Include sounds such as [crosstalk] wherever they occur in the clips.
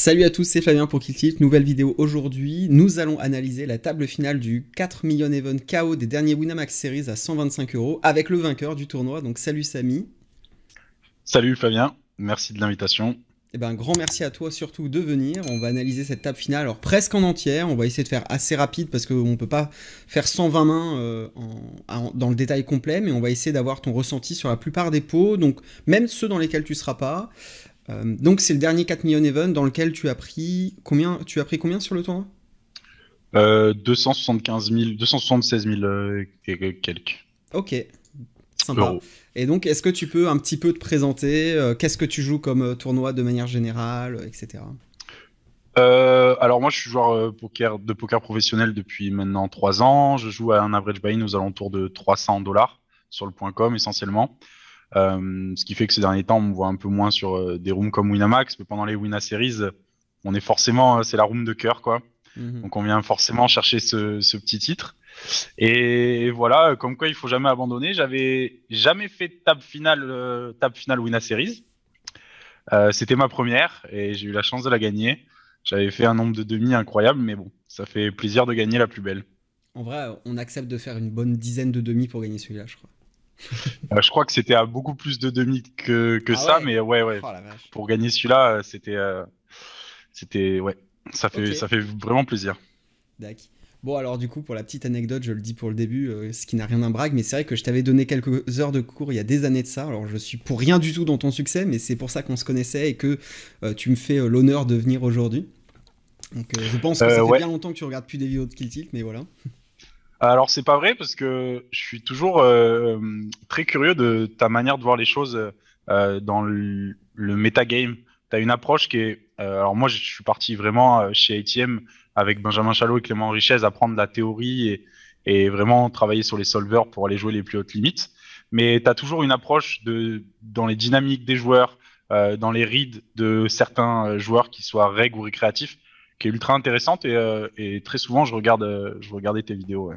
Salut à tous, c'est Fabien pour Killtilt, nouvelle vidéo aujourd'hui. Nous allons analyser la table finale du 4 Million Event KO des derniers Winamax Series à 125 euros avec le vainqueur du tournoi. Donc salut Samy. Salut Fabien, merci de l'invitation. Eh ben, grand merci à toi surtout de venir. On va analyser cette table finale, alors presque en entière. On va essayer de faire assez rapide parce qu'on ne peut pas faire 120 mains euh, dans le détail complet, mais on va essayer d'avoir ton ressenti sur la plupart des pots, donc même ceux dans lesquels tu ne seras pas. Euh, donc c'est le dernier 4 million event dans lequel tu as pris combien Tu as pris combien sur le tournoi 276 000 euh, euh, et quelques. Ok, sympa. Et donc, est-ce que tu peux un petit peu te présenter Qu'est-ce que tu joues comme tournoi de manière générale, etc. alors moi, je suis joueur de poker professionnel depuis maintenant 3 ans. Je joue à un average buy-in aux alentours de 300 dollars sur le point .com essentiellement. Euh, ce qui fait que ces derniers temps, on voit un peu moins sur euh, des rooms comme Winamax, mais pendant les Winna Series, on est forcément, euh, c'est la room de cœur, quoi. Mhm. Donc on vient forcément chercher ce, petit titre. Et voilà, comme quoi il faut jamais abandonner. J'avais jamais fait de table finale, euh, finale Series. C'était ma première et j'ai eu la chance de la gagner. J'avais fait un nombre de demi incroyable, mais bon, ça fait plaisir de gagner la plus belle. En vrai, on accepte de faire une bonne dizaine de demi pour gagner celui-là, je crois. [laughs] Euh, je crois que c'était à beaucoup plus de demi que, que ah ça, mais ouais, ouais. Oh, pour gagner celui-là, euh, c'était, euh, c'était, ouais, ça fait, ça fait vraiment plaisir. D'accord. Bon, alors du coup, pour la petite anecdote, je le dis pour le début, ce qui n'a rien d'un brag, mais c'est vrai que je t'avais donné quelques heures de cours il y a des années de ça. Alors, je suis pour rien du tout dans ton succès, mais c'est pour ça qu'on se connaissait et que tu me fais l'honneur de venir aujourd'hui. Donc, je pense que ça fait bien longtemps que tu regardes plus des vidéos de Kill Tilt, mais voilà. Alors c'est pas vrai parce que je suis toujours euh, très curieux de ta manière de voir les choses euh, dans le, le metagame. Tu as une approche qui est... Euh, alors moi je suis parti vraiment chez ATM avec Benjamin Chalot et Clément Richez apprendre la théorie et, et vraiment travailler sur les solvers pour aller jouer les plus hautes limites. Mais tu as toujours une approche de, dans les dynamiques des joueurs, dans les rides de certains joueurs qui soient reg ou récréatifs, qui est ultra intéressante et, très souvent je regarde, je regardais tes vidéos. Ouais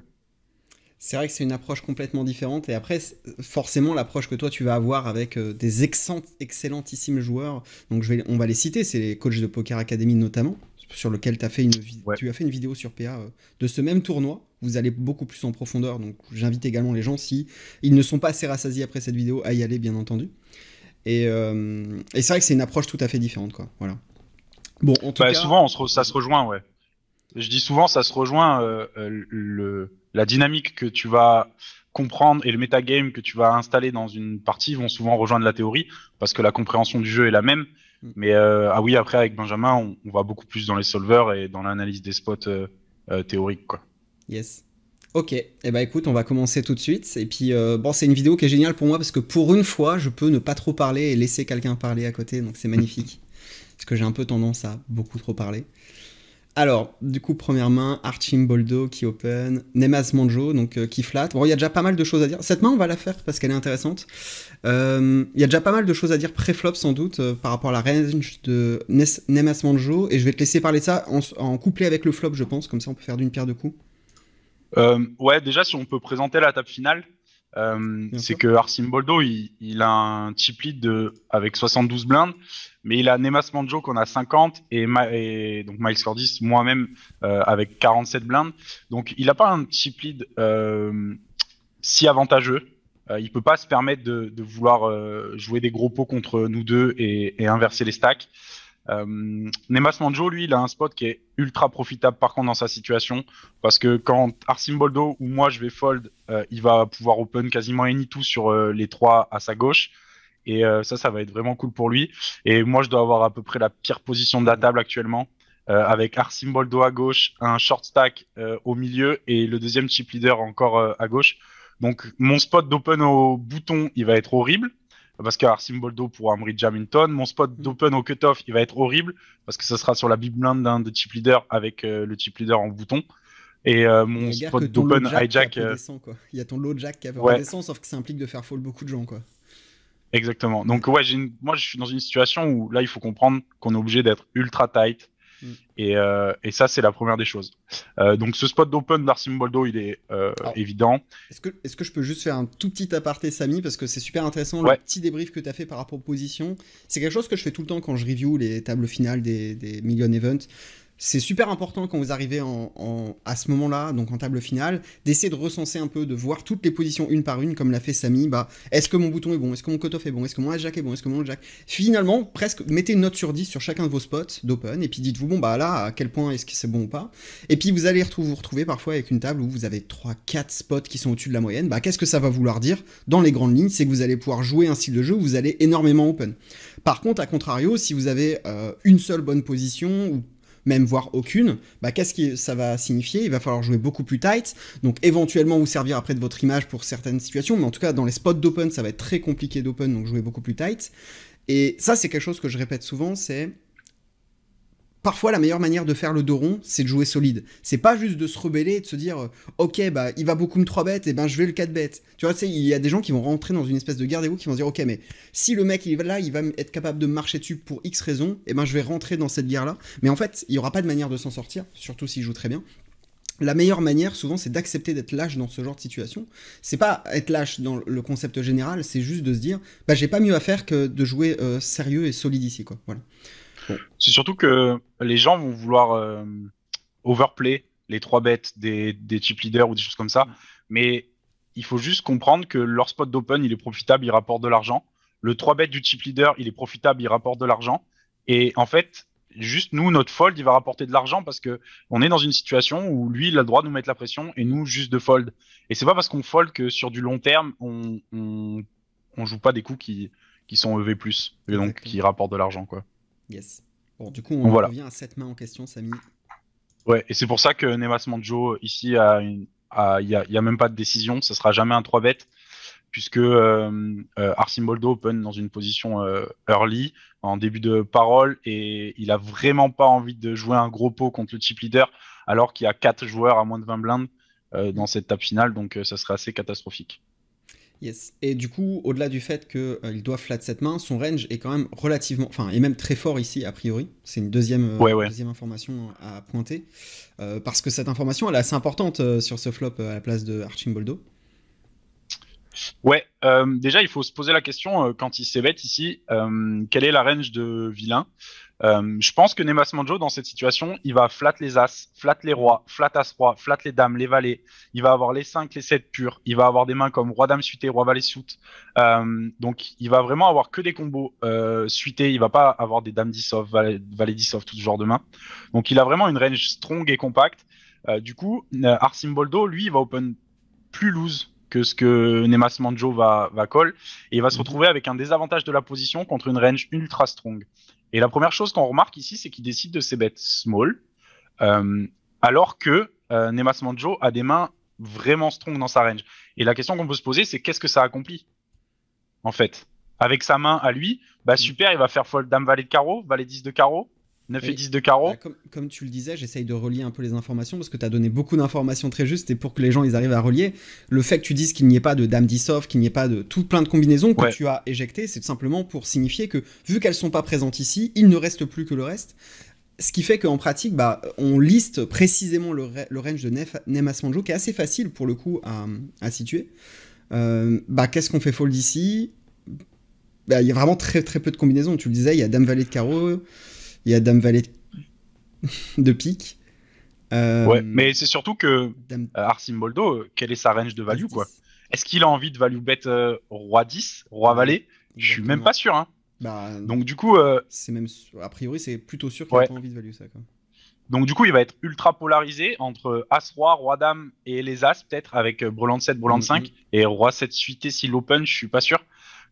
c'est vrai que c'est une approche complètement différente. Et après, forcément, l'approche que toi tu vas avoir avec euh, des excellentissimes joueurs, donc je vais, on va les citer, c'est les coachs de Poker Academy notamment, sur lequel as fait une, tu as fait une vidéo sur PA euh, de ce même tournoi. Vous allez beaucoup plus en profondeur, donc j'invite également les gens, si ils ne sont pas assez rassasiés après cette vidéo, à y aller, bien entendu. Et, euh, c'est vrai que c'est une approche tout à fait différente, quoi. Voilà. Bon, bah, souvent, ça se rejoint, ouais. Je dis souvent, ça se rejoint le la dynamique que tu vas comprendre et le metagame que tu vas installer dans une partie vont souvent rejoindre la théorie parce que la compréhension du jeu est la même. Mm. Mais euh, ah oui, après avec Benjamin, on, va beaucoup plus dans les solvers et dans l'analyse des spots euh, euh, théoriques. Quoi. Yes. Ok, et eh bah écoute, on va commencer tout de suite. Et puis, bon, c'est une vidéo qui est géniale pour moi parce que pour une fois, je peux ne pas trop parler et laisser quelqu'un parler à côté, donc c'est magnifique. [laughs] parce que j'ai un peu tendance à beaucoup trop parler. Alors, du coup, première main, Archimboldo qui open, Nemas Manjo, donc euh, qui flatte. Bon, il y a déjà pas mal de choses à dire. Cette main, on va la faire parce qu'elle est intéressante. Euh, il y a déjà pas mal de choses à dire pré-flop, sans doute, euh, par rapport à la range de Nemas Manjo. Et je vais te laisser parler de ça en, couplé avec le flop, je pense. Comme ça, on peut faire d'une pierre deux coups. ouais, déjà, si on peut présenter la table finale, c'est que Archimboldo, il, il, a un chip lead avec 72 blindes mais il a Nemas Manjo qu'on a 50 et, donc Miles Cordis, moi-même, euh, avec 47 blindes. Donc il n'a pas un chip lead euh, si avantageux. Il euh, il peut pas se permettre de, vouloir jouer des gros pots contre nous deux et, inverser les stacks. Nemas Manjo, lui, il a un spot qui est ultra profitable par contre dans sa situation parce que quand Arsimboldo ou moi je vais fold, il va pouvoir open quasiment any tout sur les trois à sa gauche. Et euh, ça, ça va être vraiment cool pour lui. Et moi, je dois avoir à peu près la pire position de la table actuellement. Euh, avec Arsim à gauche, un short stack euh, au milieu et le deuxième chip leader encore à gauche. Donc mon spot d'open au bouton, il va être horrible parce que pour Amri jaminton, Mon spot mm. d'open au cut off il va être horrible parce que ça sera sur la big blind d'un de chip leader avec le chip leader en bouton. Et mon spot d'open hijack. Il y a ton low jack qui va redescendre, sauf que ça implique de faire fall beaucoup de gens quoi. Exactement. Donc ouais, moi je suis dans une situation où là il faut comprendre qu'on est obligé d'être ultra tight. Mm. Euh, et, ça, c'est la première des choses. Euh, donc, ce spot d'open Boldo il est euh, évident. Est-ce que, est que, je peux juste faire un tout petit aparté, Samy Parce que c'est super intéressant le petit débrief que tu as fait par rapport aux positions. C'est quelque chose que je fais tout le temps quand je review les tables finales des, des Million Events c'est super important quand vous arrivez en, à ce moment-là, donc en table finale, d'essayer de recenser un peu, de voir toutes les positions une par une, comme l'a fait Samy. Bah, est-ce que mon bouton est bon Est-ce que mon cutoff est bon Est-ce que mon Jack est bon Est-ce que mon Jack Finalement, presque, mettez une note sur 10 sur chacun de vos spots d'open, et puis dites-vous, bon, bah là, à quel point est-ce que c'est bon ou pas Et puis vous allez vous retrouver parfois avec une table où vous avez 3-4 spots qui sont au-dessus de la moyenne. Bah, qu'est-ce que ça va vouloir dire Dans les grandes lignes, c'est que vous allez pouvoir jouer un style de jeu où vous allez énormément open. Par contre, à contrario, si vous avez euh, une seule bonne position ou même voire aucune, bah, qu'est-ce que ça va signifier Il va falloir jouer beaucoup plus tight, donc éventuellement vous servir après de votre image pour certaines situations, mais en tout cas dans les spots d'open, ça va être très compliqué d'open, donc jouer beaucoup plus tight. Et ça, c'est quelque chose que je répète souvent, c'est parfois la meilleure manière de faire le dos rond, c'est de jouer solide. C'est pas juste de se rebeller et de se dire euh, OK bah il va beaucoup me 3 bêtes et ben je vais le 4 bêtes. Tu vois, il y a des gens qui vont rentrer dans une espèce de garde des qui vont dire OK mais si le mec il va là, il va être capable de marcher dessus pour X raison, et ben je vais rentrer dans cette guerre là. Mais en fait, il y aura pas de manière de s'en sortir, surtout s'il joue très bien la meilleure manière, souvent, c'est d'accepter d'être lâche dans ce genre de situation. C'est pas être lâche dans le concept général, c'est juste de se dire, bah, j'ai pas mieux à faire que de jouer euh, sérieux et solide ici, quoi. Voilà. C'est surtout que les gens vont vouloir euh, overplay les trois bêtes des, chip leaders ou des choses comme ça. Mais il faut juste comprendre que leur spot d'open, il est profitable, il rapporte de l'argent. Le 3 bet du chip leader, il est profitable, il rapporte de l'argent. Et en fait, juste nous, notre fold, il va rapporter de l'argent parce que on est dans une situation où lui, il a le droit de nous mettre la pression et nous, juste de fold. Et c'est pas parce qu'on fold que sur du long terme, on, on, joue pas des coups qui, sont EV+, et donc qui rapportent de l'argent, quoi du coup, on revient à cette main en question, Samy. Ouais, et c'est pour ça que Nemas Manjo, ici, il n'y a, même pas de décision. Ce sera jamais un 3 bet puisque euh, euh open dans une position euh, early, en début de parole, et il a vraiment pas envie de jouer un gros pot contre le chip leader, alors qu'il y a 4 joueurs à moins de 20 blindes euh, dans cette table finale, donc ça serait assez catastrophique. Yes. Et du coup, au-delà du fait qu'il euh, doit flat cette main, son range est quand même relativement, enfin, est même très fort ici, a priori. C'est une deuxième, euh, deuxième information euh, à pointer. parce que cette information, elle est assez importante sur ce flop à la place de Archimboldo. Ouais, euh, déjà il faut se poser la question euh, quand il s'ébête ici, euh, quelle est la range de vilain Je pense que Nemas Manjo dans cette situation, il va flat les as, flat les rois, flat as roi, flat les dames, les valets, il va avoir les 5, les 7 purs, il va avoir des mains comme roi dame suité, roi valet suite. donc il va vraiment avoir que des combos suités, il va pas avoir des dames 10 off, valet, 10 tout ce genre de mains. Donc il a vraiment une range strong et compacte. du coup, Arsimboldo, lui, il va open plus loose que ce que Nemas Manjo va, va call. Et il va se mhm. retrouver avec un désavantage de la position contre une range ultra strong. Et la première chose qu'on remarque ici, c'est qu'il décide de ses bêtes small, euh, alors que euh, Nemas Manjo a des mains vraiment strong dans sa range. Et la question qu'on peut se poser, c'est qu'est-ce que ça accomplit En fait, avec sa main à lui, bah mhm. super, il va faire fold dame valet de carreau, valet 10 de carreau, 9 et, 10 de carreau. Bah, comme, comme, tu le disais, j'essaye de relier un peu les informations parce que tu as donné beaucoup d'informations très justes et pour que les gens ils arrivent à relier, le fait que tu dises qu'il n'y ait pas de dame 10 off, qu'il n'y ait pas de tout plein de combinaisons que tu as éjectées, c'est simplement pour signifier que vu qu'elles sont pas présentes ici, il ne reste plus que le reste. Ce qui fait qu'en pratique, bah, on liste précisément le, range de Nemas Manjo qui est assez facile pour le coup à, à situer. Euh, bah, Qu'est-ce qu'on fait fold ici bah, Il y a vraiment très très peu de combinaisons. Tu le disais, il y a Dame Valet de Carreau, il y a Dame Valet de pique. Euh, ouais, mais c'est surtout que Dame... Euh, Boldo, euh, quelle est sa range de value quoi Est-ce qu'il a envie de value bête roi 10, roi valet Je suis même pas sûr. Hein. Bah, Donc du coup, c'est même a priori c'est plutôt sûr qu'il a envie de value ça Donc du coup, il va être ultra polarisé entre As roi, roi dame et les As peut-être avec brelan 7, brelan 5 et roi 7 suité si l'open, je suis pas sûr.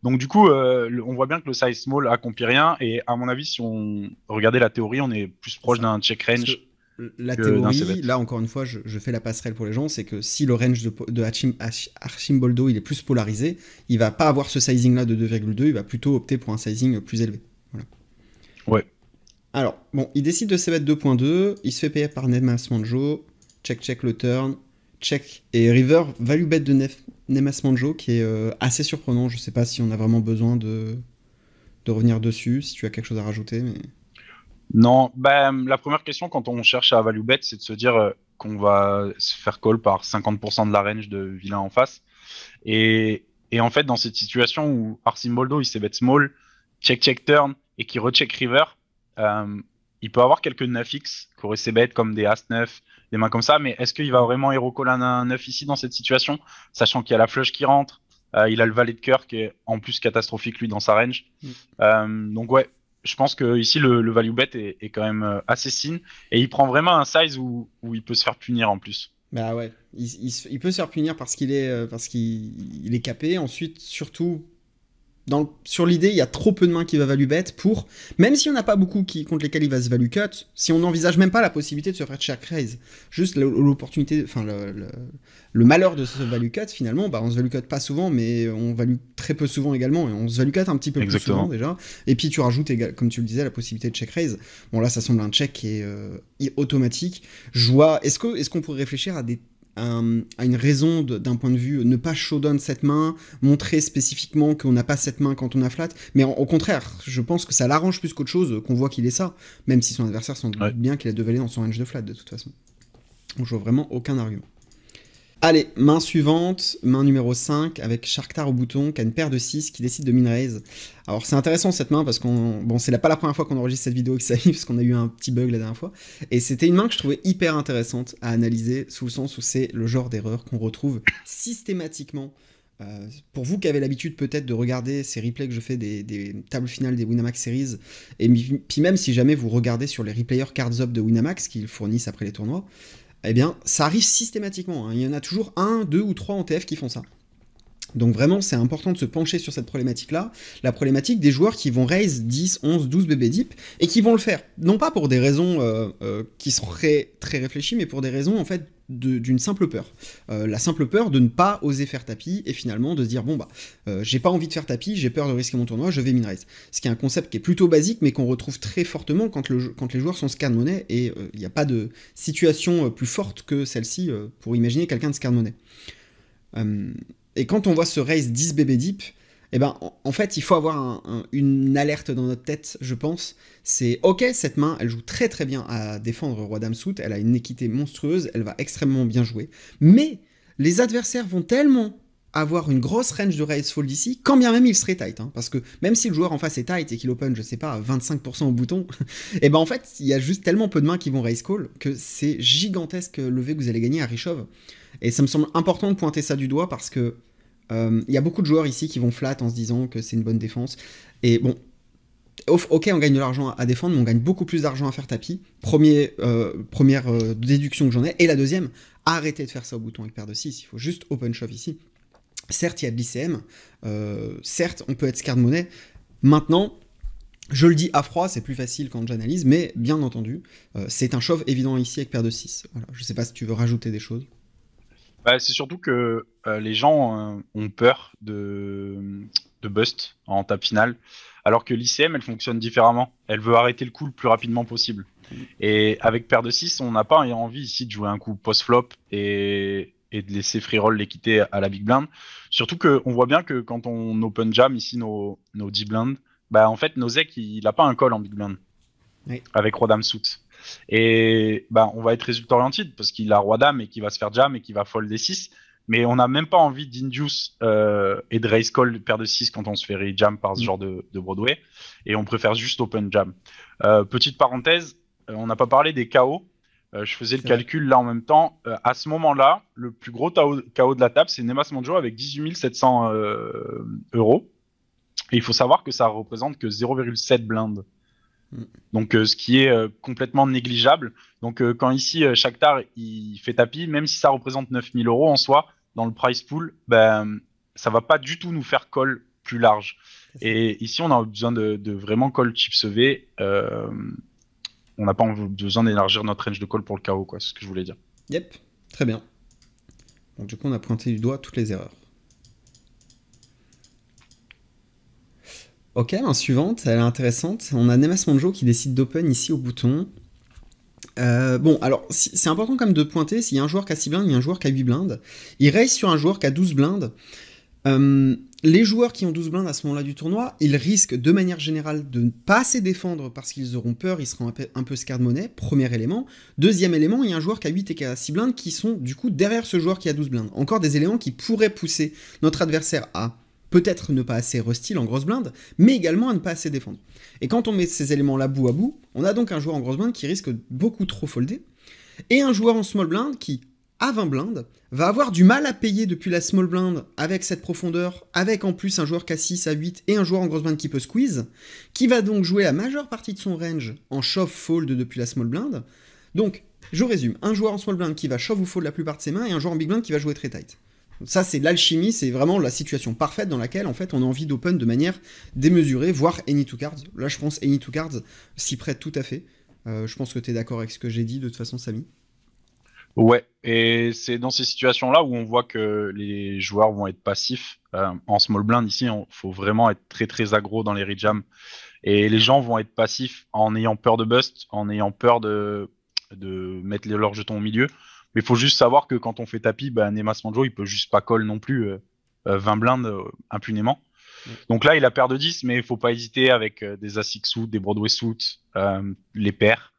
Donc du coup, euh, on voit bien que le size small accomplit rien. Et à mon avis, si on regardait la théorie, on est plus proche d'un check range. La théorie, là encore une fois, je, fais la passerelle pour les gens, c'est que si le range de, Archimboldo il est plus polarisé, il va pas avoir ce sizing là de 2,2, il va plutôt opter pour un sizing plus élevé. Ouais. Alors, bon, il décide de se mettre 2.2, il se fait payer par Ned Manjo, check check le turn, check, et River value bet de 9, Nemas Manjo qui est euh, assez surprenant. Je ne sais pas si on a vraiment besoin de, de revenir dessus, si tu as quelque chose à rajouter. Mais... Non, ben, la première question quand on cherche à value bet, c'est de se dire euh, qu'on va se faire call par 50% de la range de vilain en face. Et, et en fait, dans cette situation où Arsimboldo il s'est bet small, check check turn et qui recheck river, euh, il peut avoir quelques 9x qui auraient ses bêtes comme des As 9, des mains comme ça, mais est-ce qu'il va vraiment hero call un 9 ici dans cette situation, sachant qu'il y a la flush qui rentre, euh, il a le valet de cœur qui est en plus catastrophique lui dans sa range. Mm. Euh, donc ouais, je pense que ici le, value bet est, quand même euh, assez sin et il prend vraiment un size où, il peut se faire punir en plus. Bah ouais, il, peut se faire punir parce qu'il est parce qu'il est capé. Ensuite, surtout sur l'idée, il y a trop peu de mains qui va value bet pour, même si on n'a pas beaucoup qui, contre lesquels il va se value cut, si on n'envisage même pas la possibilité de se faire check raise, juste l'opportunité, enfin le, malheur de se value cut finalement, bah on se value cut pas souvent, mais on value très peu souvent également, et on se value cut un petit peu plus souvent déjà. Et puis tu rajoutes, comme tu le disais, la possibilité de check raise. Bon là, ça semble un check qui est euh, automatique. joie. est-ce qu'on est pourrait réfléchir à des euh, à une raison d'un point de vue ne pas showdown cette main, montrer spécifiquement qu'on n'a pas cette main quand on a flat, mais au contraire, je pense que ça l'arrange plus qu'autre chose qu'on voit qu'il est ça, même si son adversaire s'en bien qu'il a deux valets dans son range de flat de toute façon. on je vois vraiment aucun argument. Allez, main suivante, main numéro 5, avec Sharktar au bouton, qui a une paire de 6, qui décide de min-raise. Alors c'est intéressant cette main, parce qu'on bon, c'est pas la première fois qu'on enregistre cette vidéo et que ça arrive, parce qu'on a eu un petit bug la dernière fois. Et c'était une main que je trouvais hyper intéressante à analyser, sous le sens où c'est le genre d'erreur qu'on retrouve systématiquement. Euh, pour vous qui avez l'habitude peut-être de regarder ces replays que je fais des, des tables finales des Winamax Series, et puis même si jamais vous regardez sur les replayers cards up de Winamax qu'ils fournissent après les tournois, eh bien, ça arrive systématiquement. Hein. Il y en a toujours un, deux ou trois en TF qui font ça. Donc vraiment, c'est important de se pencher sur cette problématique-là, la problématique des joueurs qui vont raise 10, 11, 12 bébés deep et qui vont le faire. Non pas pour des raisons euh, euh, qui seraient très réfléchies, mais pour des raisons en fait d'une simple peur. Euh, la simple peur de ne pas oser faire tapis et finalement de se dire bon bah euh, j'ai pas envie de faire tapis, j'ai peur de risquer mon tournoi, je vais mine raise. Ce qui est un concept qui est plutôt basique mais qu'on retrouve très fortement quand, les joueurs sont scan-monnaie, et euh, il n'y a pas de situation plus forte que celle-ci pour imaginer quelqu'un de scan-monnaie. et quand on voit ce raise 10 bébé deep, et eh ben, en fait, il faut avoir une alerte dans notre tête, je pense. C'est ok, cette main, elle joue très très bien à défendre Roi Dame elle a une équité monstrueuse, elle va extrêmement bien jouer. Mais les adversaires vont tellement avoir une grosse range de raise fold ici, quand bien même il serait tight. Hein. parce que même si le joueur en face est tight et qu'il open, je sais pas, à 25% au bouton, [laughs] et eh ben en fait, il y a juste tellement peu de mains qui vont raise call que c'est gigantesque levé que vous allez gagner à Rishov. Et ça me semble important de pointer ça du doigt parce que il euh, y a beaucoup de joueurs ici qui vont flat en se disant que c'est une bonne défense. Et bon, Ok, on gagne de l'argent à défendre, mais on gagne beaucoup plus d'argent à faire tapis. Euh, première euh, déduction que j'en ai. Et la deuxième, arrêtez de faire ça au bouton avec paire de 6. Il faut juste open shove ici. Certes, il y a de l'ICM. certes, on peut être scared money. Maintenant, je le dis à froid, c'est plus facile quand j'analyse, mais bien entendu, c'est un shove évident ici avec paire de 6. Je ne sais pas si tu veux rajouter des choses. Bah, c'est surtout que euh, les gens euh, ont peur de, de bust en tape finale, alors que l'ICM, elle fonctionne différemment. Elle veut arrêter le coup le plus rapidement possible. Et avec paire de 6, on n'a pas envie ici de jouer un coup post-flop et, de laisser free roll l'équité à la big blind. Surtout qu'on voit bien que quand on open jam ici nos, nos 10 bah en fait, Nozek, il n'a pas un call en big blind. Avec Rodam Soot. Et ben, on va être résultat orienté parce qu'il a roi dame et qu'il va se faire jam et qu'il va fold des 6. Mais on n'a même pas envie d'induce euh, et de raise call paire de 6 quand on se fait jam par ce mm. genre de, Broadway. Et on préfère juste open jam. Euh, petite parenthèse, euh, on n'a pas parlé des KO. je faisais le calcul là en même temps. à ce moment-là, le plus gros KO de la table, c'est Nemas Monjo avec 18 700 euros. Et il faut savoir que ça représente que 0,7 blindes Mm. Donc, euh, ce qui est euh, complètement négligeable. Donc, euh, quand ici, chaque tar il fait tapis, même si ça représente 9000 euros en soi, dans le price pool, ben, ça va pas du tout nous faire call plus large. Et ici, on a besoin de, vraiment call chips V. on n'a pas besoin d'élargir notre range de call pour le chaos quoi. C'est ce que je voulais dire. Yep, très bien. Donc, du coup, on a pointé du doigt toutes les erreurs. Ok, suivante, elle est intéressante. On a Nemas Manjo qui décide d'open ici au bouton. Euh, bon, alors c'est important quand même de pointer, s'il y a un joueur qui a 6 blindes, il y a un joueur qui a 8 blindes. Il reste sur un joueur qui a 12 blindes. Euh, les joueurs qui ont 12 blindes à ce moment-là du tournoi, ils risquent de manière générale de ne pas assez défendre parce qu'ils auront peur, ils seront un peu scared monnaie. premier élément. Deuxième élément, il y a un joueur qui a 8 et qui a 6 blindes qui sont du coup derrière ce joueur qui a 12 blindes. Encore des éléments qui pourraient pousser notre adversaire à peut-être ne pas assez hostile en grosse blinde, mais également à ne pas assez défendre. Et quand on met ces éléments-là bout à bout, on a donc un joueur en grosse blinde qui risque beaucoup trop folder, et un joueur en small blind qui, à 20 blindes, va avoir du mal à payer depuis la small blind avec cette profondeur, avec en plus un joueur qui a 6 à 8 et un joueur en grosse blind qui peut squeeze, qui va donc jouer la majeure partie de son range en shove fold depuis la small blind. Donc, je résume, un joueur en small blind qui va shove ou fold la plupart de ses mains et un joueur en big blind qui va jouer très tight. Ça, c'est l'alchimie, c'est vraiment la situation parfaite dans laquelle, en fait, on a envie d'open de manière démesurée, voire any two cards. Là, je pense any two cards s'y prête tout à fait. Euh, je pense que tu es d'accord avec ce que j'ai dit, de toute façon, Samy. Ouais, et c'est dans ces situations-là où on voit que les joueurs vont être passifs. Euh, en small blind, ici, il faut vraiment être très très aggro dans les rejams. Et les gens vont être passifs en ayant peur de bust, en ayant peur de, de mettre leur jeton au milieu, mais il faut juste savoir que quand on fait tapis, bah, Nemas Manjo, il peut juste pas call non plus 20 euh, euh, blindes euh, impunément. Mm. Donc là, il a paire de 10, mais il faut pas hésiter avec des as des Broadway suits, les paires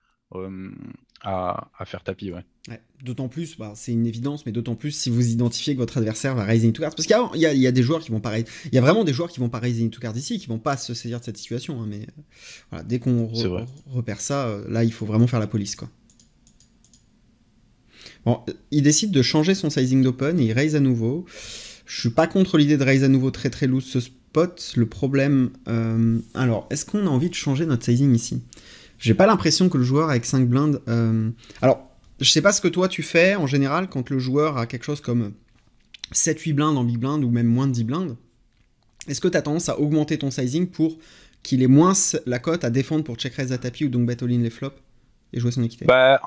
à, faire tapis. d'autant plus, bah, c'est une évidence, mais d'autant plus si vous identifiez que votre adversaire va raising to cards. Parce qu'il y, a des joueurs qui vont pas Il y a vraiment des joueurs qui vont pas raising to cards ici, qui vont pas se saisir de cette situation. Hein, mais dès qu'on repère ça, là, il faut vraiment faire la police. Quoi. Bon, il décide de changer son sizing d'open et il raise à nouveau. Je suis pas contre l'idée de raise à nouveau très très loose ce spot. Le problème. Euh, alors, est-ce qu'on a envie de changer notre sizing ici J'ai pas l'impression que le joueur avec 5 blindes. Euh, alors, je sais pas ce que toi tu fais en général quand le joueur a quelque chose comme 7-8 blindes en big blind ou même moins de 10 blindes. Est-ce que tu as tendance à augmenter ton sizing pour qu'il ait moins la cote à défendre pour check raise à tapis ou donc bet all in les flops et jouer son équité bah,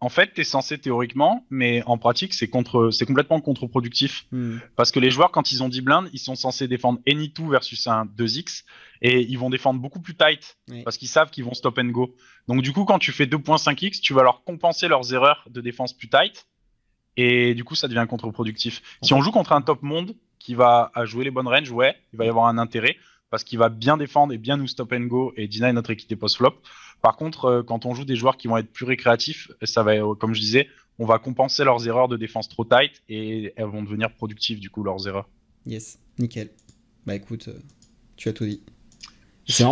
en fait, tu es censé théoriquement, mais en pratique, c'est complètement contre-productif. Hmm. Parce que les joueurs, quand ils ont 10 blindes, ils sont censés défendre any two versus un 2x, et ils vont défendre beaucoup plus tight, parce qu'ils savent qu'ils vont stop and go. Donc du coup, quand tu fais 2.5x, tu vas leur compenser leurs erreurs de défense plus tight, et du coup, ça devient contre-productif. Si on joue contre un top monde qui va jouer les bonnes ranges, ouais, il va y avoir un intérêt, parce qu'il va bien défendre et bien nous stop and go et deny notre équité post-flop. Par contre, euh, quand on joue des joueurs qui vont être plus récréatifs, ça va, euh, comme je disais, on va compenser leurs erreurs de défense trop tight et elles vont devenir productives du coup leurs erreurs. Yes, nickel. Bah écoute, euh, tu as tout dit. C'est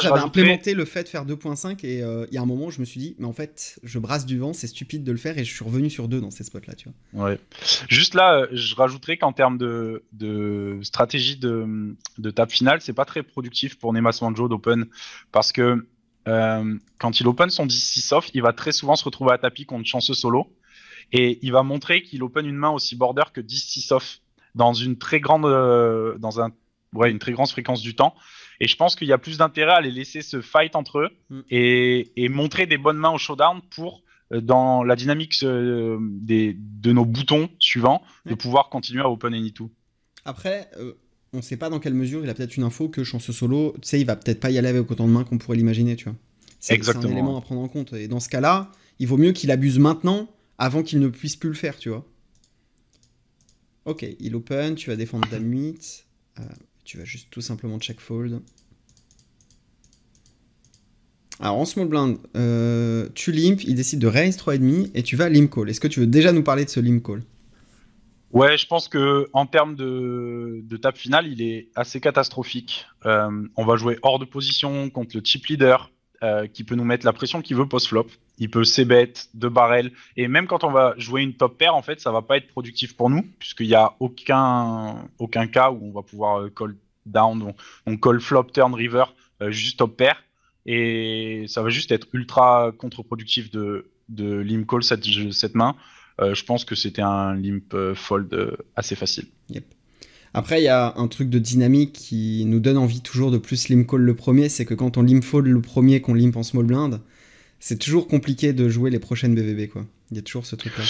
j'avais implémenté le fait de faire 2.5 et il y a un moment je me suis dit mais en fait je brasse du vent c'est stupide de le faire et je suis revenu sur deux dans ces spots là tu vois. Juste là je rajouterais qu'en termes de, stratégie de, table finale c'est pas très productif pour Nemas Manjo d'open parce que euh, quand il open son 6 off, il va très souvent se retrouver à tapis contre chanceux solo. Et il va montrer qu'il open une main aussi border que 10-6 off dans une très grande, euh, dans un, une très grande fréquence du temps. Et je pense qu'il y a plus d'intérêt à les laisser se fight entre eux mm. et, montrer des bonnes mains au showdown pour euh, dans la dynamique des, de nos boutons suivants, de pouvoir continuer à open any two. Après, on ne sait pas dans quelle mesure il a peut-être une info que Chance Solo, tu sais, il va peut-être pas y aller avec autant de mains qu'on pourrait l'imaginer, tu vois. C'est un élément à prendre en compte. Et dans ce cas-là, il vaut mieux qu'il abuse maintenant avant qu'il ne puisse plus le faire, tu vois. Ok, il open, tu vas défendre ta 8. Euh, tu vas juste tout simplement check fold. Alors en small blind, euh, tu limp, il décide de raise 3,5 et tu vas limp call. Est-ce que tu veux déjà nous parler de ce limp call Ouais, je pense que en termes de, de table finale, il est assez catastrophique. Euh, on va jouer hors de position contre le chip leader euh, qui peut nous mettre la pression qu'il veut post-flop. Il peut c-bet, de barrel. Et même quand on va jouer une top pair, en fait, ça va pas être productif pour nous puisqu'il n'y a aucun, aucun cas où on va pouvoir euh, call down, on, call flop, turn, river, juste top pair. Et ça va juste être ultra contre-productif de, de call cette, cette main. Euh, je pense que c'était un limp euh, fold euh, assez facile. Après, il y a un truc de dynamique qui nous donne envie toujours de plus limp call le premier, c'est que quand on limp fold le premier, qu'on limp en small blind, c'est toujours compliqué de jouer les prochaines BBB. quoi. Il y a toujours ce truc là.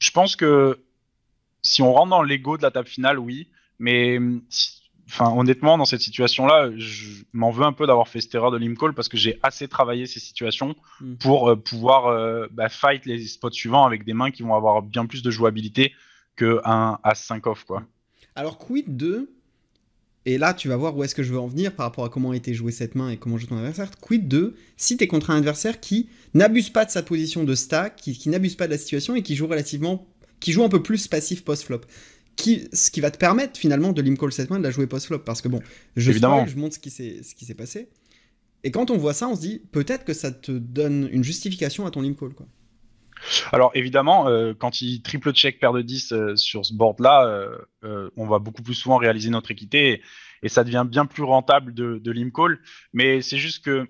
je pense que si on rentre dans l'ego de la table finale, oui, mais honnêtement, dans cette situation-là, je m'en veux un peu d'avoir fait cette erreur de call parce que j'ai assez travaillé ces situations hmm. pour euh, pouvoir euh, bah, fight les spots suivants avec des mains qui vont avoir bien plus de jouabilité qu'un As-5 off, quoi. Alors, quid 2 et là, tu vas voir où est-ce que je veux en venir par rapport à comment a été jouée cette main et comment joue ton adversaire. Quid 2 si tu es contre un adversaire qui n'abuse pas de sa position de stack, qui, qui n'abuse pas de la situation et qui joue relativement. qui joue un peu plus passif post-flop ce qui va te permettre finalement de limcall cette main, de la jouer post-flop. Parce que bon, je, je montre ce qui s'est passé. Et quand on voit ça, on se dit peut-être que ça te donne une justification à ton limcall. Quoi. Alors évidemment, euh, quand il triple check paire de 10 euh, sur ce board-là, euh, on va beaucoup plus souvent réaliser notre équité et, ça devient bien plus rentable de, de limcall. Mais c'est juste que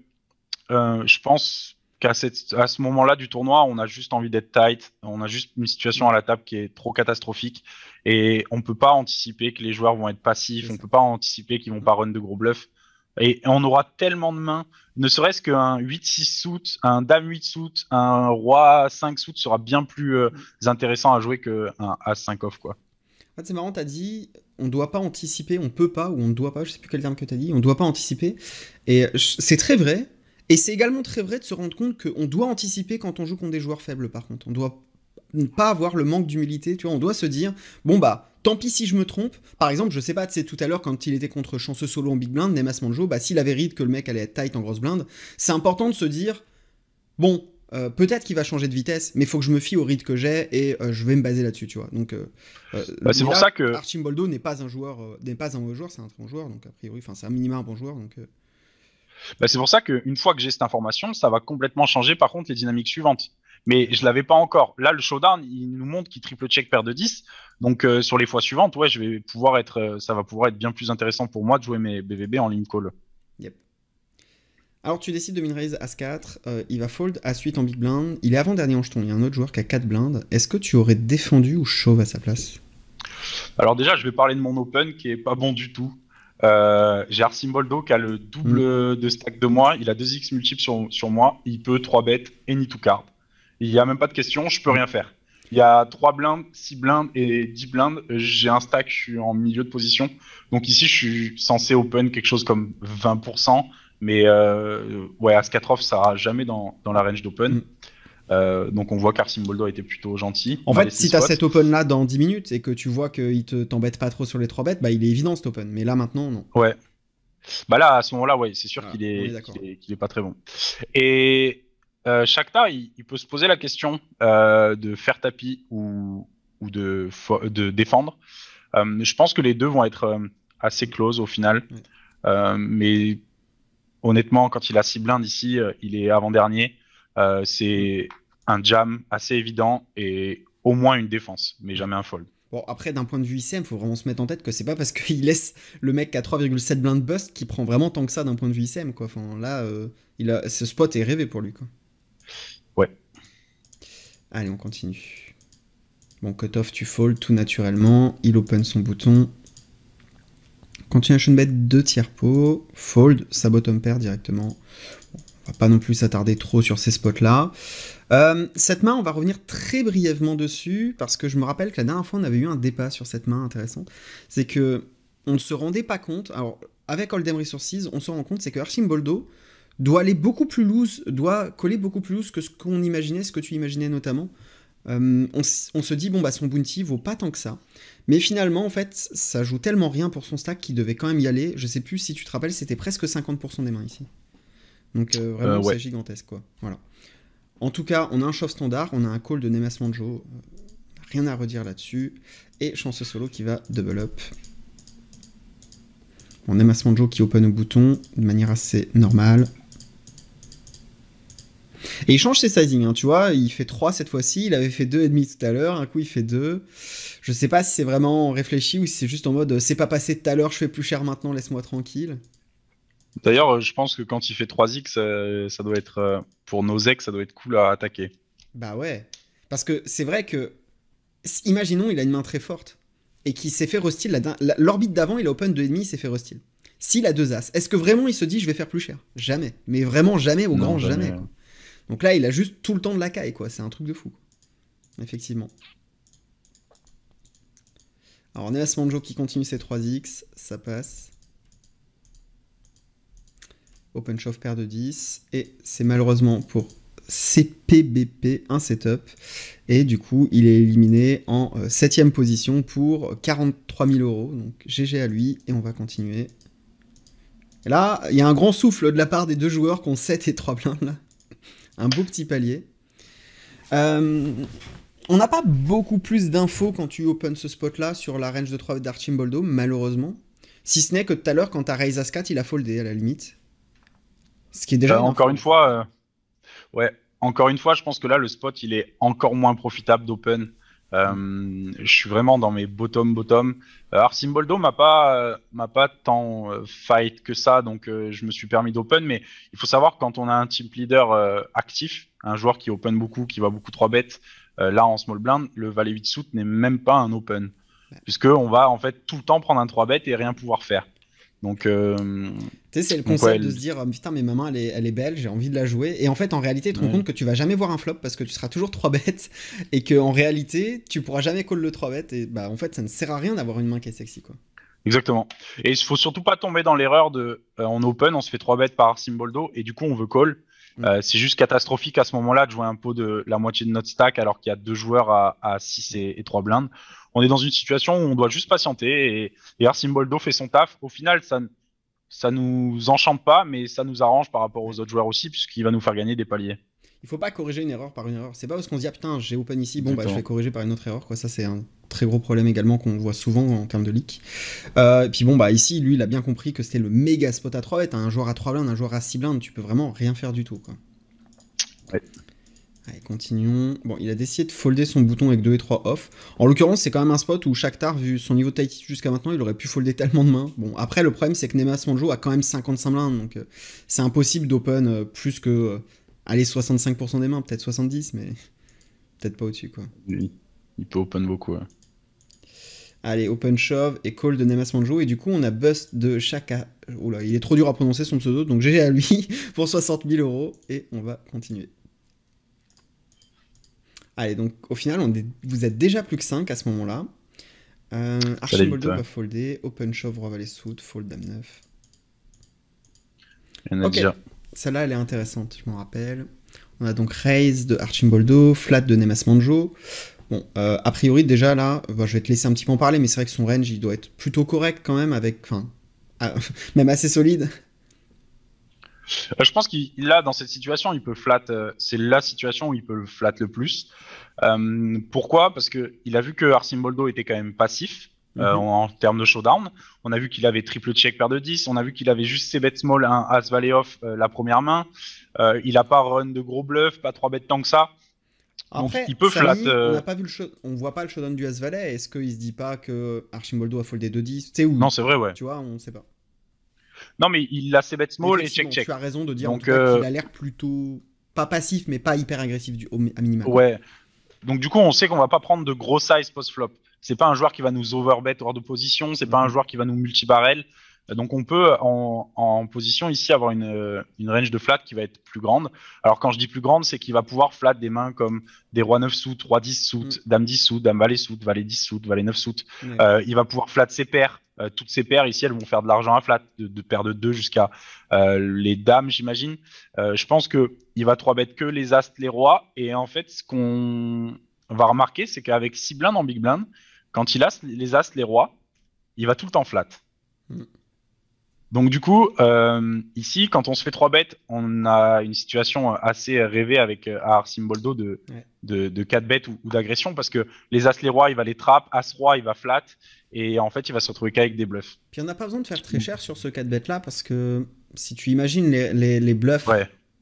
je pense qu'à à ce moment-là du tournoi, on a juste envie d'être tight, on a juste une situation à la table qui est trop catastrophique et on peut pas anticiper que les joueurs vont être passifs, on peut pas anticiper qu'ils vont pas run de gros bluffs. Et on aura tellement de mains, ne serait-ce qu'un 8-6 suit un dame 8 suit un roi 5 suit sera bien plus euh, intéressant à jouer qu'un as 5 off quoi. c'est marrant, tu as dit on ne doit pas anticiper, on peut pas ou on ne doit pas, je sais plus quel terme que as dit, on ne doit pas anticiper. Et c'est très vrai, et c'est également très vrai de se rendre compte qu'on doit anticiper quand on joue contre des joueurs faibles, par contre. On doit pas avoir le manque d'humilité, tu vois. On doit se dire, bon bah, tant pis si je me trompe. Par exemple, je sais pas, tu sais, tout à l'heure, quand il était contre Chanceux Solo en big blind, Nemas Manjo, bah, s'il avait read que le mec allait être tight en grosse blind, c'est important de se dire, bon, euh, peut-être qu'il va changer de vitesse, mais il faut que je me fie au read que j'ai et euh, je vais me baser là-dessus, tu vois. Donc, euh, bah, c'est pour ça que Archimboldo n'est pas un joueur, n'est pas un mauvais joueur, c'est un très bon joueur, donc a priori, enfin, c'est un minima un bon joueur, donc. Bah, c'est pour ça qu'une fois que j'ai cette information, ça va complètement changer par contre les dynamiques suivantes. Mais je ne l'avais pas encore. Là, le showdown, il nous montre qu'il triple check paire de 10. Donc euh, sur les fois suivantes, ouais, je vais pouvoir être, euh, ça va pouvoir être bien plus intéressant pour moi de jouer mes BVB en ligne call. Yep. Alors tu décides de min as 4, il va fold à suite en big blind, il est avant-dernier en jeton, il y a un autre joueur qui a 4 blindes. Est-ce que tu aurais défendu ou shove à sa place Alors déjà, je vais parler de mon open qui est pas bon du tout. Euh, j'ai Arsimboldo qui a le double mm. de stack de moi, il a 2x multiples sur, sur moi, il peut 3 bêtes et ni tout card. Il n'y a même pas de question, je peux mm. rien faire. Il y a 3 blindes, 6 blindes et 10 blindes. Euh, j'ai un stack, je suis en milieu de position. Donc ici, je suis censé open quelque chose comme 20%. Mais euh, ouais, off ça sera jamais dans, dans la range d'open. Mm. Euh, donc on voit qu'Arsim a était plutôt gentil. En fait, si tu as cet open là dans 10 minutes et que tu vois qu'il ne t'embête pas trop sur les 3 bêtes, bah, il est évident cet open. Mais là maintenant, non. Ouais. Bah là, à ce moment-là, oui, c'est sûr ah, qu'il est, pas très bon. Et chaque euh, Shakhtar, il, peut se poser la question euh, de faire tapis ou, de, défendre. je pense que les deux vont être assez close au final. mais honnêtement, quand il a 6 blindes ici, il est avant-dernier. Euh, c'est un jam assez évident et au moins une défense, mais jamais un fold. Bon, après, d'un point de vue ICM, il faut vraiment se mettre en tête que c'est pas parce qu'il laisse le mec à 3,7 de bust qu'il prend vraiment tant que ça d'un point de vue ICM, quoi. là, euh, il a... ce spot est rêvé pour lui, quoi. Ouais. Allez, on continue. Bon, cutoff, tu fold tout naturellement. Il open son bouton. Continuation bet 2 tiers pot. Fold, sa bottom pair directement pas non plus s'attarder trop sur ces spots-là. Euh, cette main, on va revenir très brièvement dessus, parce que je me rappelle que la dernière fois, on avait eu un débat sur cette main intéressante. C'est que on ne se rendait pas compte. Alors, avec sur Resources, on se rend compte, c'est que Archimboldo doit aller beaucoup plus loose, doit coller beaucoup plus loose que ce qu'on imaginait, ce que tu imaginais notamment. Euh, on, se dit, bon, bah son bounty vaut pas tant que ça. Mais finalement, en fait, ça joue tellement rien pour son stack qu'il devait quand même y aller. Je sais plus si tu te rappelles, c'était presque 50% des mains ici. Donc euh, vraiment, euh, c'est gigantesque. Quoi. Voilà. En tout cas, on a un shove standard, on a un call de Nemas Manjo. Euh, rien à redire là-dessus. Et Chance Solo qui va double up. On Nemas Manjo qui open au bouton de manière assez normale. Et il change ses sizing, hein, tu vois. Il fait 3 cette fois-ci. Il avait fait 2,5 tout à l'heure. Un coup, il fait 2. Je sais pas si c'est vraiment réfléchi ou si c'est juste en mode c'est pas passé tout à l'heure, je fais plus cher maintenant, laisse-moi tranquille. D'ailleurs, euh, je pense que quand il fait 3x, euh, ça, doit être. Euh, pour nos ex, ça doit être cool à attaquer. Bah ouais. Parce que c'est vrai que. Imaginons, il a une main très forte. Et qui s'est fait restyle. L'orbite d'avant, il a open de demi, s'est fait restyle. S'il a deux as, est-ce que vraiment il se dit je vais faire plus cher Jamais. Mais vraiment jamais, au grand jamais. Donc là, il a juste tout le temps de la caille, quoi. C'est un truc de fou. Effectivement. Alors, on est à Manjo qui continue ses 3x. Ça passe shove, paire de 10. Et c'est malheureusement pour CPBP un setup. Et du coup, il est éliminé en 7ème euh, position pour 43 000 euros. Donc GG à lui. Et on va continuer. là, il y a un grand souffle de la part des deux joueurs qui ont 7 et 3 blindes là. Un beau petit palier. Euh, on n'a pas beaucoup plus d'infos quand tu open ce spot là sur la range de 3 d'Archimboldo, malheureusement. Si ce n'est que tout à l'heure, quand à Raise As il a foldé à la limite. Euh, encore une fois, euh, ouais, encore une fois, je pense que là, le spot, il est encore moins profitable d'open. Euh, je suis vraiment dans mes bottom bottom. Arsimboldo m'a pas m'a pas tant fight que ça, donc je me suis permis d'open. Mais il faut savoir quand on a un team leader actif, un joueur qui open beaucoup, qui va beaucoup 3 bêtes, là en small blind, le valet 8 suit n'est même pas un open, puisque on va en fait tout le temps prendre un 3 bet et rien pouvoir faire. Donc, euh, tu sais, c'est le conseil de se dire ah, putain, mais ma elle est, elle est belle, j'ai envie de la jouer. Et en fait, en réalité, tu te rends compte que tu vas jamais voir un flop parce que tu seras toujours 3 bêtes [laughs] et que en réalité, tu pourras jamais call le 3 bêtes. Et bah, en fait, ça ne sert à rien d'avoir une main qui est sexy, quoi. Exactement. Et il faut surtout pas tomber dans l'erreur de euh, en open, on se fait 3 bêtes par Simboldo et du coup, on veut call. Mm. Euh, c'est juste catastrophique à ce moment-là de jouer un pot de la moitié de notre stack alors qu'il y a deux joueurs à, 6 et, et 3 blindes on est dans une situation où on doit juste patienter et, et Arsimboldo fait son taf. Au final, ça, ça nous enchante pas, mais ça nous arrange par rapport aux autres joueurs aussi, puisqu'il va nous faire gagner des paliers. Il faut pas corriger une erreur par une erreur. C'est pas parce qu'on se dit ah, putain j'ai open ici, bon bah je vais corriger par une autre erreur quoi. Ça c'est un très gros problème également qu'on voit souvent en termes de leak. Euh, et puis bon bah ici lui il a bien compris que c'était le méga spot à 3 bêtes, un joueur à 3 blindes, un joueur à 6 blindes, tu peux vraiment rien faire du tout Ouais. Allez, continuons. Bon, il a décidé de folder son bouton avec 2 et 3 off. En l'occurrence, c'est quand même un spot où Shakhtar, vu son niveau de tight jusqu'à maintenant, il aurait pu folder tellement de mains. Bon, après, le problème, c'est que Nemas Manjo a quand même 55 blindes, donc euh, c'est impossible d'open euh, plus que, 65% euh, des mains, peut-être 70, mais peut-être pas au-dessus, quoi. il peut open beaucoup, Allez, open shove et call de Nemas Manjo. Et du coup, on a bust de Shaka. Oula, il est trop dur à prononcer son pseudo, donc GG à lui [laughs] pour 60 000 euros. Et on va continuer. Allez, donc au final, on vous êtes déjà plus que 5 à ce moment-là. Euh, Archimboldo va folder, Open Shove, Roi Valet fold Dame 9. Celle-là, elle est intéressante, je m'en rappelle. On a donc Raise de Archimboldo, Flat de Nemas Manjo. Bon, euh, a priori, déjà là, bah, je vais te laisser un petit peu en parler, mais c'est vrai que son range, il doit être plutôt correct quand même, avec, enfin, ah, [laughs] même assez solide, euh, je pense qu'il a dans cette situation, il peut flat. Euh, c'est la situation où il peut le flat le plus. Euh, pourquoi Parce que il a vu que Arcimboldo était quand même passif. Mhm. en, termes de showdown, on a vu qu'il avait triple check paire de 10, on a vu qu'il avait juste ses bêtes small, un as valet off la première main, il a pas run de gros bluff, pas trois bêtes tant que ça. Après, Donc, il peut flat. On ne pas vu le on voit pas le showdown du as valet, est-ce qu'il se dit pas que Archimboldo a foldé 2 10, C'est où Non, c'est vrai ouais. Tu vois, on sait pas. Non, mais il a ses bêtes small et check-check. Tu as raison de dire qu'il euh, a l'air plutôt pas passif, mais pas hyper agressif du, à minimum. Ouais. Donc du coup, on sait qu'on va pas prendre de gros size post-flop. C'est pas un joueur qui va nous overbet hors de position, c'est pas un mhm. joueur qui va nous multi-barrel. Donc on peut en, position ici avoir euh, une, range de flat qui va être plus grande. Alors quand je dis plus grande, c'est qu'il va pouvoir flat des mains comme des rois 9 sous, 3 10 sous, dame 10 sous, dame valet sous, valet 10 sous, valet 9 sous. il va pouvoir flat ses paires. Euh, toutes ses paires ici, elles vont faire de l'argent à flat, de, paires de 2 jusqu'à euh, les dames, j'imagine. je pense que il va 3 bêtes que les as, les rois. Et en fait, ce qu'on va remarquer, c'est qu'avec 6 blindes en big blind, quand il a les as, les rois, il va tout le temps flat. Mm. Donc du coup, euh, ici, quand on se fait 3 bêtes, on a une situation assez rêvée avec euh, Arsimboldo de, 4 bêtes ou, d'agression, parce que les As les rois, il va les trap, As roi, il va flat, et en fait, il va se retrouver qu'avec des bluffs. Puis on n'a pas besoin de faire très cher sur ce 4 bêtes là, parce que si tu imagines les, bluffs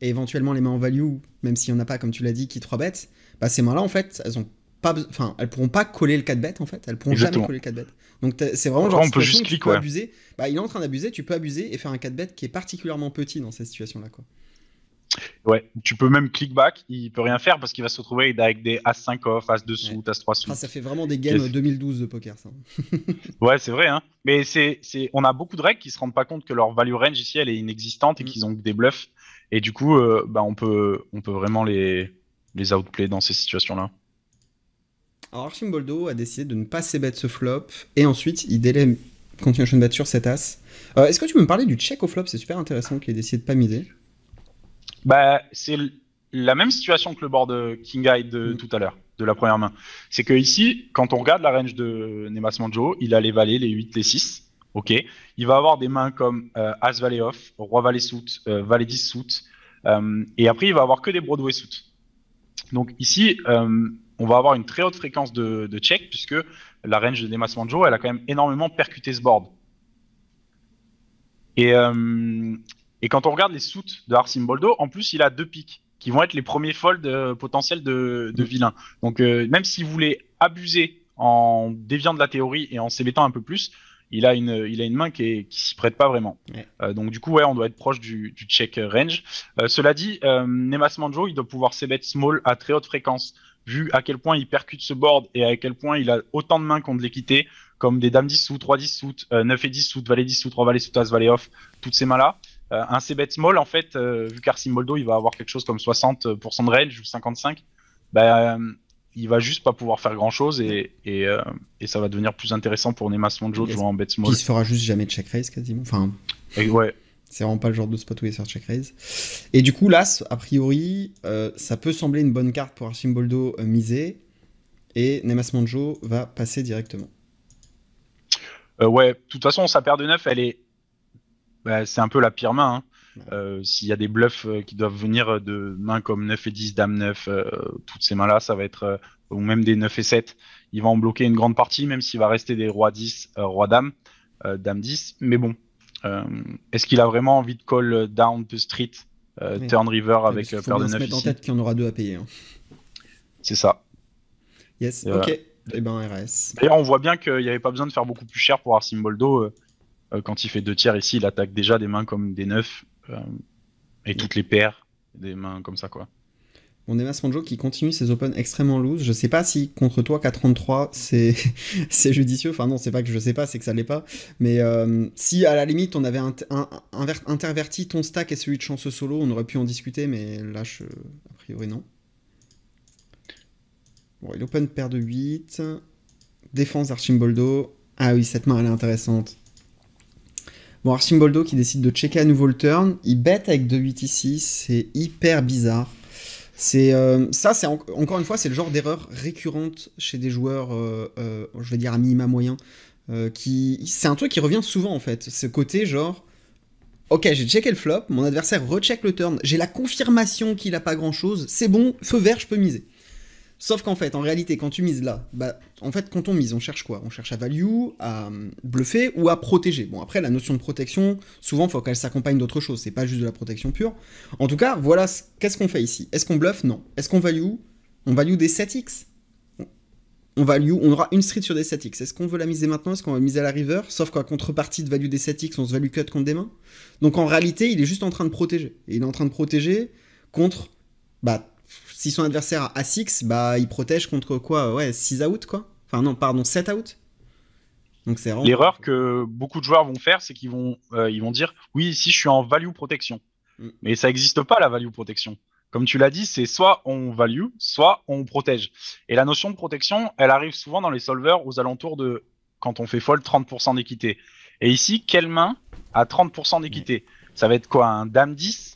et éventuellement les mains en value, même s'il si en a pas, comme tu l'as dit, qui 3 bêtes, bah, ces mains-là, en fait, elles ont pas, enfin, elles pourront pas coller le 4 bêtes en fait, elles pourront jamais coller le 4 bêtes. Donc c'est vraiment genre. On peut juste abuser. Bah, il est en train d'abuser, tu peux abuser et faire un 4 bet qui est particulièrement petit dans cette situation-là, quoi. Ouais, tu peux même click back, il peut rien faire parce qu'il va se retrouver avec des As 5 off, As 2 ouais. As 3 sous. Ah, ça fait vraiment des games 2012 de poker, ça. [laughs] ouais, c'est vrai, hein. Mais c'est, on a beaucoup de règles qui se rendent pas compte que leur value range ici, elle est inexistante et mm. qu'ils ont que des bluffs. Et du coup, euh, bah, on peut, on peut vraiment les, les outplay dans ces situations-là. Alors Archimboldo a décidé de ne pas s'ébête ce flop, et ensuite il délaie continuation bet sur cet as. Euh, est-ce que tu peux me parler du check au flop C'est super intéressant qu'il ait décidé de pas miser. Bah, c'est la même situation que le board de King Eye de mm. tout à l'heure, de la première main. C'est que ici, quand on regarde la range de Nemas Manjo, il a les valets, les 8, les 6. Ok, il va avoir des mains comme euh, As Valet Off, Roi Valet suit, euh, Valet 10 suit, et après il va avoir que des Broadway sout. Donc ici, on va avoir une très haute fréquence de, check, puisque la range de Nemas Manjo, elle a quand même énormément percuté ce board. Et, euh, quand on regarde les soutes de Arsimboldo, en plus, il a deux pics qui vont être les premiers folds euh, potentiels de, mm. vilain. Donc, euh, même s'il voulait abuser en déviant de la théorie et en s'ébêtant un peu plus, il a une, il a une main qui, ne s'y prête pas vraiment. donc du coup, on doit être proche du, check range. cela dit, Nemas Manjo, il doit pouvoir s'ébêter small à très haute fréquence vu à quel point il percute ce board et à quel point il a autant de mains qu'on de l'équité, comme des dames 10 sous, 3 10 sous, 9 euh, et 10 sous, valet 10 sous, 3 valets sous, as valet off, toutes ces mains-là. Euh, un c-bet small, en fait, euh, vu vu moldo il va avoir quelque chose comme 60% de range ou 55, bah, il va juste pas pouvoir faire grand-chose et, et, ça va devenir plus intéressant pour Nemas Smonjo de jouer en bet small. Il se fera juste jamais de check raise quasiment. Enfin... Et ouais, c'est vraiment pas le genre de spot où il sort check raise. Et du coup, l'As, a priori, euh, ça peut sembler une bonne carte pour Archimboldo miser, euh, misé. Et Nemas Manjo va passer directement. Euh, ouais, de toute façon, sa paire de 9, elle est. Bah, c'est un peu la pire main. Hein. S'il y a des bluffs qui doivent venir de mains comme 9 et 10, dame 9, toutes ces mains-là, ça va être. ou même des 9 et 7. Il va en bloquer une grande partie, même s'il va rester des rois 10, roi dame, dame 10. Mais bon, euh, est-ce qu'il a vraiment envie de call down the street euh, turn river avec paire de 9 ici en tête qu'il en aura deux à payer. Hein. C'est ça. Yes, ok. Et eh ben RS. D'ailleurs, on voit bien qu'il n'y avait pas besoin de faire beaucoup plus cher pour Arsimboldo. Euh, quand il fait deux tiers ici, il attaque déjà des mains comme des 9 et toutes les paires, des mains comme ça quoi. On est qui continue ses open extrêmement loose. Je sais pas si contre toi 4-33 [laughs] c'est judicieux. Enfin non, c'est pas que je sais pas, c'est que ça l'est pas. Mais euh, si à la limite on avait interverti ton stack et celui de chance solo, on aurait pu en discuter, mais là je, a priori non. Bon, il open paire de 8. Défense d'Archimboldo. Ah oui, cette main elle est intéressante. Bon, Archimboldo qui décide de checker à nouveau le turn. Il bet avec 2-8 ici, c'est hyper bizarre. C'est euh, ça, c'est encore une fois, c'est le genre d'erreur récurrente chez des joueurs, euh, euh, je vais dire à minima moyen, qui c'est un truc qui revient souvent en fait. Ce côté genre, ok, j'ai checké le flop, mon adversaire recheck le turn, j'ai la confirmation qu'il a pas grand chose, c'est bon, feu vert, je peux miser. Sauf qu'en fait, en réalité, quand tu mises là, bah, en fait, quand on mise, on cherche quoi On cherche à value, à euh, bluffer ou à protéger. Bon, après, la notion de protection, souvent, il faut qu'elle s'accompagne d'autre chose. C'est pas juste de la protection pure. En tout cas, voilà, qu'est-ce qu'on fait ici Est-ce qu'on bluffe Non. Est-ce qu'on value On value des 7x. On value, on aura une street sur des 7x. Est-ce qu'on veut la miser maintenant Est-ce qu'on va la miser à la river Sauf qu'à contrepartie de value des 7x, on se value cut contre des mains. Donc en réalité, il est juste en train de protéger. Et il est en train de protéger contre, bah, si son adversaire a 6 bah il protège contre quoi Ouais, 6 out quoi Enfin non, pardon, 7 out Donc c'est L'erreur que beaucoup de joueurs vont faire, c'est qu'ils vont, euh, vont dire oui, si je suis en value protection. Mm. Mais ça n'existe pas la value protection. Comme tu l'as dit, c'est soit on value, soit on protège. Et la notion de protection, elle arrive souvent dans les solvers aux alentours de quand on fait fold 30% d'équité. Et ici, quelle main a 30% d'équité Ça va être quoi Un dame 10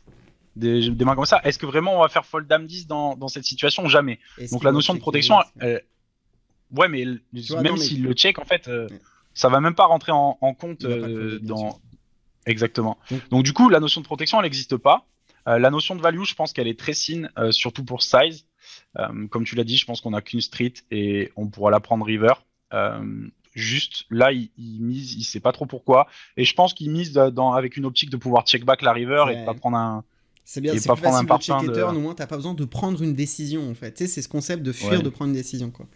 des, mains comme ça. Est-ce que vraiment on va faire fold dame 10 dans, dans cette situation Jamais. Donc la notion de protection, ouais, mais même s'il le check, en fait, ça euh, ne ça va même pas rentrer en, compte euh, dans. Exactement. Donc, du coup, la notion de protection, elle n'existe pas. Euh, la notion de value, je pense qu'elle est très fine, surtout pour size. comme tu l'as dit, je pense qu'on n'a qu'une street et on pourra la prendre river. juste là, il, ne mise, il sait pas trop pourquoi. Et je pense qu'il mise dans, avec une optique de pouvoir check back la river et de pas prendre un, c'est bien, c'est pas facile un de checker au moins t'as pas besoin de prendre une décision en fait. Tu sais, c'est ce concept de fuir de prendre une décision quoi.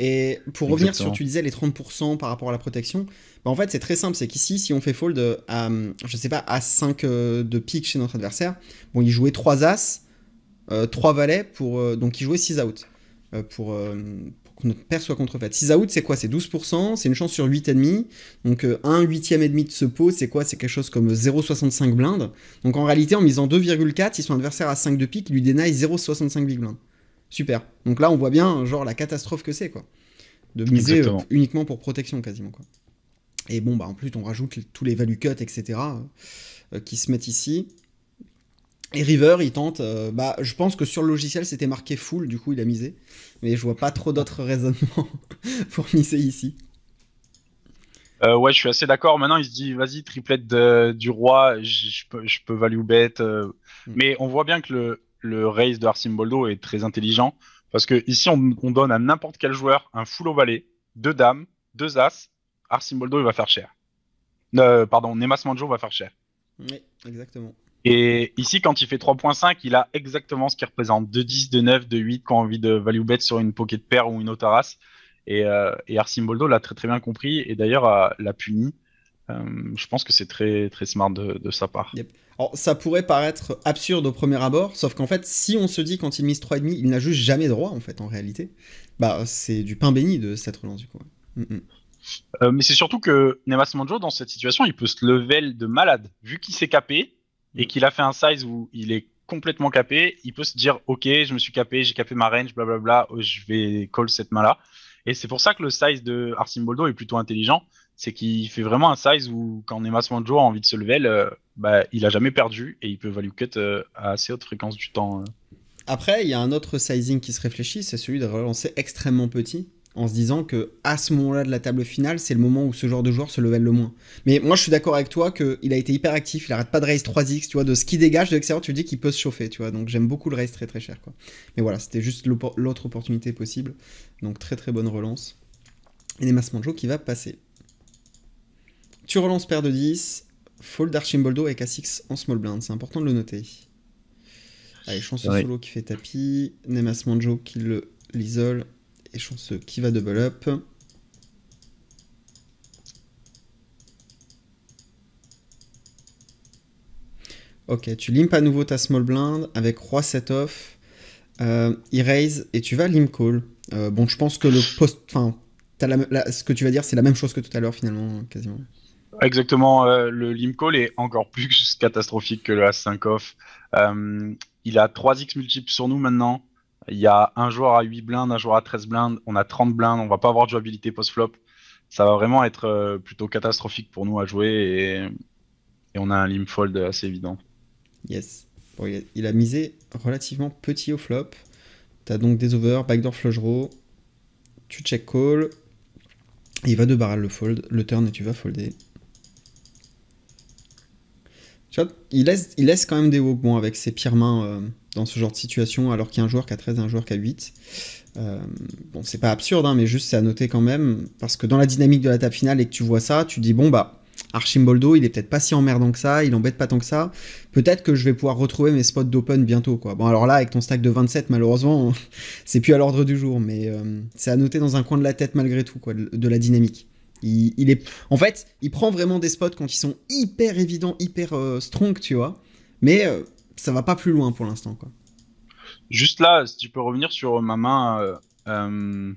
Et pour revenir sur, tu disais les 30% par rapport à la protection, bah en fait c'est très simple, c'est qu'ici si on fait fold euh, à, je sais pas, à 5 euh, de pique chez notre adversaire, bon il jouait 3 as, euh, 3 valets, pour, euh, donc il jouait 6 out pour, perçoit notre soit contrefaite. 6 out, c'est quoi C'est 12%, c'est une chance sur 8,5. Donc 18 euh, 1 huitième et demi de ce pot, c'est quoi C'est quelque chose comme 0,65 blindes. Donc en réalité, en misant 2,4, si son adversaire à 5 de pique, il lui dénaille 0,65 big blindes. Super. Donc là, on voit bien, genre, la catastrophe que c'est, quoi. De miser euh, uniquement pour protection, quasiment, quoi. Et bon, bah en plus, on rajoute tous les value cuts, etc., euh, qui se mettent ici. Et River, il tente. Euh, bah, je pense que sur le logiciel, c'était marqué full, du coup, il a misé. Mais je vois pas trop d'autres ah. raisonnements [laughs] pour miser ici. Euh, ouais, je suis assez d'accord. Maintenant, il se dit, vas-y, triplette du roi, je peux, value bet. Euh. Hmm. Mais on voit bien que le, le raise de Arsimboldo est très intelligent. Parce que ici, on, donne à n'importe quel joueur un full au valet, deux dames, deux as. Arcimboldo, il va faire cher. pardon, Nemas Manjo va faire cher. Oui, exactement. Et ici, quand il fait 3.5, il a exactement ce qu'il représente. 2 10, 2 9, 2 8 quand on envie de value bet sur une pocket pair ou une autre race. Et, euh, et l'a très très bien compris et d'ailleurs euh, l'a puni. Euh, je pense que c'est très très smart de, sa part. Alors, ça pourrait paraître absurde au premier abord, sauf qu'en fait, si on se dit quand il mise 3,5, il n'a juste jamais droit en fait en réalité, bah c'est du pain béni de cette relance du coup. Mm, mm. Euh, mais c'est surtout que Nemas Manjo, dans cette situation, il peut se level de malade. Vu qu'il s'est capé, et qu'il a fait un size où il est complètement capé, il peut se dire ok, je me suis capé, j'ai capé ma range, blablabla, euh, je vais call cette main là. Et c'est pour ça que le size de Boldo est plutôt intelligent, c'est qu'il fait vraiment un size où quand Nemas Manjo a envie de se level, euh, bah, il a jamais perdu et il peut value cut euh, à assez haute fréquence du temps. Hein. Après, il y a un autre sizing qui se réfléchit, c'est celui de relancer extrêmement petit en se disant que à ce moment-là de la table finale, c'est le moment où ce genre de joueur se level le moins. Mais moi, je suis d'accord avec toi qu'il a été hyper actif, il arrête pas de raise 3x, tu vois, de ce qui dégage de l'extérieur, tu dis qu'il peut se chauffer, tu vois. Donc j'aime beaucoup le raise très très cher, quoi. Mais voilà, c'était juste l'autre opportunité possible. Donc très très bonne relance. Et des Manjo qui va passer. Tu relances paire de 10, fold Archimboldo avec A 6 en small blind, c'est important de le noter. Allez, chance solo qui fait tapis, Nemas Manjo qui l'isole, et chanceux qui va double up. Ok, tu limpes à nouveau ta small blind avec roi set off, euh, raise et tu vas limp call. Euh, bon, je pense que le post. Enfin, ce que tu vas dire, c'est la même chose que tout à l'heure finalement, quasiment. Exactement, euh, le limp call est encore plus [laughs] catastrophique que le As5 off. Euh, il a 3x multiples sur nous maintenant. Il y a un joueur à 8 blindes, un joueur à 13 blindes, on a 30 blindes, on va pas avoir de jouabilité post-flop. Ça va vraiment être euh, plutôt catastrophique pour nous à jouer et, on a un limp fold assez évident. Yes. il a misé relativement petit au flop. T'as donc des over, backdoor flush draw, tu check call, il va de barrel le fold, le turn et tu vas folder. il laisse, il laisse quand même des walks avec ses pires mains. Euh, dans ce genre de situation, alors qu'il y a un joueur qui a 13 un joueur qui a 8. bon, c'est pas absurde, hein, mais juste c'est à noter quand même, parce que dans la dynamique de la table finale et que tu vois ça, tu dis bon bah. Archimboldo, il est peut-être pas si emmerdant que ça, il embête pas tant que ça. Peut-être que je vais pouvoir retrouver mes spots d'open bientôt, quoi. Bon, alors là, avec ton stack de 27, malheureusement, [laughs] c'est plus à l'ordre du jour, mais euh, c'est à noter dans un coin de la tête malgré tout, quoi, de la dynamique. Il, est, en fait, il prend vraiment des spots quand ils sont hyper évidents, hyper euh, strong, tu vois. Mais euh, ça va pas plus loin pour l'instant, quoi. Juste là, si tu peux revenir sur ma main. Euh, euh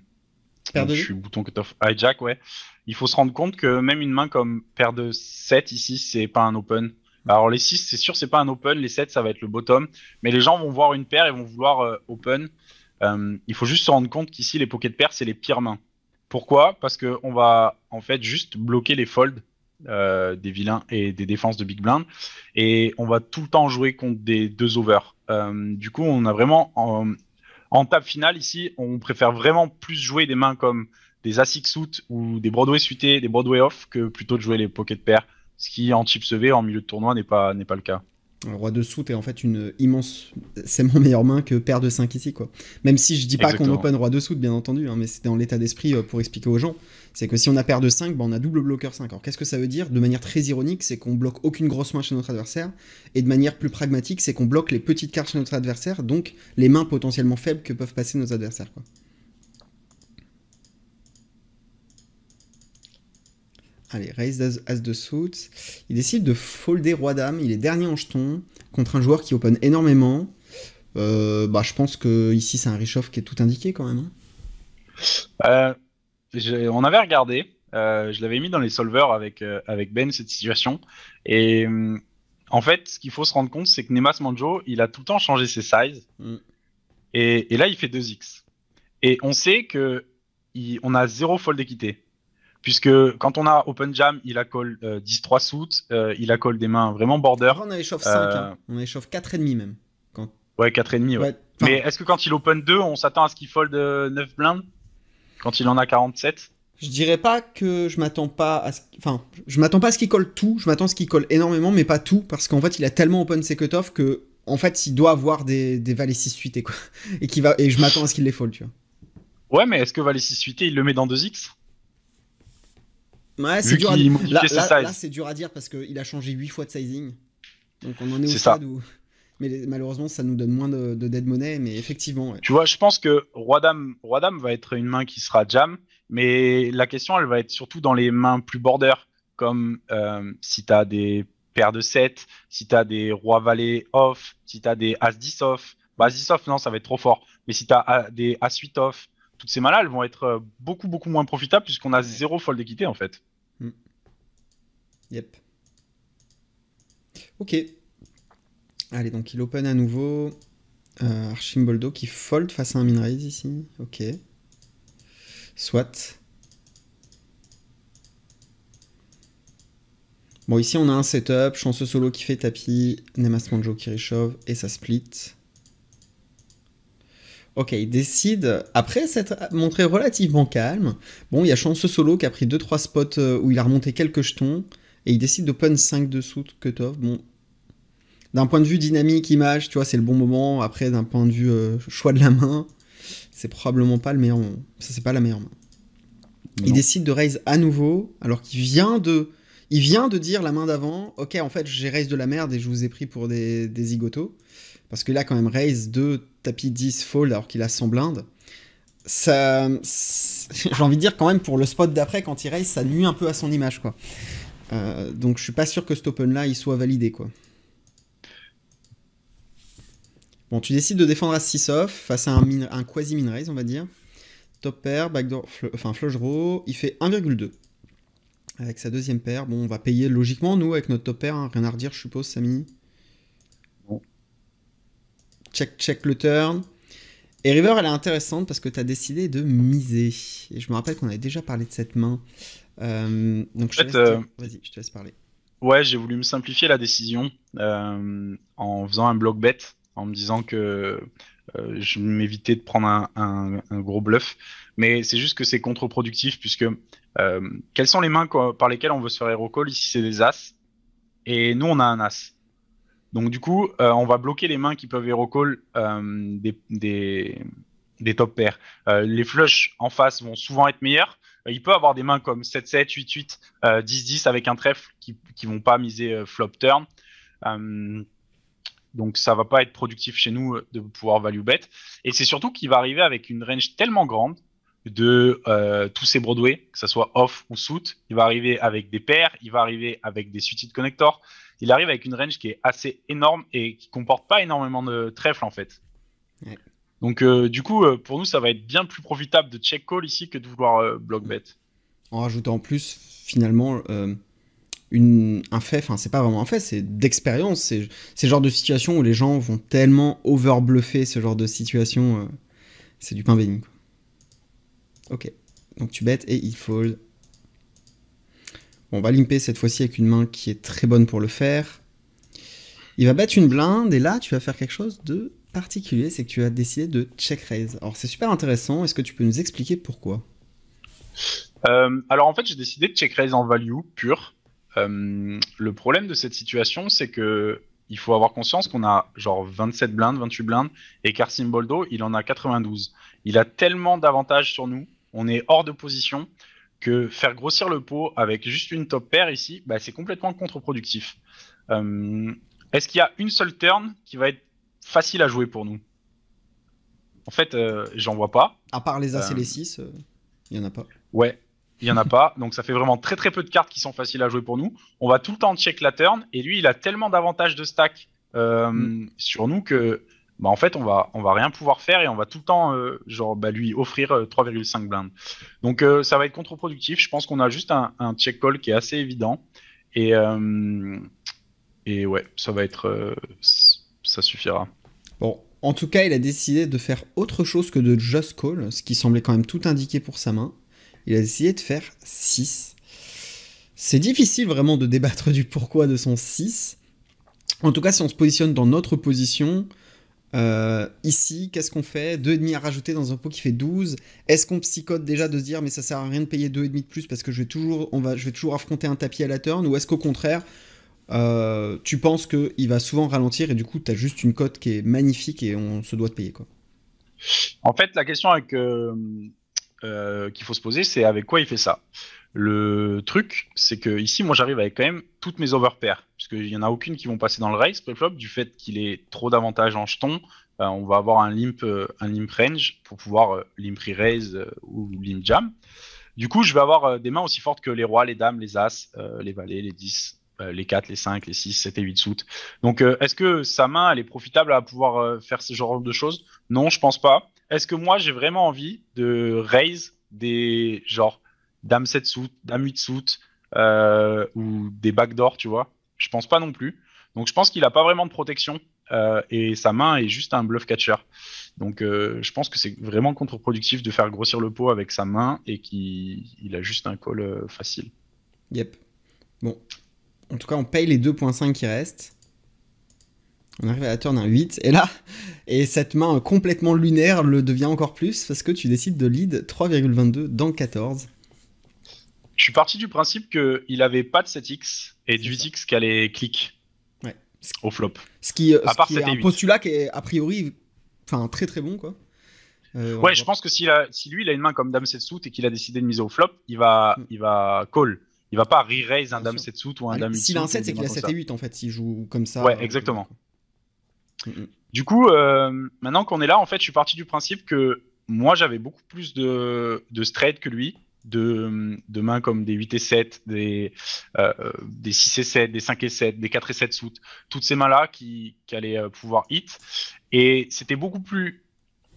je suis bouton off. hijack, ouais. Il faut se rendre compte que même une main comme paire de 7 ici, c'est pas un open. Bah, alors les 6, c'est sûr, c'est pas un open. Les 7, ça va être le bottom. Mais les gens vont voir une paire et vont vouloir euh, open. Euh, il faut juste se rendre compte qu'ici, les pockets de paires, c'est les pires mains. Pourquoi Parce qu'on va en fait juste bloquer les folds. Euh, des vilains et des défenses de Big Blind. Et on va tout le temps jouer contre des deux overs. Euh, du coup, on a vraiment. En, table finale, ici, on préfère vraiment plus jouer des mains comme des As-6 suit ou des Broadway suités, des Broadway off, que plutôt de jouer les pocket pairs. Ce qui, en chips en milieu de tournoi, n'est pas, n'est pas le cas. Le roi de soute est en fait une immense, c'est mon meilleure main que paire de 5 ici quoi. Même si je dis pas qu'on open roi de soute bien entendu, hein, mais c'est dans l'état d'esprit euh, pour expliquer aux gens. C'est que si on a paire de 5, bah, on a double bloqueur 5. Alors qu'est-ce que ça veut dire De manière très ironique, c'est qu'on bloque aucune grosse main chez notre adversaire, et de manière plus pragmatique, c'est qu'on bloque les petites cartes chez notre adversaire, donc les mains potentiellement faibles que peuvent passer nos adversaires. Allez, raise as de suit. Il décide de folder roi dame. Il est dernier en jeton contre un joueur qui open énormément. Euh, bah, je pense que ici c'est un reshove qui est tout indiqué quand même. Hein. Euh, on avait regardé, euh, je l'avais mis dans les solvers avec, euh, avec Ben, cette situation. Et euh, en fait, ce qu'il faut se rendre compte, c'est que Nemas Manjo, il a tout le temps changé ses sizes. Mm. Et, là, il fait 2x. Et on sait que on a zéro fold d'équité. Puisque quand on a Open Jam, il a call 10-3 suits, il a call des mains vraiment border. on a échauffe 5, hein. on échauffe 4,5 même. Ouais, 4,5, ouais Mais est-ce que quand il open 2, on s'attend à ce qu'il fold 9 blindes quand il en a 47 je dirais pas que je m'attends pas à ce... enfin je m'attends pas à ce qu'il colle tout je m'attends à ce qu'il colle énormément mais pas tout parce qu'en fait il a tellement open ses off que en fait il doit avoir des, des valets 6 suite et quoi [laughs] et qui va et je m'attends à ce qu'il les fold tu vois ouais mais est-ce que valet 6 8 il le met dans 2x ouais c'est dur à... là, c'est dur à dire parce qu'il a changé 8 fois de sizing donc on en est, au stade où mais malheureusement, ça nous donne moins de, dead money. Mais effectivement. Tu vois, je pense que Roi Dame, Roi Dame va être une main qui sera jam. Mais la question, elle va être surtout dans les mains plus border. Comme euh, si tu as des paires de 7, si tu as des rois valets off, si tu as des As 10 off. Bah, As 10 off, non, ça va être trop fort. Mais si tu as euh, des As 8 off, toutes ces mains-là, elles vont être euh, beaucoup, beaucoup moins profitables puisqu'on a zéro fold d'équité en fait. Hmm. Yep. Ok, Allez, donc il open à nouveau. Euh, Archimboldo qui fold face à un min-raise ici. Ok. Soit. Bon, ici on a un setup, chanceux solo qui fait tapis, Nemas Manjo qui réchauffe et ça split. Ok, il décide, après s'être montré relativement calme, bon, il y a chanceux solo qui a pris 2-3 spots euh, où il a remonté quelques jetons, et il décide d'open 5 de cutoff. Bon, d'un point de vue dynamique, image, tu vois, c'est le bon moment. Après, d'un point de vue euh, choix de la main, c'est probablement pas le meilleur moment. Ça, c'est pas la meilleure main. Il décide de raise à nouveau, alors qu'il vient de, il vient de dire la main d'avant, ok, en fait, j'ai raise de la merde et je vous ai pris pour des, des zigotos. Parce que là, quand même, raise 2, tapis 10, fold, alors qu'il a 100 blindes. Ça, [laughs] j'ai envie de dire quand même pour le spot d'après, quand il raise, ça nuit un peu à son image, quoi. Euh, donc je suis pas sûr que cet open là il soit validé, quoi. Bon, tu décides de défendre à 6 off face à un, quasi min raise, on va dire. Top pair, backdoor, enfin flush draw, il fait 1,2 avec sa deuxième paire. Bon, on va payer logiquement, nous, avec notre top pair. Hein, rien à redire, je suppose, Samy. Check, check le turn. Et River, elle est intéressante parce que tu as décidé de miser. Et je me rappelle qu'on avait déjà parlé de cette main. Euh, donc, je te, laisse... Euh, vas-y, je te laisse parler. Ouais, j'ai voulu me simplifier la décision euh, en faisant un block bet en me disant que je euh, je m'évitais de prendre un, gros bluff. Mais c'est juste que c'est contre-productif puisque euh, quelles sont les mains par lesquelles on veut se faire hero call Ici, c'est des as. Et nous, on a un as. Donc, du coup, euh, on va bloquer les mains qui peuvent hero call des, des, top pairs. les flushs en face vont souvent être meilleurs. Il peut avoir des mains comme 7-7, 8-8, 10-10 avec un trèfle qui, ne vont pas miser flop turn. Donc ça va pas être productif chez nous euh, de pouvoir value bet. Et c'est surtout qu'il va arriver avec une range tellement grande de euh, tous ces Broadway, que ce soit off ou suit. Il va arriver avec des paires, il va arriver avec des suites de connectors. Il arrive avec une range qui est assez énorme et qui comporte pas énormément de trèfles en fait. Donc euh, du coup, pour nous, ça va être bien plus profitable de check call ici que de vouloir block bet. En rajoutant en plus, finalement, un fait, enfin c'est pas vraiment un fait, c'est d'expérience, c'est ce genre de situation où les gens vont tellement overbluffer ce genre de situation, euh, c'est du pain béni. Ok, donc tu bêtes et il fold. Bon, on va limper cette fois-ci avec une main qui est très bonne pour le faire. Il va battre une blinde et là tu vas faire quelque chose de particulier, c'est que tu as décidé de check raise. Alors c'est super intéressant, est-ce que tu peux nous expliquer pourquoi euh, alors en fait j'ai décidé de check raise en value pure euh, le problème de cette situation, c'est que il faut avoir conscience qu'on a genre 27 blindes, 28 blindes, et boldo il en a 92. Il a tellement d'avantages sur nous, on est hors de position, que faire grossir le pot avec juste une top paire ici, bah, c'est complètement contre-productif. Euh, est-ce qu'il y a une seule turn qui va être facile à jouer pour nous En fait, euh, j'en vois pas. À part les As et les 6, il n'y en a pas. Ouais, il y en a pas. Donc ça fait vraiment très très peu de cartes qui sont faciles à jouer pour nous. On va tout le temps check la turn et lui il a tellement d'avantages de stack euh, mm. sur nous que bah en fait on va on va rien pouvoir faire et on va tout le temps euh, genre bah, lui offrir 3,5 euh, blindes. Donc ça va être contre-productif. Je pense qu'on a juste un, un, check call qui est assez évident et et ouais ça va être ça suffira. Bon. En tout cas, il a décidé de faire autre chose que de just call, ce qui semblait quand même tout indiqué pour sa main. Il a essayé de faire 6. C'est difficile vraiment de débattre du pourquoi de son 6. En tout cas, si on se positionne dans notre position, euh, ici, qu'est-ce qu'on fait 2,5 à rajouter dans un pot qui fait 12. Est-ce qu'on psychote déjà de se dire mais ça sert à rien de payer 2,5 de plus parce que je vais toujours, on va, je vais toujours affronter un tapis à la turn Ou est-ce qu'au contraire, euh, tu penses qu'il va souvent ralentir et du coup, tu as juste une cote qui est magnifique et on se doit de payer quoi En fait, la question est que... Euh, euh, qu'il faut se poser, c'est avec quoi il fait ça. Le truc, c'est que ici, moi, j'arrive avec quand même toutes mes overpairs, puisqu'il n'y en a aucune qui vont passer dans le race pré du fait qu'il est trop davantage en jetons. Euh, on va avoir un limp, euh, un limp range pour pouvoir limp raise ou limp jam. Du coup, je vais avoir des mains aussi fortes que les rois, les dames, les as, les valets, les 10, les 4, les 5, les 6, 7 et 8 soutes. Donc, est-ce que sa main, elle est profitable à pouvoir faire ce genre de choses Non, je pense pas est-ce que moi j'ai vraiment envie de raise des genre dame 7 suit, dame 8 suit, euh, ou des backdoors, tu vois Je pense pas non plus. Donc je pense qu'il a pas vraiment de protection euh, et sa main est juste un bluff catcher. Donc euh, je pense que c'est vraiment contre-productif de faire grossir le pot avec sa main et qu'il a juste un call facile. Yep. Bon. En tout cas, on paye les 2.5 qui restent. On arrive à la turn 1 8, et là, et cette main complètement lunaire le devient encore plus parce que tu décides de lead 3,22 dans 14. Je suis parti du principe qu'il avait pas de 7x et du 8x qui allait click au flop. Ce qui, euh, est un postulat qui est a priori enfin, très très bon quoi. Euh, ouais, je pense que si, si lui il a une main comme Dame 7 suit et qu'il a décidé de miser au flop, il va, call, mm. il va call. Il va pas re-raise un Dame 7 suit ou un Dame 8 S'il a un 7, c'est qu'il a 7 et 8 en fait, s'il joue comme ça. Ouais, euh, exactement. Du coup, euh, maintenant qu'on est là, en fait, je suis parti du principe que moi, j'avais beaucoup plus de, de straight que lui, de, mains comme des 8 et 7, des, euh, euh, des 6 et 7, des 5 et 7, des 4 et 7 soutes, toutes ces mains-là qui, allaient pouvoir hit. Et c'était beaucoup plus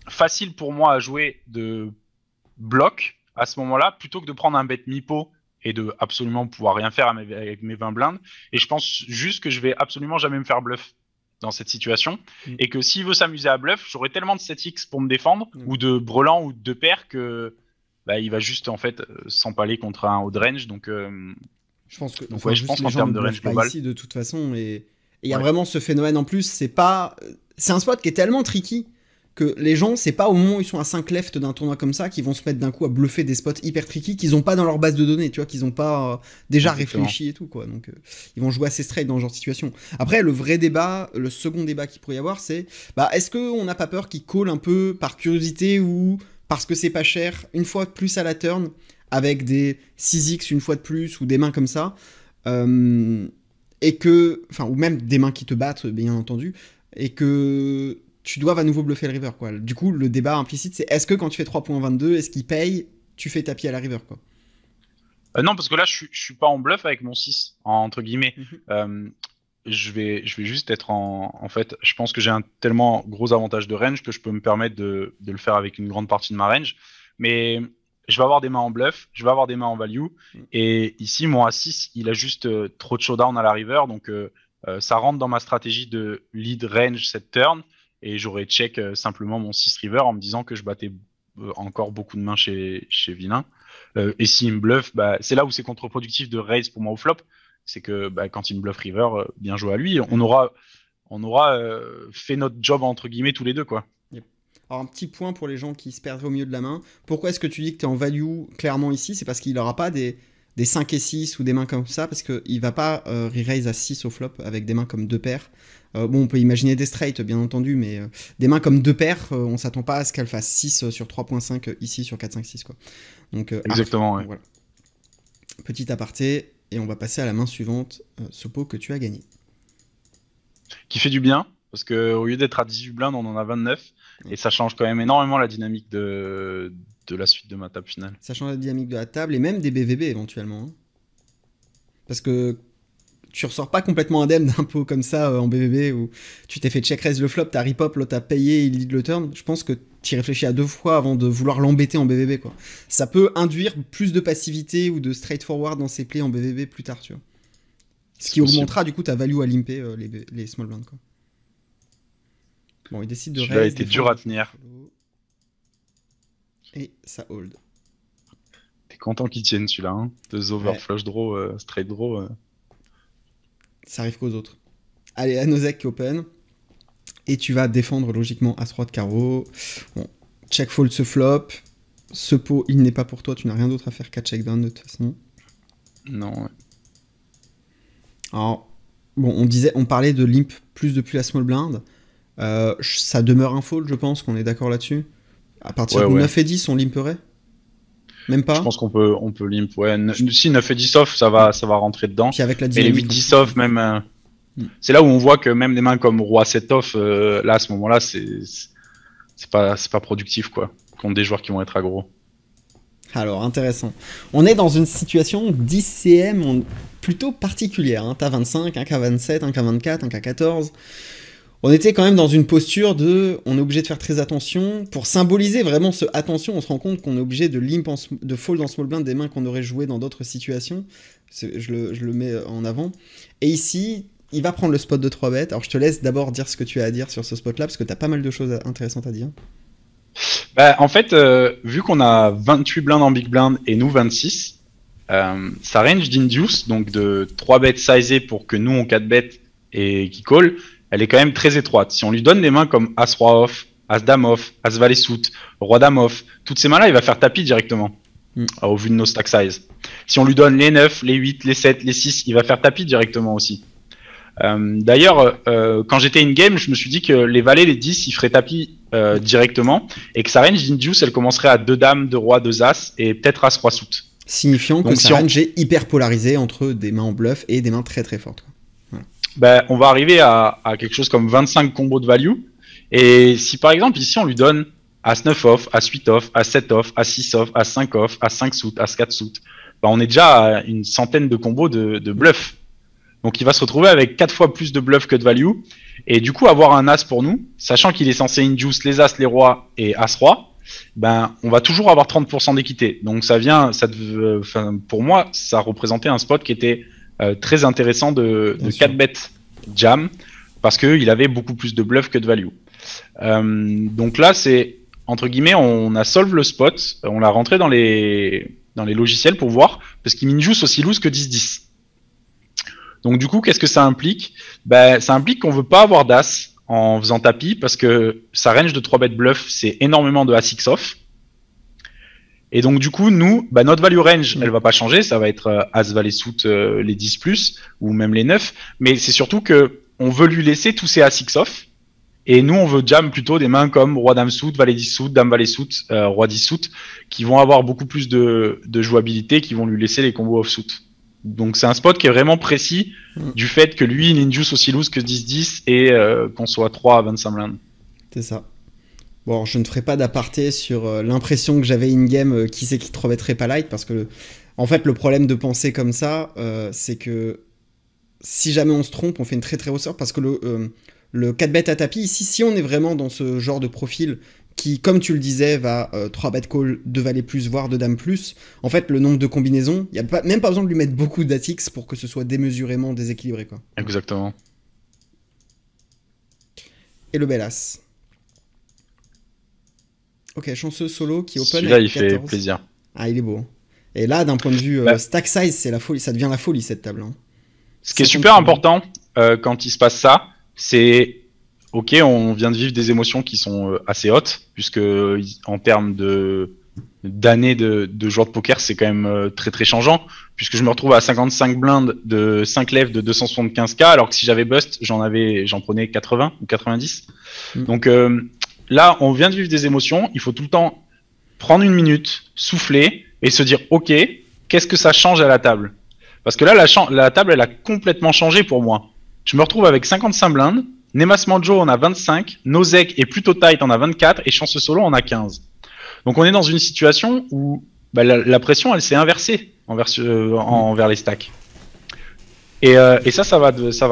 facile pour moi à jouer de bloc à ce moment-là, plutôt que de prendre un bet mi et de absolument pouvoir rien faire avec mes 20 blindes. Et je pense juste que je vais absolument jamais me faire bluff dans cette situation. Mm. Et que s'il veut s'amuser à bluff, j'aurai tellement de 7x pour me défendre, mm. ou de brelan, ou de paire, que bah, il va juste en fait euh, s'empaler contre un haut de range. Donc, euh, je pense que je pense en termes de range global. de toute façon, et il y a vraiment ce phénomène en plus. C'est pas, c'est un spot qui est tellement tricky les gens, c'est pas au moment où ils sont à 5 left d'un tournoi comme ça qu'ils vont se mettre d'un coup à bluffer des spots hyper tricky qu'ils ont pas dans leur base de données, tu vois, qu'ils ont pas euh, déjà réfléchi et tout, quoi. Donc, euh, ils vont jouer assez straight dans ce genre de situation. Après, le vrai débat, le second débat qu'il pourrait y avoir, c'est bah, est-ce qu'on n'a pas peur qu'ils collent un peu par curiosité ou parce que c'est pas cher, une fois plus à la turn, avec des 6x une fois de plus ou des mains comme ça, euh, et que, enfin, ou même des mains qui te battent, bien entendu, et que tu dois à nouveau bluffer le river. Quoi. Du coup, le débat implicite, c'est est-ce que quand tu fais 3.22, est-ce qu'il paye, tu fais tapis à la river quoi. Euh, non, parce que là, je, je, suis pas en bluff avec mon 6, entre guillemets. Mhm. Euh, je, vais, je vais juste être en. fait, je pense que j'ai un tellement gros avantage de range que je peux me permettre de, le faire avec une grande partie de ma range. Mais je vais avoir des mains en bluff, je vais avoir des mains en value. Mhm. Et ici, mon A6, il a juste euh, trop de showdown à la river. Donc, ça rentre dans ma stratégie de lead range cette turn et j'aurais check euh, simplement mon 6 river en me disant que je battais euh, encore beaucoup de mains chez, chez Vilain. Euh, et s'il me bluffe, bah, c'est là où c'est contre-productif de raise pour moi au flop. C'est que bah, quand il me bluffe river, bien joué à lui. On mm. aura, on aura fait notre job entre guillemets tous les deux. quoi. Alors un petit point pour les gens qui se perdent au milieu de la main. Pourquoi est-ce que tu dis que tu es en value clairement ici C'est parce qu'il n'aura pas des, des 5 et 6 ou des mains comme ça, parce qu'il ne va pas re-raise à 6 au flop avec des mains comme deux paires. Euh, bon, on peut imaginer des straights, bien entendu, mais euh, des mains comme deux paires, euh, on s'attend pas à ce qu'elle fasse 6 sur 3.5 ici sur 4, 5, 6. Quoi. Donc, Exactement, ouais. Petit aparté, et on va passer à la main suivante, ce pot que tu as gagné. Qui fait du bien, parce que au lieu d'être à 18 blindes, on en a 29. Et ça change quand même énormément la dynamique de, la suite de ma table finale. Ça change la dynamique de la table et même des bbb éventuellement. Hein. Parce que tu ressors pas complètement indemne d'un pot comme ça euh, en BBB où tu t'es fait check raise le flop, t'as ripop, l'autre t'as payé, il lead le turn. Je pense que y réfléchis à deux fois avant de vouloir l'embêter en BBB quoi. Ça peut induire plus de passivité ou de straightforward dans ses plays en BBB plus tard, Ce qui augmentera du coup ta value à limper euh, les, small blinds quoi. Bon, il décide de. celui a été dur à tenir. Et ça hold. T'es content qu'il tienne celui-là, hein Deux over draw, euh, straight draw ça arrive qu'aux autres. Allez, Anosek qui open. Et tu vas défendre logiquement As-3 de carreau. Bon, check fold ce flop. Ce pot, il n'est pas pour toi. Tu n'as rien d'autre à faire qu'à check down de toute façon. Non. Ouais. Alors, bon, on disait, on parlait de limp plus depuis la small blind. Euh, ça demeure un fold, je pense qu'on est d'accord là-dessus. À partir de 9 et 10, on limperait pas. Je pense qu'on peut, on peut limp. Ouais, ne, si 9 et 10 off, ça va, ça va rentrer dedans. et avec la les 8 10 off, même. Euh, mm. C'est là où on voit que même des mains comme Roi 7 off, euh, là à ce moment-là, c'est c'est pas, pas productif quoi. Contre des joueurs qui vont être aggro. Alors intéressant. On est dans une situation 10 CM plutôt particulière. Hein. T'as 25, un K27, un K24, un K14 on était quand même dans une posture de on est obligé de faire très attention pour symboliser vraiment ce attention on se rend compte qu'on est obligé de limp de fold en small blind des mains qu'on aurait joué dans d'autres situations je le, je le, mets euh, en avant et ici il va prendre le spot de 3 bêtes alors je te laisse d'abord dire ce que tu as à dire sur ce spot là parce que tu as pas mal de choses intéressantes à dire bah, en fait euh, vu qu'on a 28 blindes en big blind et nous 26 euh, ça sa range d'induce donc de 3 bêtes sizées pour que nous on 4 bêtes et qui colle elle est quand même très étroite. Si on lui donne des mains comme As-Roi off, As-Dame off, As-Valet suit, Roi-Dame off, toutes ces mains-là, il va faire tapis directement. Mm. Ah, au vu de nos stack size. Si on lui donne les 9, les 8, les 7, les 6, il va faire tapis directement aussi. Euh, d'ailleurs, euh, euh, quand j'étais in-game, je me suis dit que les valets, les 10, ils feraient tapis directement et que sa range d'induce, elle commencerait à 2 dames, 2 rois, 2 as et peut-être as roi soute. Signifiant que sa range hyper polarisée entre des mains en bluff et des mains très très fortes. Ben, on va arriver à, quelque chose comme 25 combos de value. Et si par exemple ici on lui donne As 9 off, As 8 off, As 7 off, As 6 off, As 5 off, As 5 suit, As 4 suit, on est déjà à une centaine de combos de, bluff. Donc il va se retrouver avec 4 fois plus de bluff que de value. Et du coup, avoir un As pour nous, sachant qu'il est censé induce les As, les Rois et As Roi, ben, on va toujours avoir 30% d'équité. Donc ça vient, pour moi, ça représentait un spot qui était euh, très intéressant de, 4 bêtes jam parce qu'il avait beaucoup plus de bluff que de value. Euh, donc là, c'est entre guillemets, on a solve le spot, on l'a rentré dans les, dans les logiciels pour voir parce qu'il joue aussi loose que 10-10. Donc du coup, qu'est-ce que ça implique ben, Ça implique qu'on veut pas avoir d'as en faisant tapis parce que sa range de 3 bêtes bluff, c'est énormément de as 6 off. Et donc, du coup, nous, bah, notre value range, mm. elle va pas changer. Ça va être euh, As, Valet, soot euh, les 10 plus, ou même les 9. Mais c'est surtout que on veut lui laisser tous ses as Six off. Et nous, on veut jam plutôt des mains comme Roi, Dame, soot Valet, 10 soot Dame, Valet, soot euh, Roi, 10 qui vont avoir beaucoup plus de, jouabilité, qui vont lui laisser les combos off suit Donc, c'est un spot qui est vraiment précis mm. du fait que lui, il induce aussi loose que 10-10 et qu'on soit 3 à 25 blindes. C'est ça. Bon, je ne ferai pas d'aparté sur euh, l'impression que j'avais in-game, euh, qui c'est qui te remettrait pas light, parce que, en fait, le problème de penser comme ça, euh, c'est que si jamais on se trompe, on fait une très très sorte, parce que le, 4 bet à tapis, ici, si on est vraiment dans ce genre de profil qui, comme tu le disais, va 3 bet call, 2 valets plus, voire 2 dames plus, en fait, le nombre de combinaisons, il n'y a pas, même pas besoin de lui mettre beaucoup d'atix pour que ce soit démesurément déséquilibré. Quoi. Exactement. Et le bel Ok, chanceux solo qui open. Celui-là, il fait plaisir. Ah, il est beau. Hein. Et là, d'un point de vue euh, bah. stack size, c'est la folie, ça devient la folie cette table. Hein. Ce qui est super important euh, quand il se passe ça, c'est ok, on vient de vivre des émotions qui sont euh, assez hautes, puisque en termes de d'années de, de joueur de poker, c'est quand même très très changeant, puisque je me retrouve à 55 blindes de 5 lèvres de 275k, alors que si j'avais bust, j'en avais, j'en prenais 80 ou 90. Mm. Donc là, on vient de vivre des émotions, il faut tout le temps prendre une minute, souffler et se dire ok, qu'est-ce que ça change à la table Parce que là, la, table, elle a complètement changé pour moi. Je me retrouve avec 55 blindes, Nemas Manjo en a 25, Nozek est plutôt Tight en a 24 et Chance Solo en a 15. Donc on est dans une situation où bah, la, pression, elle s'est inversée envers, euh, les stacks. Euh, et, ça, ça va,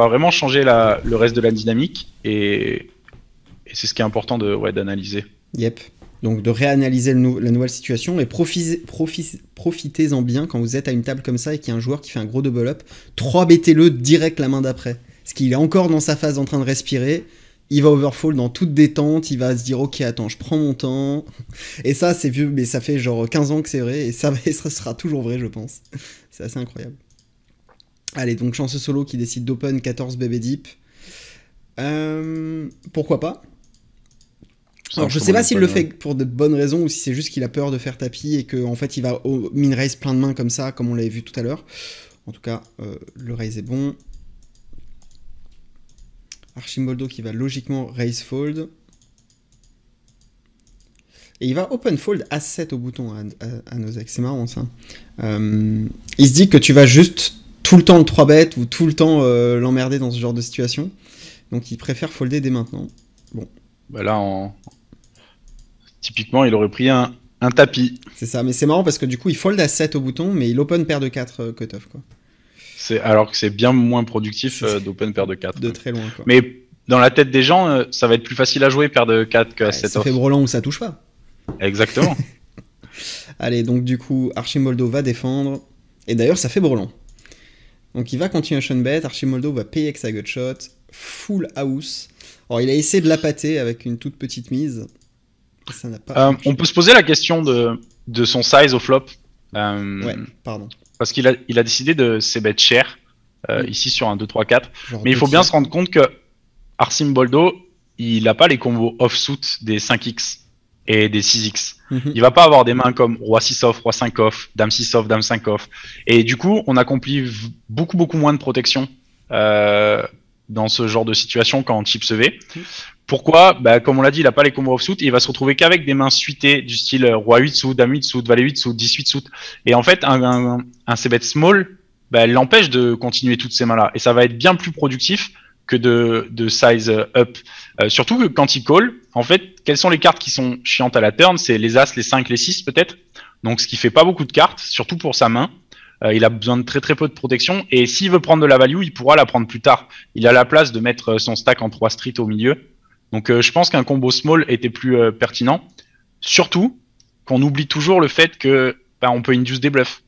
vraiment changer le reste de la dynamique. Et, et c'est ce qui est important de, d'analyser. Yep. Donc de réanalyser la nouvelle situation et profitez-en bien quand vous êtes à une table comme ça et qu'il y a un joueur qui fait un gros double-up. 3 BT-le direct la main d'après. Parce qu'il est encore dans sa phase en train de respirer. Il va overfall dans toute détente, il va se dire ok attends je prends mon temps. Et ça c'est vieux mais ça fait genre 15 ans que c'est vrai et ça, [laughs] et ça sera toujours vrai je pense. C'est assez incroyable. Allez donc chanceux solo qui décide d'open 14 BB deep. Euh, pourquoi pas alors, je sais pas s'il le fait pour de bonnes raisons ou si c'est juste qu'il a peur de faire tapis et qu'en en fait il va au min raise plein de mains comme ça, comme on l'avait vu tout à l'heure. En tout cas, euh, le raise est bon. Archimboldo qui va logiquement raise fold. Et il va open fold à 7 au bouton à, nos C'est marrant ça. Euh, il se dit que tu vas juste tout le temps le 3 bêtes ou tout le temps euh, l'emmerder dans ce genre de situation. Donc il préfère folder dès maintenant. Bon. Bah là, en, Typiquement, il aurait pris un, tapis. C'est ça, mais c'est marrant parce que du coup, il fold à 7 au bouton, mais il open paire de 4 euh, cutoff. Quoi. C'est, alors que c'est bien moins productif euh, d'open paire de 4. De très loin. Mais dans la tête des gens, euh, ça va être plus facile à jouer paire de 4 que 7 Ça fait Broland ou ça touche pas. Exactement. [laughs] Allez, donc du coup, Archimoldo va défendre. Et d'ailleurs, ça fait Broland. Donc il va continuation bet, Archimoldo va payer avec sa gutshot, full house. Alors il a essayé de la pâter avec une toute petite mise, euh, on peut se poser la question de, de son size au flop. Euh, ouais, pardon. Parce qu'il a, il a décidé de ses bêtes euh, ici sur un 2, 3, 4. Mais il faut bien se rendre compte que Arsim Boldo, il n'a pas les combos off-suit des 5x et des 6x. Il ne Il va pas avoir des mains comme Roi 6 off, Roi 5 off, Dame 6 off, Dame 5 off. Et du coup, on accomplit beaucoup, beaucoup moins de protection dans ce genre de situation quand on chip se V. Pourquoi bah, Comme on l'a dit, il n'a pas les combos off-suit, il va se retrouver qu'avec des mains suitées du style euh, roi 8 suit, dame 8 suit, valet 8 suit, 18 8 suit. Et en fait, un, un, un small bah, l'empêche de continuer toutes ces mains-là. Et ça va être bien plus productif que de, size up. Euh, surtout que quand il call, en fait, quelles sont les cartes qui sont chiantes à la turn C'est les As, les 5, les 6 peut-être. Donc ce qui fait pas beaucoup de cartes, surtout pour sa main. Euh, il a besoin de très très peu de protection. Et s'il veut prendre de la value, il pourra la prendre plus tard. Il a la place de mettre son stack en 3 streets au milieu. Donc euh, je pense qu'un combo small était plus euh, pertinent. Surtout qu'on oublie toujours le fait que bah, on peut induire des bluffs.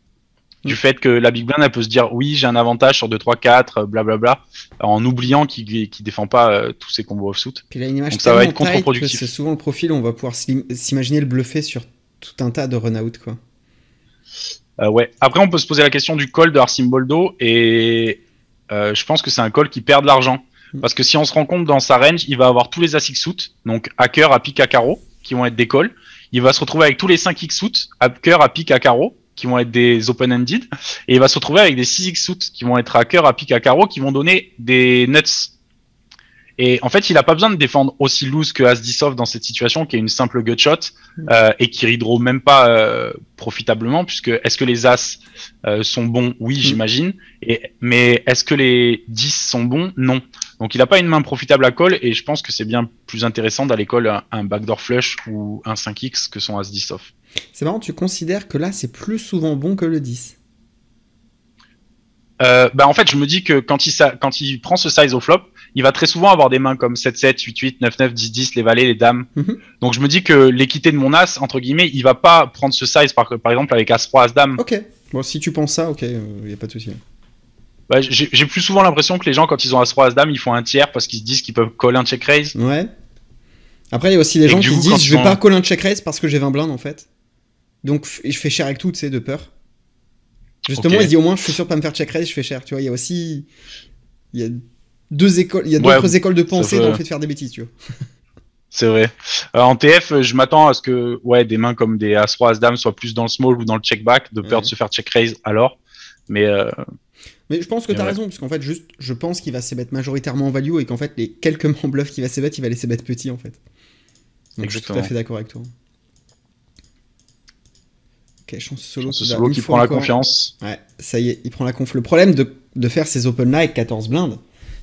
Du mm. fait que la big blind elle peut se dire oui j'ai un avantage sur 2, 3, 4, blablabla, en oubliant qu'il ne défend pas euh, tous ses combos offsuit. ça va être contre C'est souvent le profil où on va pouvoir s'imaginer le bluffer sur tout un tas de run-out. Quoi. ouais. Après on peut se poser la question du call de Arsimboldo et je pense que c'est un call qui perd de l'argent parce que si on se rend compte dans sa range, il va avoir tous les As six suit donc hacker à pique à carreau, qui vont être des calls. Il va se retrouver avec tous les 5 x à hacker à pique à carreau, qui vont être des open-ended. Et il va se retrouver avec des 6 x qui vont être hacker à pique à carreau, qui vont donner des nuts et en fait, il n'a pas besoin de défendre aussi loose que As-10 dans cette situation, qui est une simple gutshot mm. euh, et qui redraw même pas euh, profitablement, puisque est-ce que les As euh, sont bons Oui, mm. j'imagine. Et, mais est-ce que les 10 sont bons Non. Donc il n'a pas une main profitable à call, et je pense que c'est bien plus intéressant d'aller call un, backdoor flush ou un 5x que son As-10 off. C'est marrant, tu considères que là, c'est plus souvent bon que le 10 bah en fait, je me dis que quand il, quand il prend ce size au flop, il va très souvent avoir des mains comme 7-7, 8-8, 9-9, 10-10, les valets, les dames. Mhm. Donc je me dis que l'équité de mon as, entre guillemets, il va pas prendre ce size par, exemple avec As-3, As-Dame. Ok, bon, si tu penses ça, ok, il euh, n'y a pas de souci. Bah, j'ai plus souvent l'impression que les gens, quand ils ont As-3, As-Dame, ils font un tiers parce qu'ils se disent qu'ils peuvent coller un check raise. Ouais. Après, il y a aussi des gens qui disent je vais pas coller un check raise parce que j'ai 20 blindes en fait. Donc je fais cher avec tout, tu sais, de peur. Justement, il dit au moins je suis sûr de pas me faire check raise, je fais cher. Tu vois, il y a aussi. Il y a deux écoles, il y a d'autres écoles de pensée dans le fait de faire des bêtises, tu vois. [laughs] C'est vrai. Euh, en TF, je m'attends à ce que ouais, des mains comme des As-Roi, As-Dame soient plus dans le small ou dans le check-back, de peur de se faire check-raise alors. Mais, euh, mais je pense que tu as raison, parce qu'en fait, juste, je pense qu'il va s'ébattre majoritairement en value et qu'en fait, les quelques [laughs] mains bluff qu'il va s'ébattre, il va les s'ébattre petits en fait. Donc je suis tout à fait d'accord avec toi. Ok, chance solo, chance solo qui prend la confiance. Ouais, ça y est, il prend la conf. Le problème de, faire ces open avec 14 blindes,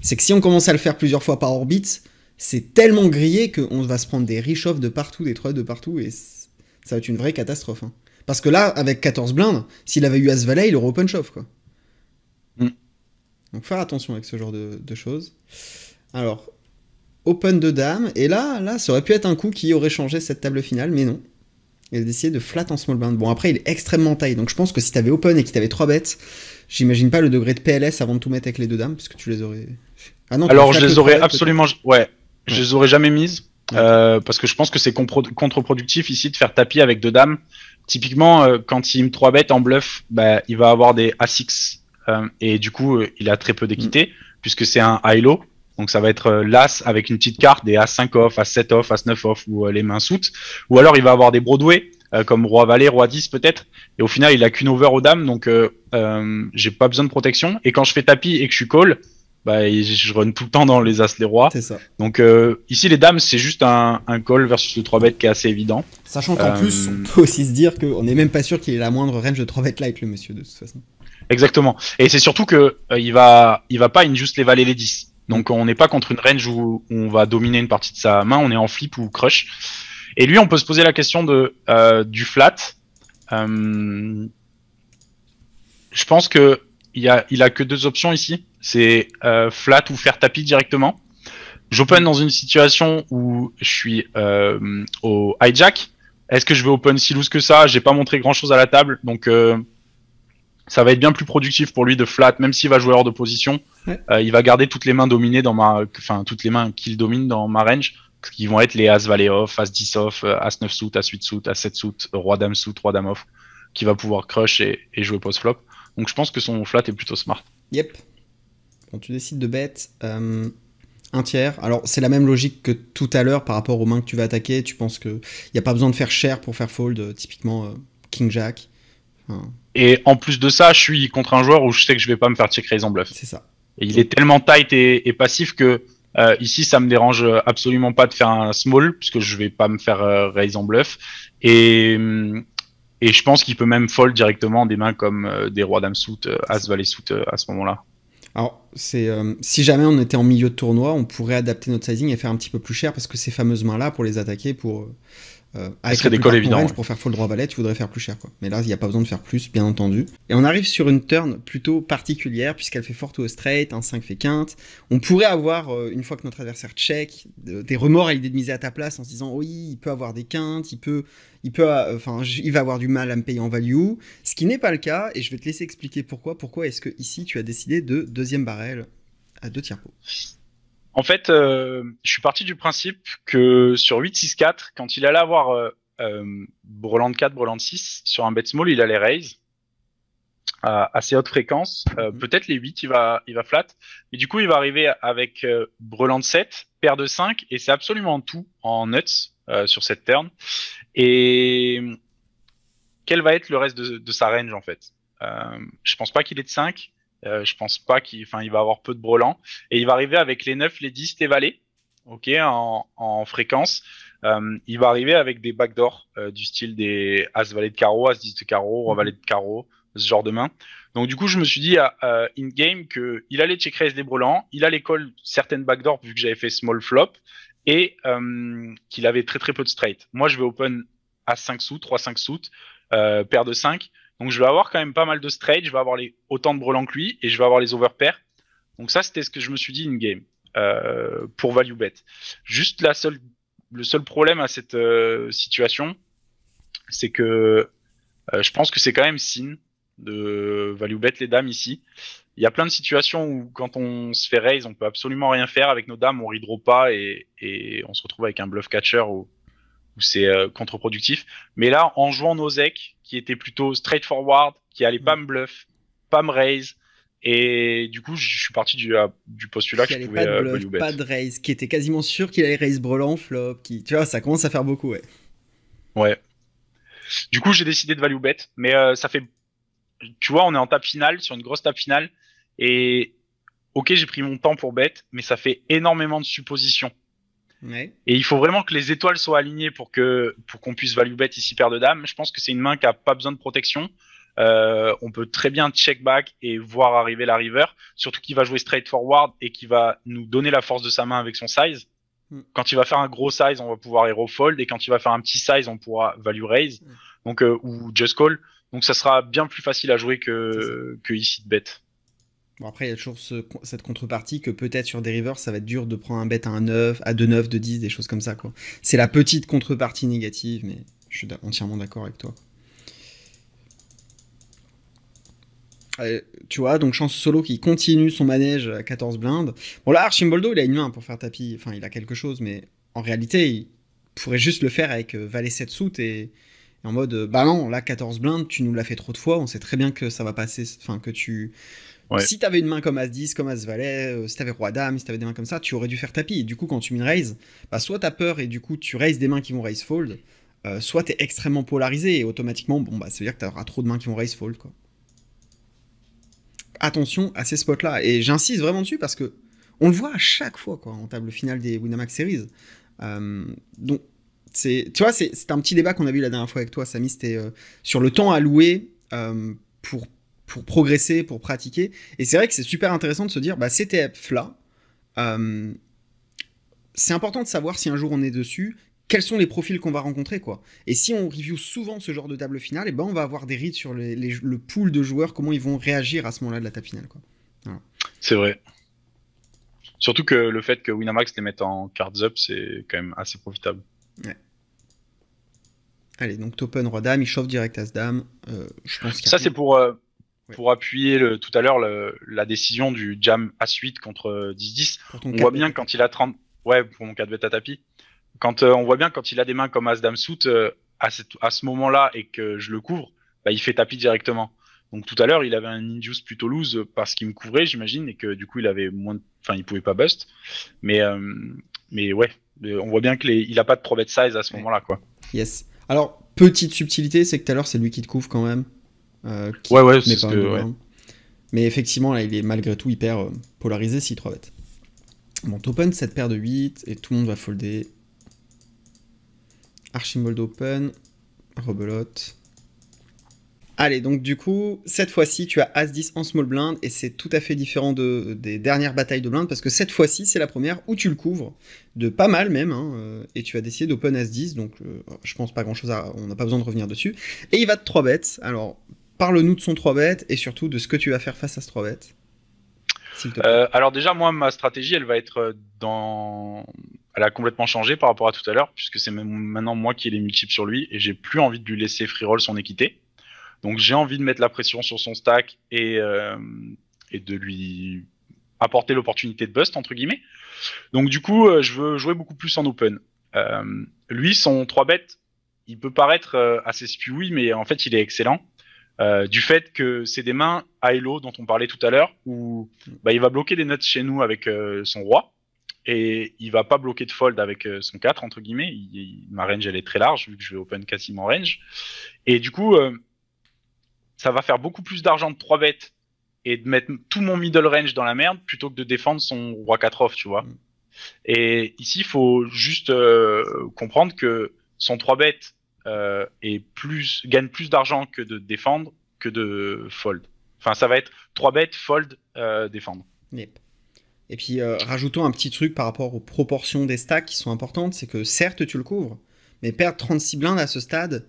c'est que si on commence à le faire plusieurs fois par orbite, c'est tellement grillé qu'on va se prendre des reshoffs de partout, des trois de partout, et ça va être une vraie catastrophe. Hein. Parce que là, avec 14 blindes, s'il avait eu As Valet, il aurait open shove, quoi. Mm. Donc faire attention avec ce genre de, de, choses. Alors, open de dame, et là, là, ça aurait pu être un coup qui aurait changé cette table finale, mais non et d'essayer de flat en small blind. Bon, après, il est extrêmement taille, donc je pense que si t'avais open et qu'il t'avait 3 bêtes, j'imagine pas le degré de PLS avant de tout mettre avec les deux dames, parce que tu les aurais. Ah non, Alors, je les aurais absolument. Ouais, je les aurais jamais mises. Euh, parce que je pense que c'est contre-productif ici de faire tapis avec deux dames. Typiquement, euh, quand il me 3 bêtes en bluff, bah, il va avoir des A6 euh, et du coup, il a très peu d'équité mm. puisque c'est un high-low. Donc ça va être euh, l'As avec une petite carte, des As 5 off, As 7 off, As 9 off ou euh, les mains soutes. Ou alors il va avoir des Broadway euh, comme Roi Valet, Roi 10 peut-être. Et au final il a qu'une over aux dames donc j'ai pas besoin de protection. Et quand je fais tapis et que je suis call, bah, je run tout le temps dans les As les Rois. C'est ça. Donc ici les dames c'est juste un, call versus le 3 bet qui est assez évident. Sachant qu'en plus on peut aussi se dire qu'on n'est même pas sûr qu'il ait la moindre range de 3 bet là le monsieur de toute façon. Exactement. Et c'est surtout que il va il va pas injuste juste les valets les 10. Donc on n'est pas contre une range où, on va dominer une partie de sa main, on est en flip ou crush. Et lui, on peut se poser la question de euh, du flat. Euh, je pense que il a, il a que deux options ici, c'est euh, flat ou faire tapis directement. J'open dans une situation où je suis au hijack. Est-ce que je vais open si loose que ça J'ai pas montré grand chose à la table, donc ça va être bien plus productif pour lui de flat, même s'il va jouer hors de position. Euh, il va garder toutes les mains dominées dans ma, enfin toutes les mains qu'il domine dans ma range, qui vont être les As Valet off, As 10 off, euh, As 9 suit, As 8 suit, As 7 suit, Roi Dame suit, Roi Dame off, qui va pouvoir crush et, jouer post flop. Donc je pense que son flat est plutôt smart. Yep. Quand tu décides de bet euh, un tiers, alors c'est la même logique que tout à l'heure par rapport aux mains que tu vas attaquer. Tu penses que il a pas besoin de faire cher pour faire fold, typiquement King Jack. Et en plus de ça, je suis contre un joueur où je sais que je vais pas me faire check raise en bluff. C'est ça. Et il est tellement tight et, passif que euh, ici, ça me dérange absolument pas de faire un small puisque je vais pas me faire euh, raise en bluff. Et, je pense qu'il peut même fold directement des mains comme euh, des rois dames suit, as valet suit à ce moment-là. Alors, c'est si jamais on était en milieu de tournoi, on pourrait adapter notre sizing et faire un petit peu plus cher parce que ces fameuses mains-là pour les attaquer, pour euh, avec des calls évident, pour faire full droit valet, tu voudrais faire plus cher quoi. Mais là, il n'y a pas besoin de faire plus, bien entendu. Et on arrive sur une turn plutôt particulière puisqu'elle fait forte au straight, un 5 fait quinte. On pourrait avoir euh, une fois que notre adversaire check des remords à l'idée de miser à ta place en se disant oui, il peut avoir des quintes, il peut il peut euh, enfin il va avoir du mal à me payer en value, ce qui n'est pas le cas et je vais te laisser expliquer pourquoi pourquoi est-ce que ici tu as décidé de deuxième barrel à deux tiers pot en fait, euh, je suis parti du principe que sur 8-6-4, quand il allait avoir euh, euh Breland 4, Breland 6, sur un bet small, il allait raise à assez haute fréquence. Euh, mhm. Peut-être les 8, il va, il va flat. Mais du coup, il va arriver avec Breland 7, paire de 5, et c'est absolument tout en nuts sur cette turn. Et quel va être le reste de, de sa range, en fait Je pense pas qu'il est de 5. Euh, je pense pas qu'il il va avoir peu de brelans. Et il va arriver avec les 9, les 10, les valets, ok, en, fréquence. Euh, il va arriver avec des backdoors euh, du style des As valet de carreau, As 10 de carreau, Roi mhm. valet de carreau, ce genre de main. Donc du coup, je me suis dit in game qu'il allait checker raise les brelans, il allait call certaines backdoors vu que j'avais fait small flop et euh, qu'il avait très très peu de straight. Moi, je vais open à 5 sous, 3 5 sous, paire de 5. Donc je vais avoir quand même pas mal de straight, je vais avoir les, autant de brelans que lui et je vais avoir les overpairs. Donc ça, c'était ce que je me suis dit in-game euh, pour value bet. Juste la seule, le seul problème à cette euh, situation, c'est que euh, je pense que c'est quand même signe de value bet les dames ici. Il y a plein de situations où quand on se fait raise, on peut absolument rien faire avec nos dames, on redraw pas et, et on se retrouve avec un bluff catcher ou où c'est euh, contre-productif. Mais là, en jouant nos Nozek, qui était plutôt straightforward, qui allait pas mm. me bluff, pas me raise, et du coup, je suis parti du, postulat qui que je euh, pas de, raise, qui était quasiment sûr qu'il allait raise brelan flop, qui, tu vois, ça commence à faire beaucoup, ouais. Ouais. Du coup, j'ai décidé de value bet, mais euh, ça fait, tu vois, on est en table finale, sur une grosse table finale, et ok, j'ai pris mon temps pour bet, mais ça fait énormément de suppositions. Et il faut vraiment que les étoiles soient alignées pour que pour qu'on puisse value bet ici paire de dames. Je pense que c'est une main qui a pas besoin de protection. Euh, on peut très bien check back et voir arriver la river, surtout qu'il va jouer straight forward et qu'il va nous donner la force de sa main avec son size. Mm. Quand il va faire un gros size, on va pouvoir hero fold et quand il va faire un petit size, on pourra value raise, mm. donc euh, ou just call. Donc ça sera bien plus facile à jouer que que ici de bet. Bon, après, il y a toujours cette contrepartie que peut-être sur des rivers, ça va être dur de prendre un bet à un 9, à 2 9, de 10, des choses comme ça. quoi. C'est la petite contrepartie négative, mais je suis entièrement d'accord avec toi. Euh, tu vois, donc Chance Solo qui continue son manège à 14 blindes. Bon là, Archimboldo, il a une main pour faire tapis. Enfin, il a quelque chose, mais en réalité, il pourrait juste le faire avec euh, Valet 7 soutes et, et, en mode, euh, bah non, là, 14 blindes, tu nous l'as fait trop de fois, on sait très bien que ça va passer, enfin, que tu si t'avais une main comme As-10, comme As-Valet, euh, si t'avais Roi-Dame, si t'avais des mains comme ça, tu aurais dû faire tapis. Et du coup, quand tu min-raise, bah, soit t'as peur et du coup, tu raises des mains qui vont raise-fold, euh, soit t'es extrêmement polarisé et automatiquement, bon, bah, ça veut dire que t'auras trop de mains qui vont raise-fold, quoi. Attention à ces spots-là. Et j'insiste vraiment dessus parce que on le voit à chaque fois, quoi, en table finale des Winamax Series. Euh, donc, c'est, tu vois, c'est, un petit débat qu'on a vu la dernière fois avec toi, Samy, c'était sur le temps alloué pour pour progresser, pour pratiquer. Et c'est vrai que c'est super intéressant de se dire, bah, c'était là euh, c'est important de savoir si un jour on est dessus, quels sont les profils qu'on va rencontrer, quoi. Et si on review souvent ce genre de table finale, et eh ben on va avoir des rides sur le pool de joueurs, comment ils vont réagir à ce moment-là de la table finale, quoi. C'est vrai. Surtout que le fait que Winamax les mette en cards up, c'est quand même assez profitable. Allez, donc Topen, Roi Dame, il chauffe direct As Dame. Euh, je pense Ça, c'est pour, euh, pour appuyer le, tout à l'heure la décision du jam à suite contre 10-10. Euh, on voit bien quand il a 30. Ouais, pour mon 4 de à tapis. Quand euh, on voit bien quand il a des mains comme As Dame Soute euh, à, ce moment-là et que je le couvre, bah, il fait tapis directement. Donc tout à l'heure, il avait un induce plutôt loose parce qu'il me couvrait, j'imagine, et que du coup, il avait moins, enfin, il pouvait pas bust. Mais mais ouais, on voit bien qu'il a pas de probette size à ce moment-là, quoi. Yes. Alors petite subtilité, c'est que tout à l'heure, c'est lui qui te couvre quand même. Euh, ouais, ouais, c'est que. Mais effectivement, là, il est malgré tout hyper euh, polarisé si 3 bêtes. Bon, t'open cette paire de 8 et tout le monde va folder. Archimbold open, rebelote. Allez, donc du coup, cette fois-ci, tu as As-10 en small blind, et c'est tout à fait différent des dernières batailles de blind, parce que cette fois-ci, c'est la première où tu le couvres, de pas mal même, hein, euh, et tu as décidé d'open As-10, donc je pense pas grand-chose à... on n'a pas besoin de revenir dessus. Et il va de 3 bêtes, alors Parle-nous de son 3 bet et surtout de ce que tu vas faire face à ce 3 bet euh, alors déjà, moi, ma stratégie, elle va être euh, dans... Elle a complètement changé par rapport à tout à l'heure, puisque c'est maintenant moi qui ai les multiples sur lui, et j'ai plus envie de lui laisser free roll son équité. Donc j'ai envie de mettre la pression sur son stack et, euh, de lui apporter l'opportunité de bust, entre guillemets. Donc du coup, je veux jouer beaucoup plus en open. lui, son 3 bet il peut paraître assez spewy, mais en fait, il est excellent. Euh, du fait que c'est des mains à dont on parlait tout à l'heure, où bah, il va bloquer des notes chez nous avec euh, son roi, et il va pas bloquer de fold avec euh, son 4, entre guillemets. Il, ma range, elle est très large, vu que je vais open quasiment range. Et du coup, ça va faire beaucoup plus d'argent de 3 bêtes et de mettre tout mon middle range dans la merde plutôt que de défendre son roi 4 off, tu vois. Mm. Et ici, il faut juste comprendre que son 3 bêtes euh, et plus, gagne plus d'argent que de défendre que de fold. Enfin, ça va être 3 bêtes, fold, euh, défendre. Et puis, euh, rajoutons un petit truc par rapport aux proportions des stacks qui sont importantes c'est que certes, tu le couvres, mais perdre 36 blindes à ce stade,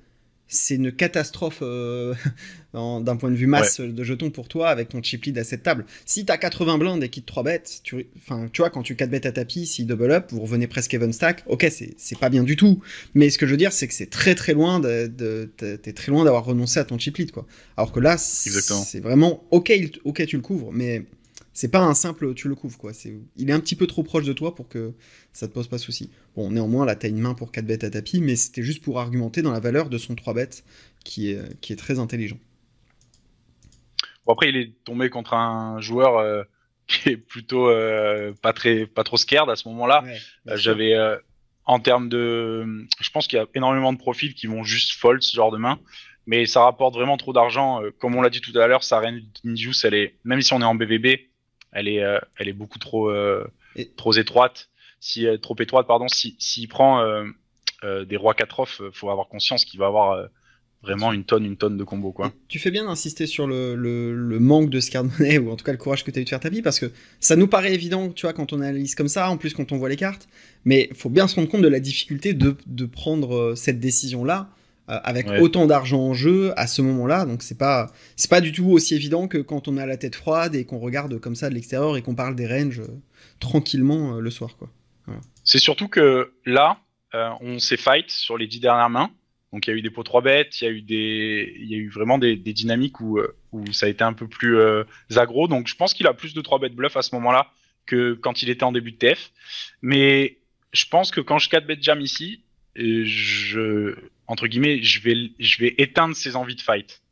c'est une catastrophe euh, [laughs] d'un point de vue masse de jetons pour toi avec ton chip lead à cette table. Si t'as 80 blindes et qu'il te 3 bêtes, tu, enfin, tu vois, quand tu 4 bêtes à tapis, si double up, vous revenez presque even stack, ok, c'est pas bien du tout. Mais ce que je veux dire, c'est que c'est très très loin de, de, très loin d'avoir renoncé à ton chip lead, quoi. Alors que là, c'est vraiment, ok, ok, tu le couvres, mais c'est pas un simple tu le couvres quoi. C'est, il est un petit peu trop proche de toi pour que ça te pose pas souci. Bon, néanmoins, là, t'as une main pour 4 bêtes à tapis, mais c'était juste pour argumenter dans la valeur de son 3 bêtes qui est, qui est très intelligent. après, il est tombé contre un joueur euh, [laughs] qui est plutôt euh, pas, très, pas trop scared à ce moment-là. Euh, j'avais. en termes de. Je pense qu'il y a énormément de profils qui vont juste fold ce genre de main mais ça rapporte vraiment trop d'argent. Comme on l'a dit tout à l'heure, sa reine Juice, elle est, même si on est en BVB, elle est, euh, elle est beaucoup trop, euh, trop étroite. Si, euh, trop étroite, pardon. S'il si, prend des rois 4 off, faut avoir conscience qu'il va avoir vraiment une tonne, une tonne de combos. Quoi. tu fais bien d'insister sur le, manque de Scardonet, [laughs] ou en tout cas le courage que tu as eu de faire ta vie, parce que ça nous paraît évident, tu vois, quand on analyse comme ça, en plus quand on voit les cartes, mais il faut bien se rendre compte de la difficulté de prendre cette décision-là, euh, avec autant d'argent en jeu à ce moment-là. Donc c'est pas c'est pas du tout aussi évident que quand on a la tête froide et qu'on regarde comme ça de l'extérieur et qu'on parle des ranges euh, tranquillement euh, le soir quoi. C'est surtout que là on s'est fight sur les dix dernières mains. Donc il y a eu des pots 3 bêtes, il y a eu des il y a eu vraiment des, dynamiques où, où ça a été un peu plus agro. Donc je pense qu'il a plus de 3 bêtes bluff à ce moment-là que quand il était en début de TF. Mais je pense que quand je 4 bêtes jam ici, je entre guillemets, je vais, je vais éteindre ses envies de fight.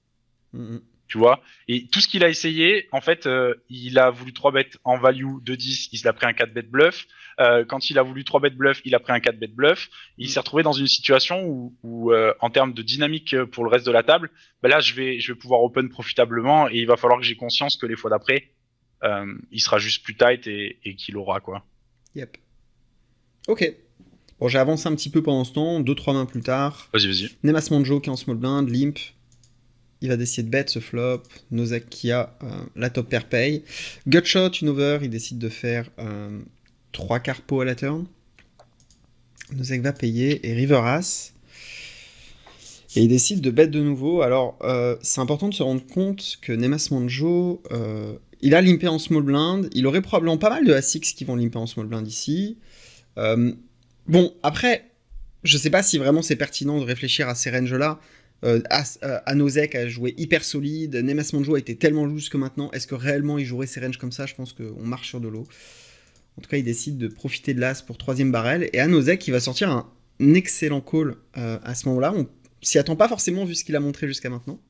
Mm, mm. Tu vois Et tout ce qu'il a essayé, en fait, euh, il a voulu 3 bêtes en value de 10, il s'est pris un 4 bêtes bluff. Euh, quand il a voulu 3 bêtes bluff, il a pris un 4 bêtes bluff. Il mm. s'est retrouvé dans une situation où, euh, en termes de dynamique pour le reste de la table, bah là, je vais, je vais pouvoir open profitablement et il va falloir que j'ai conscience que les fois d'après, il sera juste plus tight et, et qu'il aura, quoi. Yep. Ok, Bon, j'ai avancé un petit peu pendant ce temps, 2-3 mains plus tard. Vas-y, vas-y. Nemas Manjo qui est en small blind, Limp. Il va décider de bet ce flop. qui a euh, la top pair paye. Gutshot, une over, il décide de faire euh, 3 pot à la turn. Nozak va payer et River As. Et il décide de bet de nouveau. Alors, euh, c'est important de se rendre compte que Nemas Manjo, euh, il a limpé en small blind. Il aurait probablement pas mal de A6 qui vont limper en small blind ici. Bon, après, je sais pas si vraiment c'est pertinent de réfléchir à ces ranges-là. Euh, Anosek euh, a joué hyper solide, Nemas Manjo a été tellement joué que maintenant, est-ce que réellement il jouerait ces ranges comme ça Je pense qu'on marche sur de l'eau. En tout cas, il décide de profiter de l'As pour troisième barrel. Et Anosek, qui va sortir un, excellent call euh, à ce moment-là. On s'y attend pas forcément vu ce qu'il a montré jusqu'à maintenant.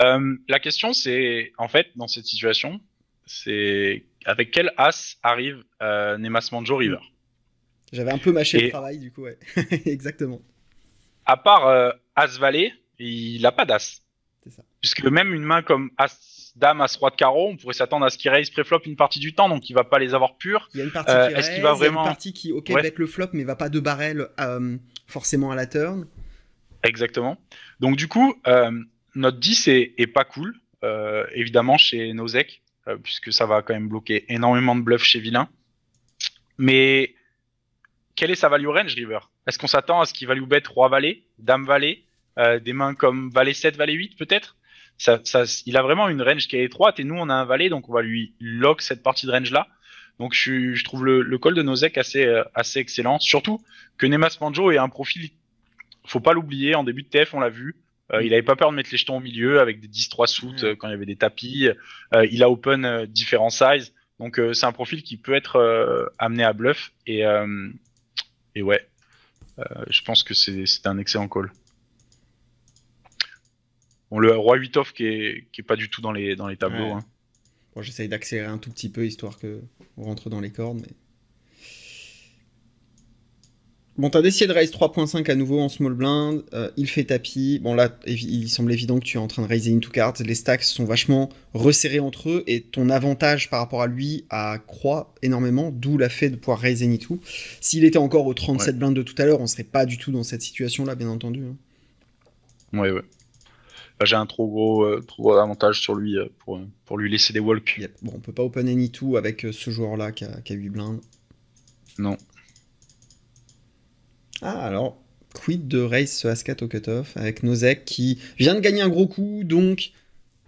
Euh, la question, c'est en fait, dans cette situation, c'est avec quel As arrive Nemas Manjo River j'avais un peu mâché le travail, du coup, ouais. [laughs] Exactement. À part euh, As-Valet, il n'a pas d'As. C'est ça. Puisque même une main comme As-Dame, As-Roi de carreau, on pourrait s'attendre à ce qu'il raise pré-flop une partie du temps, donc il va pas les avoir purs. Il y a une partie euh, qui va vraiment... y a une partie qui, ok, le flop, mais va pas de barrel euh, forcément à la turn. Exactement. Donc du coup, notre 10 est, pas cool, évidemment, chez Nozek, puisque ça va quand même bloquer énormément de bluffs chez Vilain. Mais quelle est sa value range River Est-ce qu'on s'attend à ce qu'il value bet Roi-Valet, dame valet, euh, des mains comme valet 7, valet 8 peut-être ça, Il a vraiment une range qui est étroite et nous on a un valet donc on va lui lock cette partie de range là. Donc je, trouve le, le call de Nozek assez, euh, assez excellent. Surtout que Nemas Manjo est un profil, faut pas l'oublier, en début de TF on l'a vu. Euh, il n'avait pas peur de mettre les jetons au milieu avec des 10-3 soutes mm. quand il y avait des tapis. il a open différents sizes. Donc c'est un profil qui peut être amené à bluff et, et ouais, euh, je pense que c'est un excellent call. On le roi 8 off qui est, pas du tout dans les, dans les tableaux. Hein. j'essaye d'accélérer un tout petit peu histoire que rentre dans les cordes, mais. Bon, t'as décidé de raise 3.5 à nouveau en small blind, euh, il fait tapis. Bon, là, il semble évident que tu es en train de raiser into cards. Les stacks sont vachement resserrés entre eux et ton avantage par rapport à lui a croît énormément, d'où la fait de pouvoir any two. S'il était encore au 37 blinds blindes de tout à l'heure, on serait pas du tout dans cette situation-là, bien entendu. Hein. Ouais, ouais. J'ai un trop gros, euh, trop avantage sur lui euh, pour, lui laisser des walks. Bon, on peut pas open any two avec ce joueur-là qui a, qui a 8 blindes. Non. Ah, alors, quid de Race 4 au cutoff avec Nozek qui vient de gagner un gros coup, donc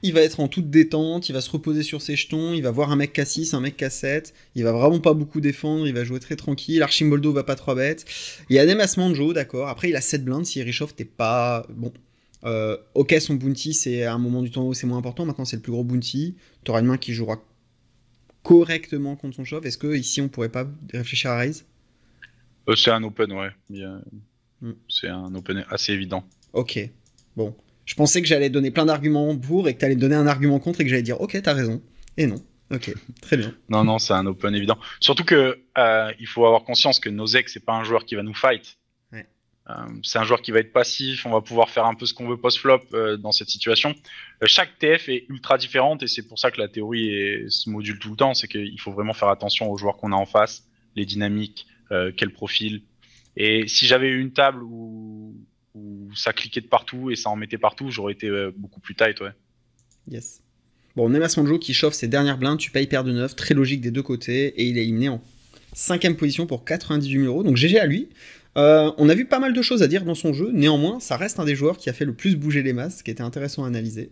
il va être en toute détente, il va se reposer sur ses jetons, il va voir un mec K6, un mec K7, il va vraiment pas beaucoup défendre, il va jouer très tranquille, Archimboldo va pas trop bête il y a de Manjo, d'accord, après il a 7 blindes, si Richoff t'es pas... Bon, euh, ok son bounty c'est à un moment du temps où c'est moins important, maintenant c'est le plus gros bounty, t'auras une main qui jouera correctement contre son chauffe. est-ce que ici on pourrait pas réfléchir à Raise euh, c'est un open, ouais. Hmm. C'est un open assez évident. Ok, bon. Je pensais que j'allais donner plein d'arguments pour et que tu allais donner un argument contre et que j'allais dire ok, t'as raison. Et non. Ok, [laughs] très bien. non, non, c'est un open évident. Surtout que euh, il faut avoir conscience que Nozek, c'est pas un joueur qui va nous fight. Euh, c'est un joueur qui va être passif, on va pouvoir faire un peu ce qu'on veut post-flop dans cette situation. chaque TF est ultra différente et c'est pour ça que la théorie se module tout le temps, c'est qu'il faut vraiment faire attention aux joueurs qu'on a en face, les dynamiques, euh, quel profil. Et si j'avais eu une table où, ça cliquait de partout et ça en mettait partout, j'aurais été euh, beaucoup plus tight, ouais. Yes. Bon, Nemas Sanjo qui chauffe ses dernières blindes, tu payes paire de 9, très logique des deux côtés, et il est éliminé en cinquième position pour 98 euros, donc GG à lui. Euh, on a vu pas mal de choses à dire dans son jeu, néanmoins, ça reste un des joueurs qui a fait le plus bouger les masses, qui était intéressant à analyser,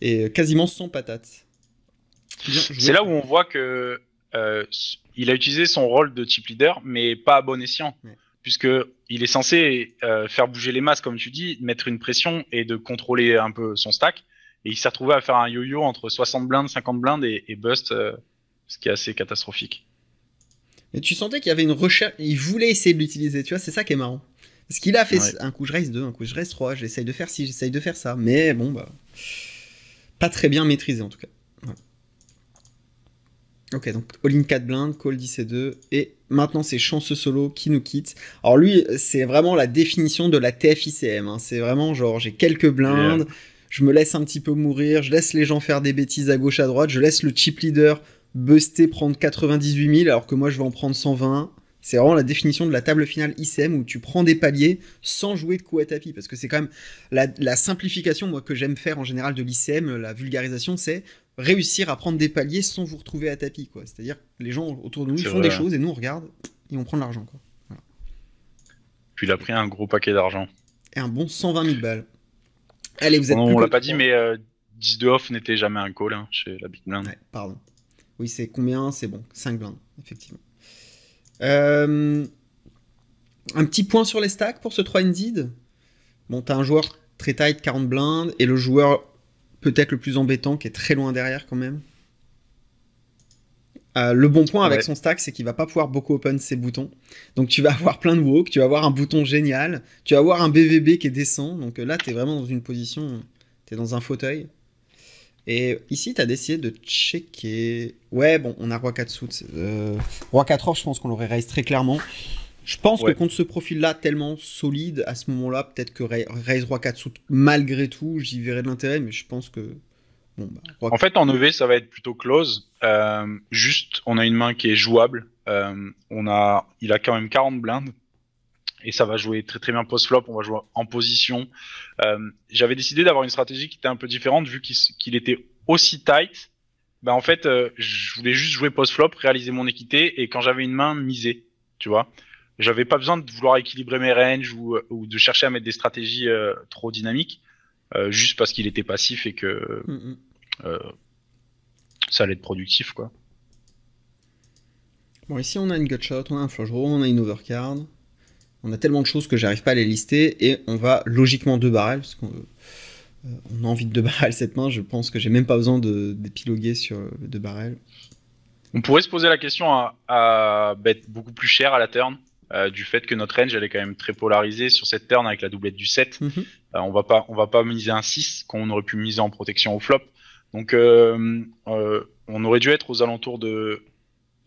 et quasiment sans patate. C'est là où on voit que euh, il a utilisé son rôle de type leader, mais pas à bon escient, puisque il est censé euh, faire bouger les masses, comme tu dis, mettre une pression et de contrôler un peu son stack. Et il s'est retrouvé à faire un yo-yo entre 60 blindes, 50 blindes et, bust, euh, ce qui est assez catastrophique. Mais tu sentais qu'il y avait une recherche, il voulait essayer de l'utiliser, tu vois, c'est ça qui est marrant. Parce qu'il a fait un coup je raise 2, un coup je raise 3, j'essaye de faire ci, j'essaye de faire ça, mais bon, bah. Pas très bien maîtrisé en tout cas. Ok, donc all-in 4 blindes, call 10 et 2, et maintenant c'est chanceux solo qui nous quitte. Alors lui, c'est vraiment la définition de la TFICM, icm hein. c'est vraiment genre j'ai quelques blindes, je me laisse un petit peu mourir, je laisse les gens faire des bêtises à gauche à droite, je laisse le chip leader buster prendre 98 000 alors que moi je vais en prendre 120. C'est vraiment la définition de la table finale ICM où tu prends des paliers sans jouer de coup à tapis. Parce que c'est quand même la, la simplification moi, que j'aime faire en général de l'ICM, la vulgarisation, c'est réussir à prendre des paliers sans vous retrouver à tapis. quoi. C'est-à-dire les gens autour de nous ils font des choses et nous on regarde et on prend l'argent. quoi. Puis il a pris un gros paquet d'argent. Et un bon 120 000 balles. Allez, vous êtes. On, l'a pas dit, mais 10 euh, de off n'était jamais un call hein, chez la Big Blind. pardon. Oui, c'est combien C'est bon, 5 blindes, effectivement. Euh, un petit point sur les stacks pour ce 3 indeed Bon, t'as un joueur très tight, 40 blindes, et le joueur peut-être le plus embêtant, qui est très loin derrière quand même. Euh, le bon point avec son stack, c'est qu'il va pas pouvoir beaucoup open ses boutons. Donc tu vas avoir plein de woke, tu vas avoir un bouton génial, tu vas avoir un BVB qui est décent. Donc euh, là, tu es vraiment dans une position, tu es dans un fauteuil. Et ici, tu as décidé de checker. Ouais, bon, on a Roi 4 soutes. Euh, Roi 4 or, je pense qu'on l'aurait raise très clairement. Je pense que contre ce profil-là, tellement solide, à ce moment-là, peut-être que Raise Roi 4 sous, malgré tout, j'y verrais de l'intérêt, mais je pense que. Bah, en fait, en EV, ça va être plutôt close. Euh, juste, on a une main qui est jouable. Euh, on a, il a quand même 40 blindes. Et ça va jouer très très bien post-flop, on va jouer en position. Euh, j'avais décidé d'avoir une stratégie qui était un peu différente, vu qu'il était aussi tight. Bah, en fait, je voulais juste jouer post-flop, réaliser mon équité, et quand j'avais une main, miser. Tu vois j'avais pas besoin de vouloir équilibrer mes ranges ou, euh, de chercher à mettre des stratégies euh, trop dynamiques, euh, juste parce qu'il était passif et que ça allait être productif, quoi. Bon, ici on a une gutshot, on a un flush on a une overcard. On a tellement de choses que j'arrive pas à les lister et on va logiquement deux barrels, parce qu'on on a envie de deux [laughs] barrels cette main. Je pense que j'ai même pas besoin d'épiloguer sur deux barrels. On pourrait se poser la question à, à beaucoup plus cher à la turn euh, du fait que notre range elle est quand même très polarisée sur cette turn avec la doublette du 7. Mhm. Euh, on va pas on va pas miser un 6 qu'on aurait pu miser en protection au flop. Donc euh, on aurait dû être aux alentours de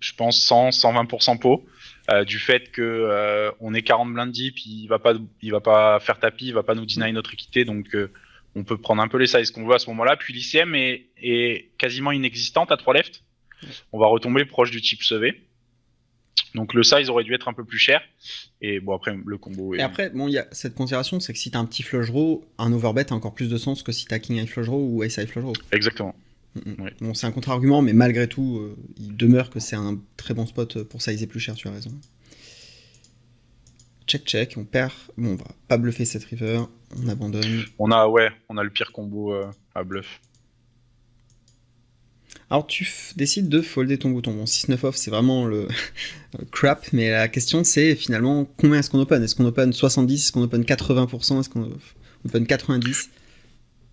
je pense 100 120 pot du fait que on est 40 blind deep, il va pas il va pas faire tapis, il va pas nous deny notre équité donc on peut prendre un peu les sizes qu'on veut à ce moment-là. Puis l'ICM est, est, quasiment inexistante à 3 left. On va retomber proche du chip sevé. Donc le size aurait dû être un peu plus cher. Et bon, après, le combo. Est... Et après, bon, il y a cette considération c'est que si t'as un petit flush un overbet a encore plus de sens que si t'as king high flush ou ace high flush Exactement. Mm, mm. Bon, c'est un contre-argument, mais malgré tout, euh, il demeure que c'est un très bon spot pour sizer plus cher, tu as raison. Check, check, on perd. Bon, on va pas bluffer cette river, on abandonne. On a, ouais, on a le pire combo euh, à bluff. Alors tu décides de folder ton bouton. Bon, 6-9 off, c'est vraiment le [laughs] crap, mais la question c'est finalement combien est-ce qu'on open Est-ce qu'on open 70 Est-ce qu'on open 80% Est-ce qu'on open 90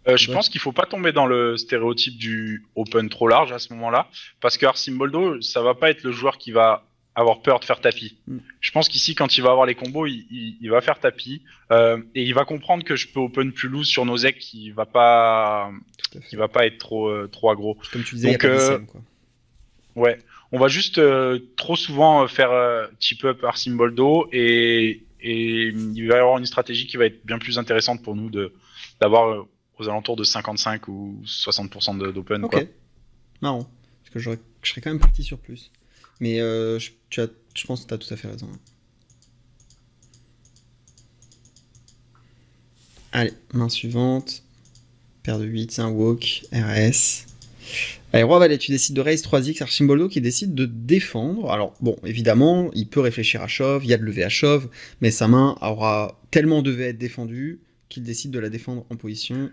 euh, je pense qu'il ne faut pas tomber dans le stéréotype du open trop large à ce moment-là, parce que Boldo, ça va pas être le joueur qui va avoir peur de faire tapis. Mm. Je pense qu'ici, quand il va avoir les combos, il, va faire tapis euh, et il va comprendre que je peux open plus loose sur nos ex, qui va pas, il va pas être trop euh, trop aggro. Comme tu disais, euh, ouais, on va juste trop souvent faire petit up par symbol d'eau et il va y avoir une stratégie qui va être bien plus intéressante pour nous de d'avoir aux alentours de 55 ou 60% d'open. Ok. Quoi. Marrant. Parce que je, je serais quand même parti sur plus. Mais euh, je, pense que tu as tout à fait raison. Allez, main suivante. Paire de 8, c'est un walk, RS. Allez, Roi Valet, tu décides de raise 3x, Archimboldo qui décide de défendre. Alors, bon, évidemment, il peut réfléchir à shove, il y a de lever à shove, mais sa main aura tellement devait être défendue qu'il décide de la défendre en position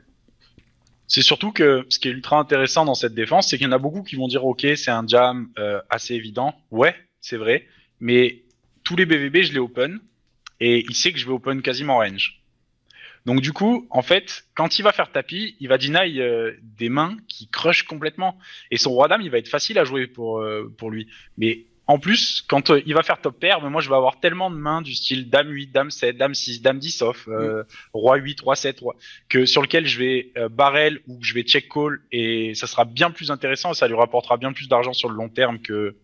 c'est surtout que ce qui est ultra intéressant dans cette défense, c'est qu'il y en a beaucoup qui vont dire ok, c'est un jam euh, assez évident. Ouais, c'est vrai, mais tous les BVB, je les open et il sait que je vais open quasiment range. Donc du coup, en fait, quand il va faire tapis, il va deny euh, des mains qui crush complètement et son roi dame, il va être facile à jouer pour euh, pour lui. Mais en plus, quand euh, il va faire top pair, mais moi je vais avoir tellement de mains du style dame 8, dame 7, dame 6, dame 10 off, euh, mm. roi 8, roi 7, roi, que sur lequel je vais euh, barrel ou je vais check call et ça sera bien plus intéressant et ça lui rapportera bien plus d'argent sur le long terme que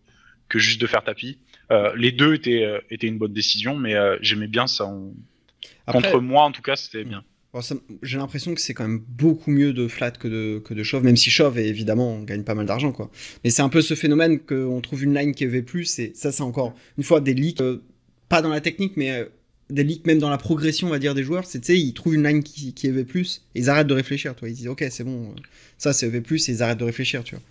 que juste de faire tapis. les deux étaient étaient une bonne décision, mais j'aimais bien ça. Contre moi en tout cas, c'était bien j'ai l'impression que c'est quand même beaucoup mieux de flat que de, que de shove, même si shove, et évidemment, on gagne pas mal d'argent, quoi. Mais c'est un peu ce phénomène qu'on trouve une line qui est V+, et ça, c'est encore, une fois, des leaks, euh, pas dans la technique, mais euh, des leaks même dans la progression, on va dire, des joueurs, c'est, tu sais, ils trouvent une line qui, qui est V+, et ils arrêtent de réfléchir, toi. Ils disent, ok, c'est bon, euh, ça, c'est V+, et ils arrêtent de réfléchir, tu vois.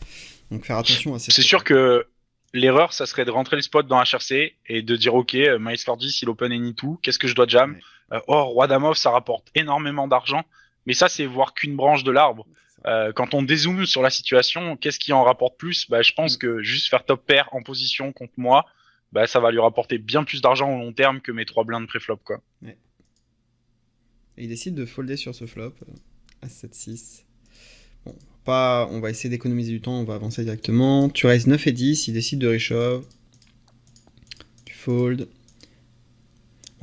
Donc, faire attention à ces... C'est sûr que l'erreur, ça serait de rentrer le spot dans HRC et de dire, ok, Miles 10 il open any tout, qu'est-ce que je dois jam euh, or, Wadamov, Damov, ça rapporte énormément d'argent, mais ça, c'est voir qu'une branche de l'arbre. Euh, quand on dézoome sur la situation, qu'est-ce qui en rapporte plus bah, Je pense mm. que juste faire top pair en position contre moi, bah, ça va lui rapporter bien plus d'argent au long terme que mes trois blindes préflop. Quoi. il décide de folder sur ce flop à euh, 7-6. Bon, pas, on va essayer d'économiser du temps, on va avancer directement. Tu raises 9 et 10, il décide de reshove. Tu fold.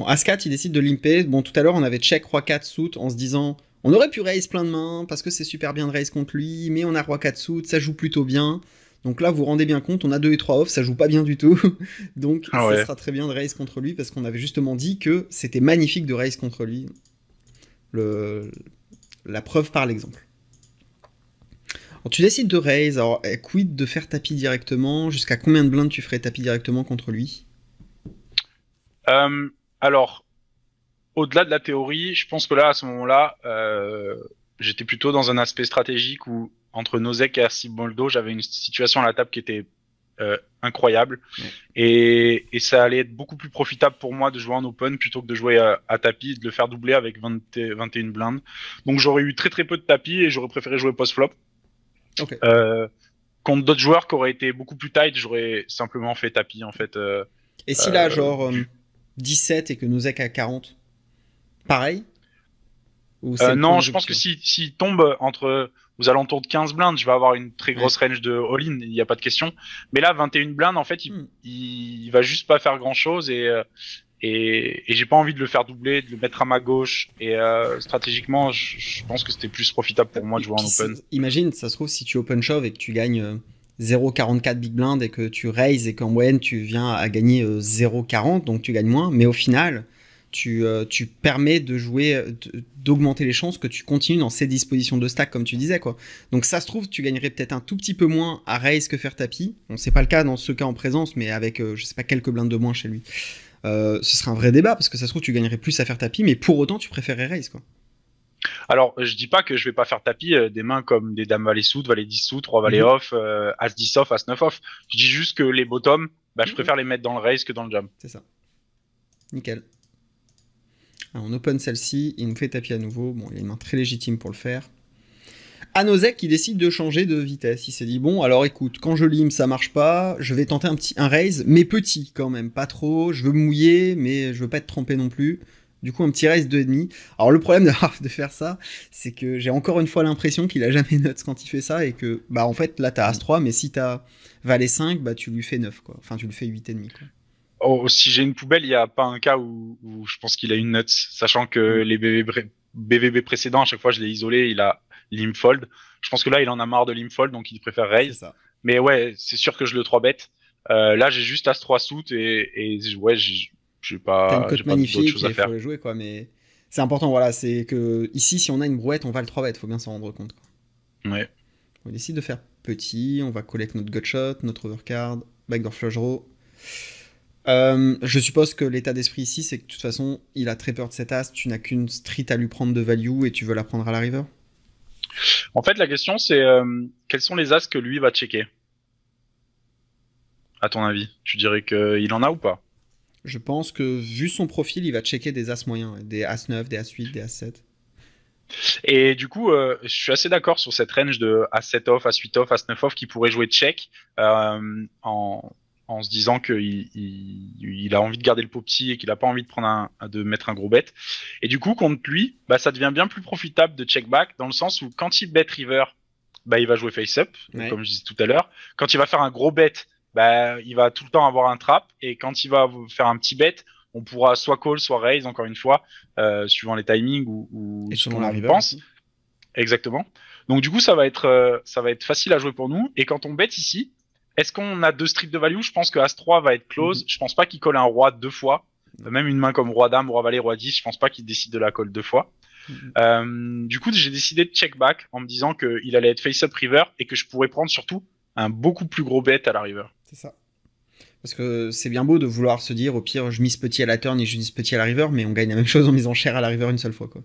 Bon, as il décide de limper. Bon, tout à l'heure, on avait check Roi 4 sout en se disant on aurait pu raise plein de mains parce que c'est super bien de raise contre lui, mais on a Roi 4 sout ça joue plutôt bien. Donc là, vous vous rendez bien compte, on a 2 et 3 off, ça joue pas bien du tout. [laughs] Donc ça ah sera très bien de raise contre lui parce qu'on avait justement dit que c'était magnifique de raise contre lui. La preuve par l'exemple. tu décides de raise, alors eh, quid de faire tapis directement Jusqu'à combien de blindes tu ferais tapis directement contre lui euh, alors, au-delà de la théorie, je pense que là, à ce moment-là, euh, j'étais plutôt dans un aspect stratégique où, entre Nozek et dos, j'avais une situation à la table qui était euh, incroyable. Et, ça allait être beaucoup plus profitable pour moi de jouer en open plutôt que de jouer euh, à, tapis de le faire doubler avec 21 blindes. Donc j'aurais eu très très peu de tapis et j'aurais préféré jouer post-flop. Okay. Euh, contre d'autres joueurs qui auraient été beaucoup plus tight, j'aurais simplement fait tapis en fait. et si là, genre, 17 et que nous a à 40 Pareil euh, Non, je pense que si, tombe entre aux alentours de 15 blindes, je vais avoir une très grosse range de all-in, il n'y a pas de question. Mais là, 21 blindes, en fait, hmm. il, va juste pas faire grand-chose euh, et, et, j'ai pas envie de le faire doubler, de le mettre à ma gauche. Et euh, stratégiquement, je, je, pense que c'était plus profitable pour moi de jouer en open. Imagine, ça se trouve, si tu open shove et que tu gagnes 0,44 big blind et que tu raises et qu'en moyenne tu viens à gagner 0,40, euh, donc tu gagnes moins, mais au final, tu, euh, tu permets de jouer, d'augmenter les chances que tu continues dans ces dispositions de stack, comme tu disais. quoi. Donc ça se trouve, tu gagnerais peut-être un tout petit peu moins à raise que faire tapis. on c'est pas le cas dans ce cas en présence, mais avec, euh, je sais pas, quelques blindes de moins chez lui. ce serait un vrai débat, parce que ça se trouve, tu gagnerais plus à faire tapis, mais pour autant, tu préférerais raise, quoi. Alors, je dis pas que je vais pas faire tapis euh, des mains comme des dames valet sous, valet 10 sous, 3 valet off, euh, as 10 off, as 9 off. Je dis juste que les bottoms, bah, je mhm. préfère les mettre dans le raise que dans le jam. C'est ça. Nickel. Alors, on open celle-ci, il nous fait tapis à nouveau. Bon, il y a une main très légitime pour le faire. Anozek, qui décide de changer de vitesse. Il s'est dit bon, alors écoute, quand je lime, ça marche pas. Je vais tenter un petit un raise, mais petit quand même, pas trop. Je veux mouiller, mais je veux pas être trempé non plus. Du coup, un petit raise de demi. Alors, le problème de, de faire ça, c'est que j'ai encore une fois l'impression qu'il a jamais [laughs] notes quand il fait ça et que, bah, en fait, là, tu As 3, mais si tu t'as Valet 5, bah, tu lui fais 9, quoi. Enfin, tu lui fais 8,5, quoi. Oh, si j'ai une poubelle, il n'y a pas un cas où, je pense qu'il a une note, sachant que mm. les BVB, précédents, à chaque fois, je l'ai isolé, il a l'imfold. Je pense que là, il en a marre de l'imfold, donc il préfère raise. Mais ouais, c'est sûr que je le 3 bête. Euh, là, j'ai juste As 3 soute et, et ouais, j'ai j'ai pas, une cote magnifique, il faut le jouer quoi, mais c'est important, voilà, c'est que ici, si on a une brouette, on va le 3 bet, faut bien s'en rendre compte. Ouais. On décide de faire petit, on va collecter notre gutshot, notre overcard, backdoor flush draw. Euh, je suppose que l'état d'esprit ici, c'est que de toute façon, il a très peur de cet as, tu n'as qu'une street à lui prendre de value et tu veux la prendre à la river En fait, la question, c'est euh, quels sont les as que lui va checker À ton avis, tu dirais qu'il en a ou pas je pense que vu son profil, il va checker des As moyens, des As 9, des As 8, des As 7. Et du coup, euh, je suis assez d'accord sur cette range de As7 off, As8 off, As9 off qui pourrait jouer check euh, en, en, se disant qu'il il, a envie de garder le pot petit et qu'il n'a pas envie de, prendre un, de mettre un gros bet. Et du coup, contre lui, bah, ça devient bien plus profitable de check back dans le sens où quand il bet river, bah, il va jouer face up, comme je disais tout à l'heure. Quand il va faire un gros bet, bah, il va tout le temps avoir un trap et quand il va faire un petit bet, on pourra soit call, soit raise, encore une fois, euh, suivant les timings ou, ou et selon la pense. Exactement. Donc du coup, ça va être euh, ça va être facile à jouer pour nous. Et quand on bet ici, est-ce qu'on a deux strips de value Je pense que As 3 va être close. Mhm. Je pense pas qu'il colle un roi deux fois. Même une main comme roi dame, roi valet, roi 10, je pense pas qu'il décide de la colle deux fois. Mhm. Euh, du coup, j'ai décidé de check back en me disant qu'il allait être face up river et que je pourrais prendre surtout un beaucoup plus gros bête à la river. C'est ça. Parce que c'est bien beau de vouloir se dire, au pire, je mise petit à la turn et je mise petit à la river, mais on gagne la même chose en misant cher à la river une seule fois. Quoi.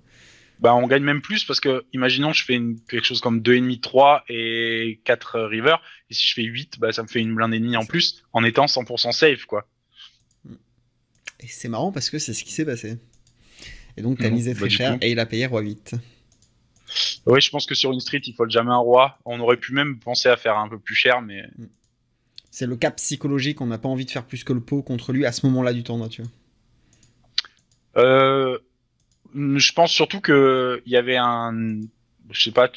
Bah, on gagne même plus parce que, imaginons, je fais quelque chose comme 2,5, 3 et 4 euh, river, et si je fais 8, bah, ça me fait une blinde et demi en plus en étant 100% safe. quoi. Et c'est marrant parce que c'est ce qui s'est passé. Et donc, t'as mmh, misé bah, très cher et il a payé roi 8. Oui, je pense que sur une street, il faut jamais un roi. On aurait pu même penser à faire un peu plus cher, mais. Mm. C'est le cap psychologique. On n'a pas envie de faire plus que le pot contre lui à ce moment-là du temps tu vois. Euh, je pense surtout que il y avait un, je sais pas,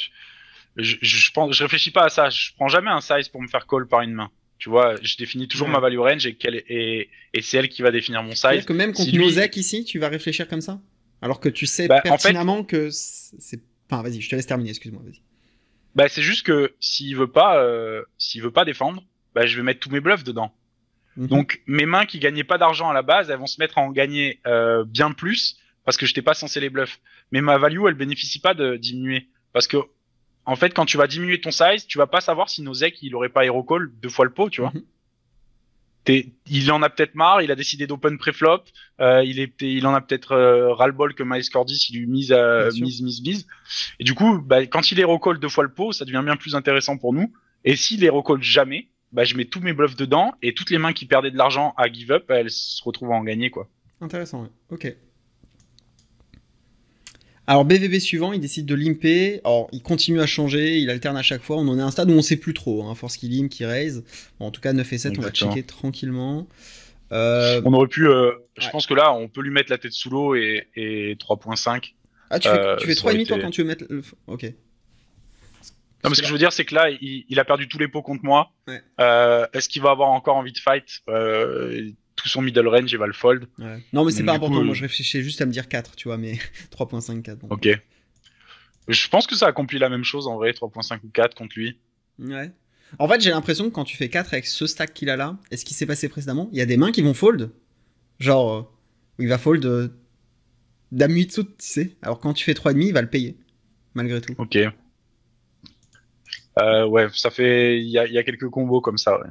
je, pense, je réfléchis pas à ça. Je prends jamais un size pour me faire call par une main. Tu vois, je définis toujours ma value range et, et, c'est elle qui va définir mon size. cest que même contre si ici, tu vas réfléchir comme ça alors que tu sais bah, pertinemment que c'est Enfin, vas-y, je te laisse terminer, excuse-moi, vas-y. Bah, c'est juste que s'il veut pas, euh, s'il veut pas défendre, bah, je vais mettre tous mes bluffs dedans. Mhm. Donc, mes mains qui gagnaient pas d'argent à la base, elles vont se mettre à en gagner euh, bien plus parce que je n'étais pas censé les bluffs. Mais ma value, elle bénéficie pas de diminuer parce que en fait, quand tu vas diminuer ton size, tu vas pas savoir si decks, il aurait pas hero deux fois le pot, tu vois. Mhm il en a peut-être marre, il a décidé d'open préflop, euh, il, il en a peut-être euh, ras bol que Mike Cordis il lui mise, à, mise, mise, mise. Et du coup, bah, quand il les recolle deux fois le pot, ça devient bien plus intéressant pour nous. Et s'il les recolle jamais, bah, je mets tous mes bluffs dedans et toutes les mains qui perdaient de l'argent à give up, bah, elles se retrouvent à en gagner, quoi. Intéressant, ouais. ok. Alors BVB suivant, il décide de limper. Alors il continue à changer, il alterne à chaque fois. On en est à un stade où on sait plus trop. Hein. Force qui limpe, qui raise. en tout cas 9 et 7, on va checker tranquillement. Euh, on aurait pu. Euh, je pense que là, on peut lui mettre la tête sous l'eau et, 3.5. Ah, tu fais, 3 tu euh, toi quand tu veux mettre. Ok. Non, mais ce que je veux dire, c'est que là, il, a perdu tous les pots contre moi. Est-ce qu'il va avoir encore envie de fight tout son middle range il va le fold. Non, mais c'est pas important. Moi, euh, je réfléchissais juste à me dire 4, tu vois, mais 3.5, [laughs] Ok. Je pense que ça accomplit la même chose en vrai, 3.5 ou 4 contre lui. Ouais. En fait, j'ai l'impression que quand tu fais 4 avec ce stack qu'il a là, et ce qui s'est passé précédemment, il y a des mains qui vont fold. Genre, euh, il va fold euh, dame tu sais. Alors quand tu fais 3,5, il va le payer, malgré tout. Ok. Euh, ouais, ça fait. Il y, y a, quelques combos comme ça, ouais.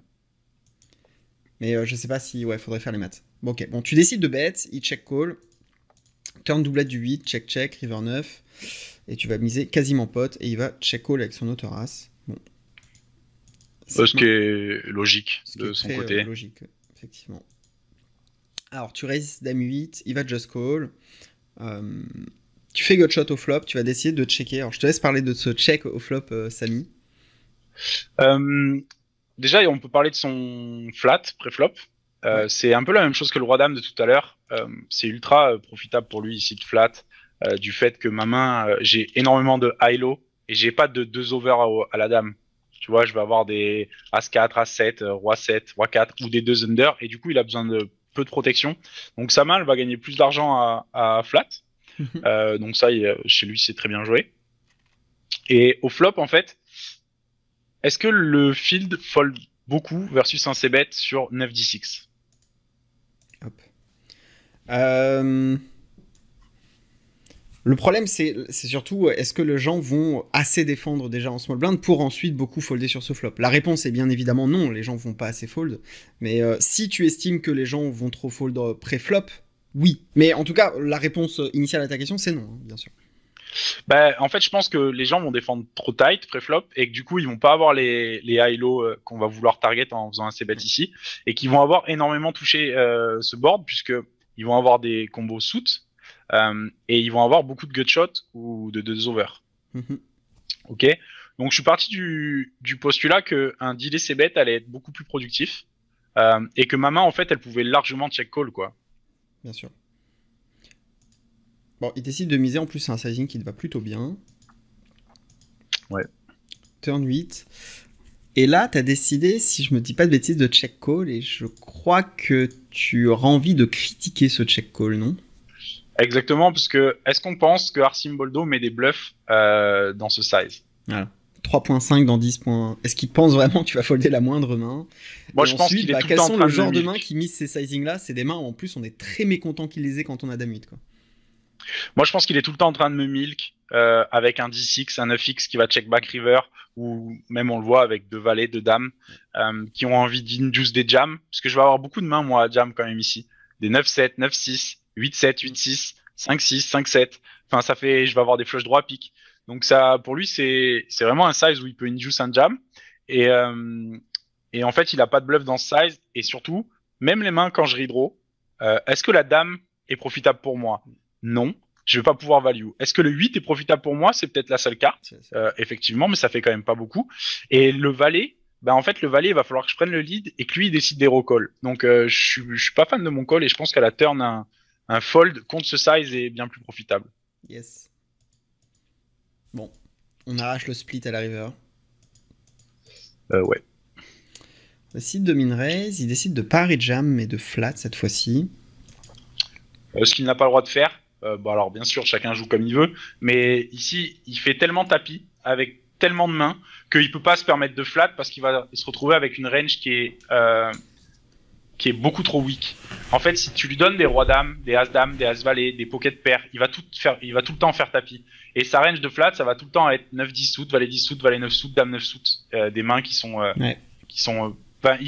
Mais je euh, je sais pas si. Ouais, faudrait faire les maths. Bon, ok. Bon, tu décides de bet, il check call. Turn doublette du 8, check check, river 9. Et tu vas miser quasiment pote. Et il va check call avec son autre race. Bon. ce qui est logique de son côté. C'est euh, logique, effectivement. Alors, tu raises dam 8, il va just call. Euh, tu fais gutshot shot au flop, tu vas décider de checker. Alors, je te laisse parler de ce check au flop, Samy. Euh, déjà, on peut parler de son flat, préflop. Euh, C'est un peu la même chose que le roi dame de tout à l'heure. Euh, c'est ultra euh, profitable pour lui ici de flat, euh, du fait que ma main, j'ai énormément de high low et j'ai pas de deux over à, la dame. Tu vois, je vais avoir des as 4, as 7, roi 7, roi 4 ou des deux under et du coup, il a besoin de peu de protection. Donc sa main, elle va gagner plus d'argent à, flat. [laughs] donc ça, chez lui, c'est très bien joué. Et au flop, en fait, est-ce que le field fold beaucoup versus un c-bet sur 9 10 6 Le problème, c'est surtout est-ce que les gens vont assez défendre déjà en small blind pour ensuite beaucoup folder sur ce flop La réponse est bien évidemment non, les gens vont pas assez fold. Mais euh, si tu estimes que les gens vont trop fold pré-flop, oui. Mais en tout cas, la réponse initiale à ta question, c'est non, hein, bien sûr. Bah, en fait, je pense que les gens vont défendre trop tight, préflop flop et que du coup, ils vont pas avoir les, les high-low euh, qu'on va vouloir target en faisant un c bet ici, et qu'ils vont avoir énormément touché euh, ce board, puisque ils vont avoir des combos suit euh, et ils vont avoir beaucoup de gutshots ou de, deux over. Mhm. Ok Donc, je suis parti du, du postulat qu'un delay c bet allait être beaucoup plus productif, et que ma main, en fait, elle pouvait largement check-call, quoi. Bien sûr. Bon, il décide de miser en plus un sizing qui te va plutôt bien. Ouais. Turn 8. Et là, tu as décidé, si je me dis pas de bêtises, de check call. Et je crois que tu auras envie de critiquer ce check call, non Exactement, parce que est-ce qu'on pense que Boldo met des bluffs euh, dans ce size Voilà. 3.5 dans 10 points. Est-ce qu'il pense vraiment que tu vas folder la moindre main Moi, je pense qu'il est bah, tout sont le genre de, main qui misent ces sizing-là C'est des mains où, en plus, on est très mécontent qu'il les ait quand on a Dame 8, quoi. Moi, je pense qu'il est tout le temps en train de me milk euh, avec un 10x, un 9x qui va check back river, ou même on le voit avec deux valets, deux dames, euh, qui ont envie d'induce des jams, parce que je vais avoir beaucoup de mains, moi, à jam quand même ici. Des 9-7, 9-6, 8-7, 8-6, 5-6, 5-7. Enfin, ça fait, je vais avoir des flush droits pique. Donc ça, pour lui, c'est vraiment un size où il peut induce un jam. Et, euh, et en fait, il n'a pas de bluff dans ce size. Et surtout, même les mains quand je redraw, euh, est-ce que la dame est profitable pour moi non, je vais pas pouvoir value. Est-ce que le 8 est profitable pour moi C'est peut-être la seule carte, euh, effectivement, mais ça fait quand même pas beaucoup. Et le valet, bah en fait le valet il va falloir que je prenne le lead et que lui il décide des recalls. Donc euh, je, ne suis pas fan de mon call et je pense qu'à la turn un, fold contre ce size est bien plus profitable. Yes. Bon, on arrache le split à la river. Euh, ouais. Le site de Minerais, il décide de pas jam mais de flat cette fois-ci. ce qu'il n'a pas le droit de faire. Euh, bon, alors bien sûr, chacun joue comme il veut, mais ici, il fait tellement tapis avec tellement de mains qu'il peut pas se permettre de flat parce qu'il va se retrouver avec une range qui est euh, qui est beaucoup trop weak. En fait, si tu lui donnes des rois dames, des as dames, des as valets, des pocket père il va tout faire, il va tout le temps faire tapis. Et sa range de flat, ça va tout le temps être 9 10 soutes, valet 10 soutes, valet 9 soutes, dame 9 soutes, euh, des mains qui sont qui sont pas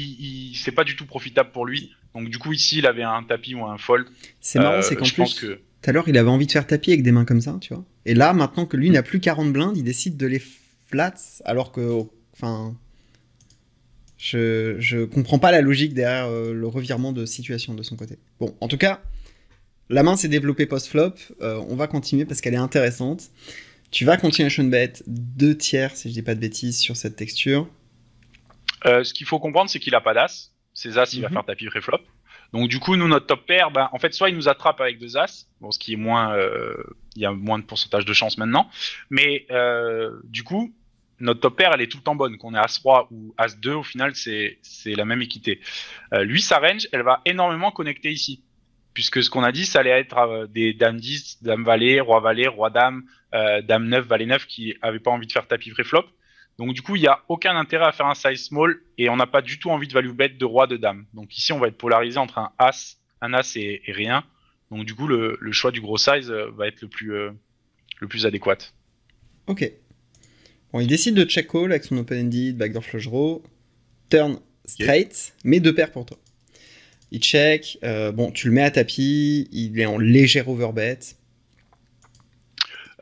c'est pas du tout profitable pour lui. Donc du coup ici, il avait un tapis ou un fold. C'est marrant, c'est qu'en plus tout à l'heure, il avait envie de faire tapis avec des mains comme ça, tu vois. Et là, maintenant que lui n'a plus 40 blindes, il décide de les flats alors que. Enfin. Je, je comprends pas la logique derrière euh, le revirement de situation de son côté. Bon, en tout cas, la main s'est développée post-flop. Euh, on va continuer parce qu'elle est intéressante. Tu vas continuer continuation bet deux tiers, si je dis pas de bêtises, sur cette texture. Euh, ce qu'il faut comprendre, c'est qu'il a pas d'as. Ses as, il va mhm. faire tapis pré-flop. Donc du coup, nous, notre top pair, ben en fait, soit il nous attrape avec deux as, bon, ce qui est moins, euh, il y a moins de pourcentage de chance maintenant, mais euh, du coup, notre top pair, elle est tout le temps bonne, qu'on ait as 3 ou as 2, au final, c'est la même équité. Euh, lui, sa range, elle va énormément connecter ici, puisque ce qu'on a dit, ça allait être des dames 10, dame valet, roi valet, roi dame, dame 9, valet 9, qui n'avaient pas envie de faire tapis vrai flop donc du coup, il n'y a aucun intérêt à faire un size small et on n'a pas du tout envie de value bet de roi de dame. Donc ici, on va être polarisé entre un as, un as et, rien. Donc du coup, le, choix du gros size euh, va être le plus, euh, le plus adéquat. Ok. Bon, il décide de check call avec son open ended, backdoor flush draw, turn straight, mais deux paires pour toi. Il check, euh, bon, tu le mets à tapis, il est en légère overbet.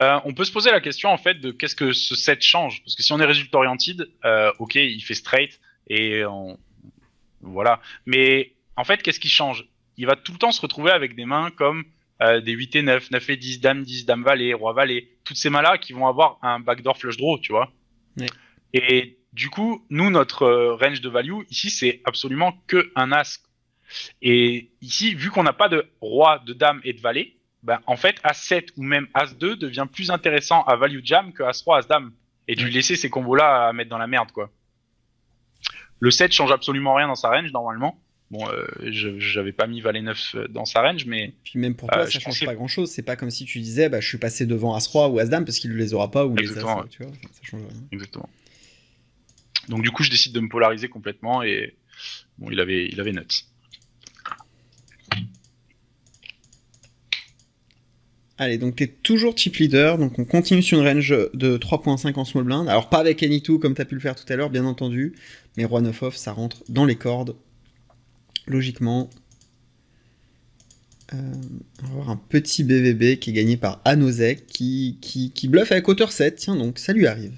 Euh, on peut se poser la question en fait de qu'est-ce que ce set change parce que si on est résultat oriented, euh, ok, il fait straight et voilà. Mais en fait, qu'est-ce qui change Il va tout le temps se retrouver avec des mains comme euh, des 8 et 9, 9 et 10, dame 10, dame valet, roi valet, toutes ces mains-là qui vont avoir un backdoor flush draw, tu vois. Et du coup, nous notre range de value ici c'est absolument que un as. Et ici, vu qu'on n'a pas de roi, de dame et de valet, bah, en fait, As-7 ou même As-2 devient plus intéressant à value jam que As-3, As-Dame. Et de lui laisser ces combos-là à mettre dans la merde, quoi. Le 7 change absolument rien dans sa range, normalement. Bon, euh, j'avais pas mis Valet 9 euh, dans sa range, mais. Puis même pour toi, euh, ça change pas grand chose. C'est pas comme si tu disais, bah, je suis passé devant As-3 ou As-Dame parce qu'il ne les aura pas ou Exactement, les Donc, du coup, je décide de me polariser complètement et. il avait, il avait nuts. Allez, donc es toujours chip leader, donc on continue sur une range de 3.5 en small blind. Alors pas avec Any2 comme t'as pu le faire tout à l'heure, bien entendu, mais Roi 9 off, ça rentre dans les cordes, logiquement. Euh, on va voir un petit BVB qui est gagné par Anosek, qui, qui, bluffe avec hauteur 7, tiens donc, ça lui arrive.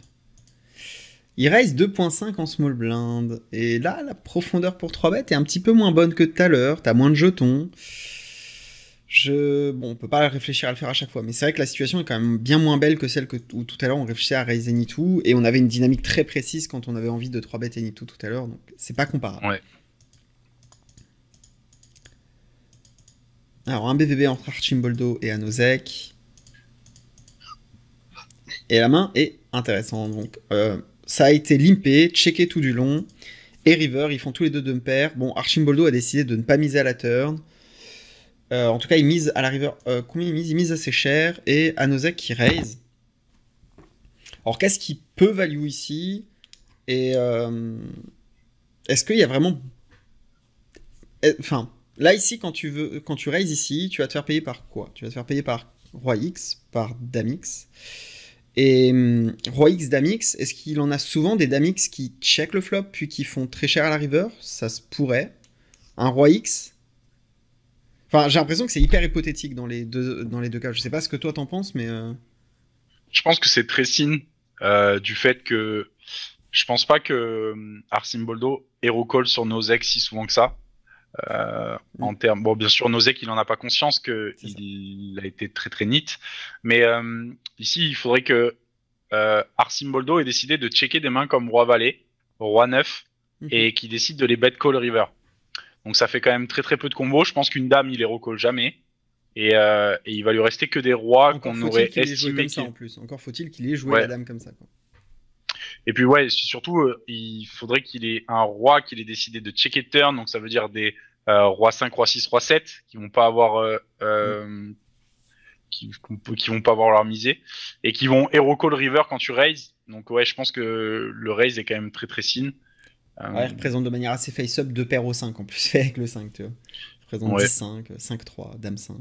Il reste 2.5 en small blind, et là, la profondeur pour 3 bêtes est un petit peu moins bonne que tout à l'heure, t'as moins de jetons. Je... Bon, on peut pas réfléchir à le faire à chaque fois, mais c'est vrai que la situation est quand même bien moins belle que celle que où tout à l'heure on réfléchissait à Raise two, et on avait une dynamique très précise quand on avait envie de 3 bêtes two tout à l'heure, donc c'est pas comparable. Alors, un BBB entre Archimboldo et Anozek. Et la main est intéressante, donc euh, ça a été limpé, checké tout du long, et River, ils font tous les deux deux paires. Bon, Archimboldo a décidé de ne pas miser à la turn. Euh, en tout cas, il mise à la river. Euh, combien il mise Il mise assez cher. Et Anosek qui raise. Alors, qu'est-ce qui peut value ici Et euh, est-ce qu'il y a vraiment. Eh, enfin, là, ici, quand tu, veux, quand tu raises ici, tu vas te faire payer par quoi Tu vas te faire payer par Roi X, par Dame X. Et hum, Roi X, Dame est-ce qu'il en a souvent des Dame X qui check le flop puis qui font très cher à la river Ça se pourrait. Un Roi X Enfin, j'ai l'impression que c'est hyper hypothétique dans les deux dans les deux cas. Je sais pas ce que toi t'en penses, mais euh. je pense que c'est très signe euh, du fait que je pense pas que euh, Arsimboldo héros call sur Nozek si souvent que ça. En mm. termes, bon, bien sûr, Nozek, il n'en a pas conscience que il, a été très très nit, mais ici, il faudrait que Arsimboldo ait décidé de checker des mains comme Roi Valet, Roi Neuf, mm-hmm. et qui décide de les bet call river. Donc ça fait quand même très très peu de combos. Je pense qu'une dame, il les recolle jamais. Et, euh, il va lui rester que des rois qu'on aurait qu estimé. Encore faut-il qu'il ait joué la dame comme ça. Et puis ouais, surtout, euh, il faudrait qu'il ait un roi qu'il ait décidé de check checker turn, donc ça veut dire des euh, rois 5, rois 6, rois 7, qui vont pas avoir... Qui, vont pas avoir leur misée et qui vont hero call river quand tu raise donc ouais je pense que le raise est quand même très très sin. Euh, ouais, il représente de manière assez face-up deux paires au 5 en plus, [laughs] avec le 5, tu vois. Il représente 10-5, 5-3, euh, dame 5.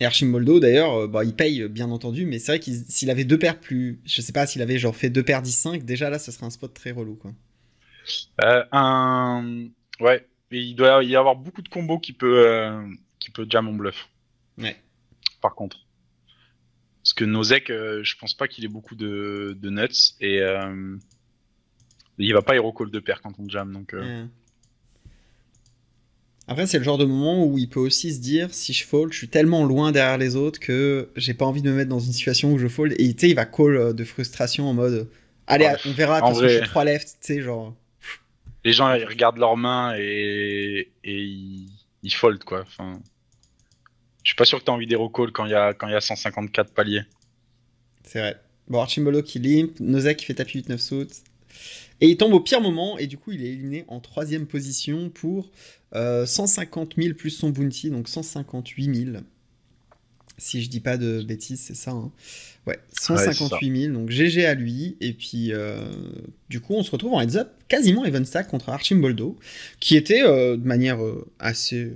Et moldo d'ailleurs, euh, bah, il paye, bien entendu, mais c'est vrai qu'il s'il avait deux paires plus. Je sais pas s'il avait genre fait deux paires 10-5, déjà là, ce serait un spot très relou, quoi. Euh, un... Ouais, Et il doit y avoir beaucoup de combos qui peut, qui peut jam mon bluff. Ouais. Par contre. Parce que Nozek, je pense pas qu'il ait beaucoup de, de nuts. Et il va pas hero call de pair quand on jam. Donc, euh. Après, c'est le genre de moment où il peut aussi se dire si je fold, je suis tellement loin derrière les autres que j'ai pas envie de me mettre dans une situation où je fold Et tu sais, il va call euh, de frustration en mode allez, on verra, quand je j'ai 3 left, tu sais, genre. Les gens, ils regardent leurs mains et, ils... fold, quoi. Enfin. Je suis pas sûr que as envie d'hero call quand il y, a... y a 154 paliers. C'est vrai. Bon, qui limp, Nozak qui fait tapis 8-9 sautes. Et il tombe au pire moment, et du coup, il est éliminé en troisième position pour 150 euh, 000 plus son bounty, donc 158 000. Si je dis pas de bêtises, c'est ça. Hein. Ouais, 158 000, donc GG à lui. Et puis, euh, du coup, on se retrouve en heads-up quasiment even stack contre Archimboldo, qui était euh, de manière assez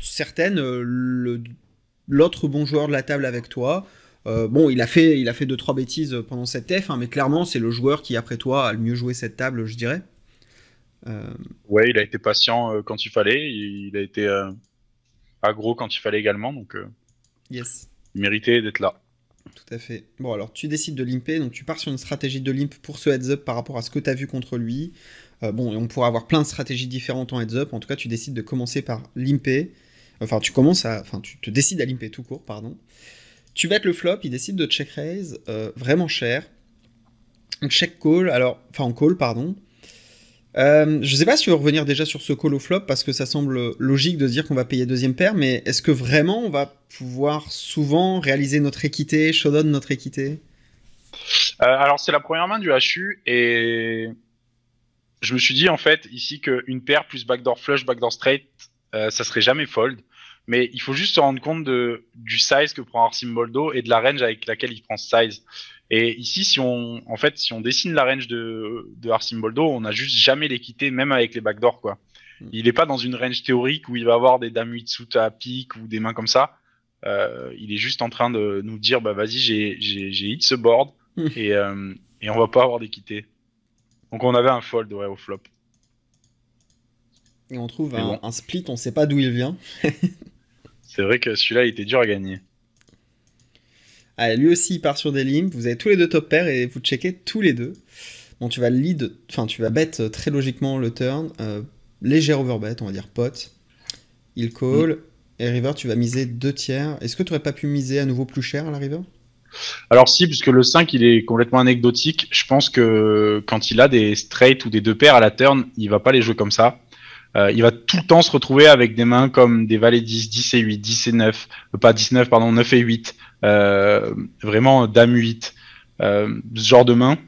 certaine l'autre bon joueur de la table avec toi. Euh, bon, il a fait, il a fait deux trois bêtises euh, pendant cette TF, hein, mais clairement, c'est le joueur qui après toi a le mieux joué cette table, je dirais. Euh, ouais, il a été patient quand il fallait, il, a été aggro quand il fallait également, donc. yes. Il méritait d'être là. Tout à fait. Bon, alors tu décides de limper, donc tu pars sur une stratégie de limp pour ce heads-up par rapport à ce que tu as vu contre lui. bon, et on pourrait avoir plein de stratégies différentes en heads-up. En tout cas, tu décides de commencer par limper. Enfin, tu commences à. Enfin, tu te décides à limper tout court, pardon. Tu être le flop, il décide de check raise euh, vraiment cher. On check call, alors, enfin en call, pardon. Je euh, je sais pas si on va revenir déjà sur ce call au flop parce que ça semble logique de dire qu'on va payer deuxième paire, mais est-ce que vraiment on va pouvoir souvent réaliser notre équité, showdown notre équité euh, Alors c'est la première main du HU et je me suis dit en fait ici qu'une paire plus backdoor flush, backdoor straight, ça ça serait jamais fold. Mais il faut juste se rendre compte de, du size que prend Arsim et de la range avec laquelle il prend ce size. Et ici, si on, en fait, si on dessine la range de, de on n'a juste jamais l'équité, même avec les backdoors, quoi. Hmm. Il n'est pas dans une range théorique où il va avoir des dames 8 sous à pique ou des mains comme ça. Euh, il est juste en train de nous dire, bah vas-y, j'ai, hit ce board hmm. et, on euh, et on va pas avoir d'équité. Donc on avait un fold ouais, au flop. Et on trouve un, un, split, on sait pas d'où il vient. [laughs] C'est vrai que celui-là, il était dur à gagner. lui aussi, il part sur des limbes. Vous avez tous les deux top pairs et vous checkez tous les deux. Bon, tu vas lead, enfin, tu vas bet euh, très logiquement le turn. Euh, léger overbet, on va dire pot. Il call. Mm. Et river, tu vas miser deux tiers. Est-ce que tu aurais pas pu miser à nouveau plus cher à la river alors si, puisque le 5, il est complètement anecdotique. Je pense que quand il a des straight ou des deux paires à la turn, il va pas les jouer comme ça. Euh, il va tout le temps se retrouver avec des mains comme des valets 10, 10 et 8, 10 et 9, euh, pas 19, pardon, 9 et 8, euh, vraiment dame 8, ce genre de main.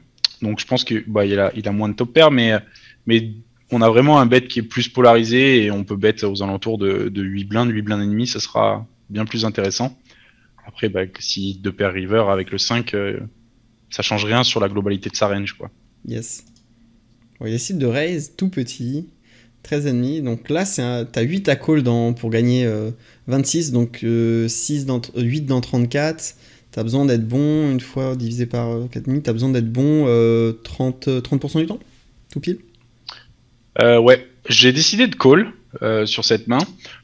Donc je pense qu'il bah, a, moins de top pair, mais, mais on a vraiment un bet qui est plus polarisé et on peut bet aux alentours de, 8 blindes, 8 blindes et demi, ça sera bien plus intéressant. Après, bah, si deux pairs river avec le 5, ça change rien sur la globalité de sa range. Quoi. Yes. il décide de raise tout petit. 13 ennemis. Donc là, as 8 à call dans, pour gagner 26, euh, donc 6 euh, dans, 8 dans 34. tu as besoin d'être bon, une fois divisé par 4 tu as besoin d'être bon 30%, euh, 30 du temps Tout pile Ouais, j'ai décidé de call sur cette main,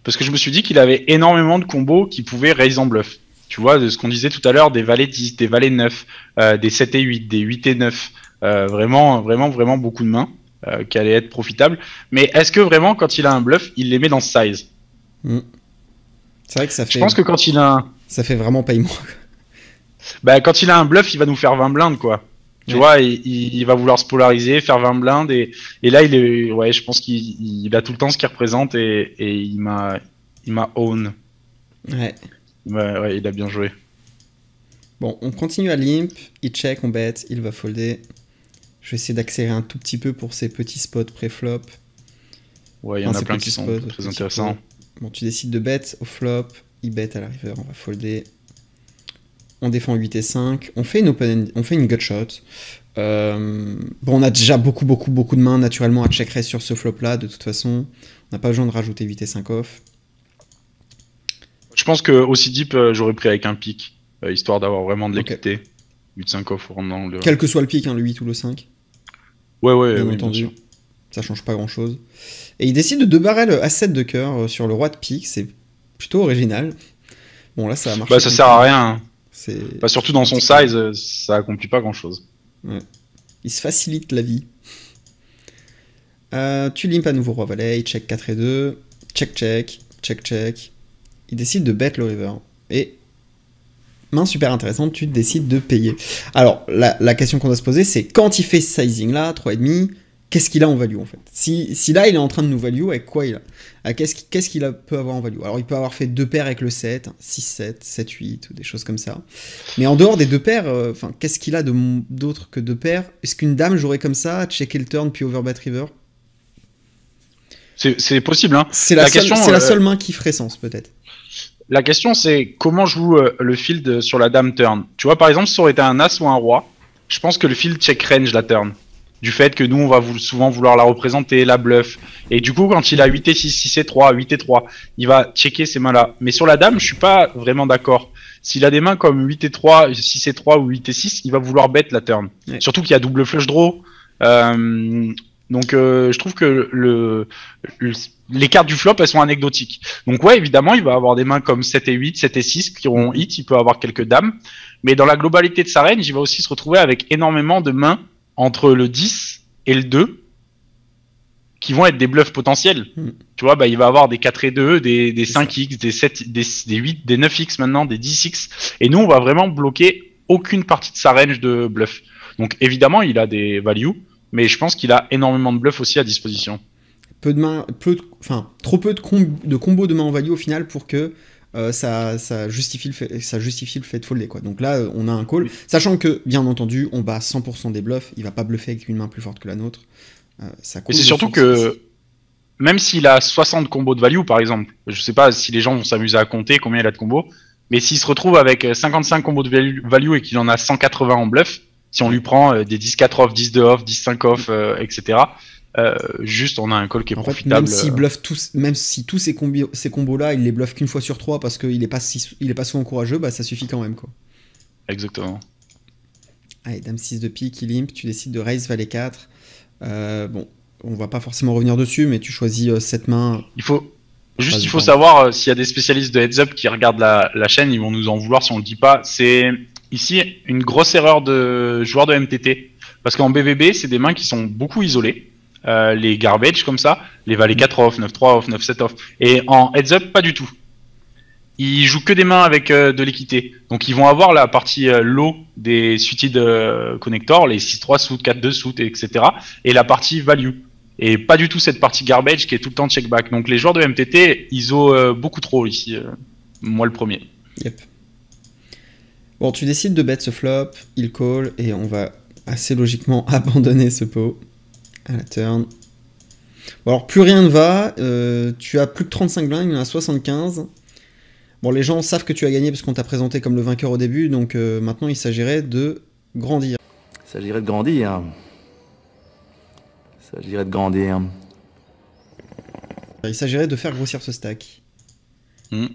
parce que je me suis dit qu'il avait énormément de combos qui pouvaient raise en bluff. Tu vois, de ce qu'on disait tout à l'heure, des valets 10, des valets 9, des 7 et 8, des 8 et 9. vraiment, vraiment, vraiment beaucoup de mains. Euh, qu'elle allait être profitable, Mais est-ce que vraiment, quand il a un bluff, il les met dans ce size hmm. C'est vrai que ça fait. Je pense que quand il a Ça fait vraiment paiement. bah, quand il a un bluff, il va nous faire 20 blindes, quoi. Tu vois, il, va vouloir se polariser, faire 20 blindes, et, là, il est, ouais, je pense qu'il a tout le temps ce qu'il représente, et, il m'a own. Ouais. ouais, il a bien joué. Bon, on continue à limp, il check, on bet, il va folder. Je vais essayer d'accélérer un tout petit peu pour ces petits spots pré-flop. Ouais, il y en, a plein qui spots, sont très intéressants. Bon, tu décides de bet au flop, il bet à la river, on va folder. On défend 8 et 5. On fait une open, on fait une gutshot. Euh, bon, on a déjà beaucoup, beaucoup, beaucoup de mains naturellement à check sur ce flop-là, de toute façon. On n'a pas besoin de rajouter 8 et 5 off. Je pense que aussi deep, euh, j'aurais pris avec un pic, euh, histoire d'avoir vraiment de l'équité. 8 8-5 off rendant le... Quel que soit le pic, hein, le 8 ou le 5. Ouais, ouais, bien entendu. ça change pas grand chose. Et il décide de barrer le à 7 de cœur euh, sur le roi de pique, c'est plutôt original. Bon, là, ça a bah, marché. Bah, ça sert à rien. C'est... Bah, surtout dans son size, ça accomplit pas grand chose. Il se facilite la vie. Euh, tu limpes à nouveau roi valet, check 4 et 2, check check, check check. Il décide de bet le river. Et main super intéressante, tu décides de payer. Alors, la, question qu'on doit se poser, c'est quand il fait ce sizing-là, 3,5, qu'est-ce qu'il a en value en fait si, là il est en train de nous value, avec quoi il a Qu'est-ce qu'il peut avoir en value Alors il peut avoir fait deux paires avec le 7, 6, 7, 7, 8 ou des choses comme ça. Mais en dehors des deux paires, euh, qu'est-ce qu'il a d'autre que deux paires Est-ce qu'une dame jouerait comme ça, checker le turn puis overbet river C'est possible hein. C'est la, question, C'est la euh, seule main qui ferait sens peut-être la question c'est comment joue euh, le field sur la dame turn. Tu vois, par exemple, si ça aurait été un as ou un roi, je pense que le field check range la turn. Du fait que nous, on va souvent vouloir la représenter, la bluff. Et du coup, quand il a 8 et 6, 6 et 3, 8 et 3, il va checker ces mains-là. Mais sur la dame, je suis pas vraiment d'accord. S'il a des mains comme 8 et 3, 6 et 3 ou 8 et 6, il va vouloir bet la turn. Surtout qu'il y a double flush draw. Euh, donc euh, je trouve que le, les cartes du flop, elles sont anecdotiques. Donc ouais, évidemment, il va avoir des mains comme 7 et 8, 7 et 6 qui ont mhm. hit, il peut avoir quelques dames. Mais dans la globalité de sa range, il va aussi se retrouver avec énormément de mains entre le 10 et le 2 qui vont être des bluffs potentiels. Mhm. Tu vois, bah, il va avoir des 4 et 2, des, 5x, des 7, des, 8, des 9x maintenant, des 10x. Et nous, on va vraiment bloquer aucune partie de sa range de bluff. Donc évidemment, il a des values, mais je pense qu'il a énormément de bluffs aussi à disposition de main peu enfin, trop peu de, combos de main en value au final pour que euh, ça, justifie le fait, de folder. Quoi. Donc là, euh, on a un call. Sachant que, bien entendu, on bat 100% des bluffs. Il va pas bluffer avec une main plus forte que la nôtre. Euh, et c'est surtout que, même s'il a 60 combos de value, par exemple, je sais pas si les gens vont s'amuser à compter combien il a de combos, mais s'il se retrouve avec 55 combos de value et qu'il en a 180 en bluff, si on lui prend des 10-4 off, 10-2 off, 10-5 off, etc., euh, juste, on a un call qui est profitable. même euh, tous, même si tous ces, combos-là, il les bluffe qu'une fois sur trois parce qu'il est pas si, il est pas souvent courageux, bah ça suffit quand même quoi. Exactement. Allez, dame 6 de pique, il limp, tu décides de raise valet 4. Euh, bon, on va pas forcément revenir dessus, mais tu choisis cette main. Il faut juste, il faut savoir s'il y a des spécialistes de heads up qui regardent la, chaîne, ils vont nous en vouloir si on le dit pas. C'est ici une grosse erreur de joueur de MTT parce qu'en BVB, c'est des mains qui sont beaucoup isolées. Euh, les garbage comme ça, les valets 4 off, 9 3 off, 9 7 off. Et en heads up, pas du tout. Ils jouent que des mains avec euh, de l'équité. Donc ils vont avoir la partie euh, low des suited connectors, les 6 3 sous, 4 2 sous, etc. Et la partie value. Et pas du tout cette partie garbage qui est tout le temps check back. Donc les joueurs de MTT, ils ont beaucoup trop ici. moi le premier. Yep. Bon, tu décides de bet ce flop, il call et on va assez logiquement [laughs] abandonner ce pot à la turn. alors plus rien ne va, euh, tu as plus que 35 blindes, il y en a 75. Bon, les gens savent que tu as gagné parce qu'on t'a présenté comme le vainqueur au début, donc euh, maintenant il s'agirait de grandir. Il s'agirait de grandir. Il s'agirait de grandir. Il s'agirait de faire grossir ce stack. Hmm.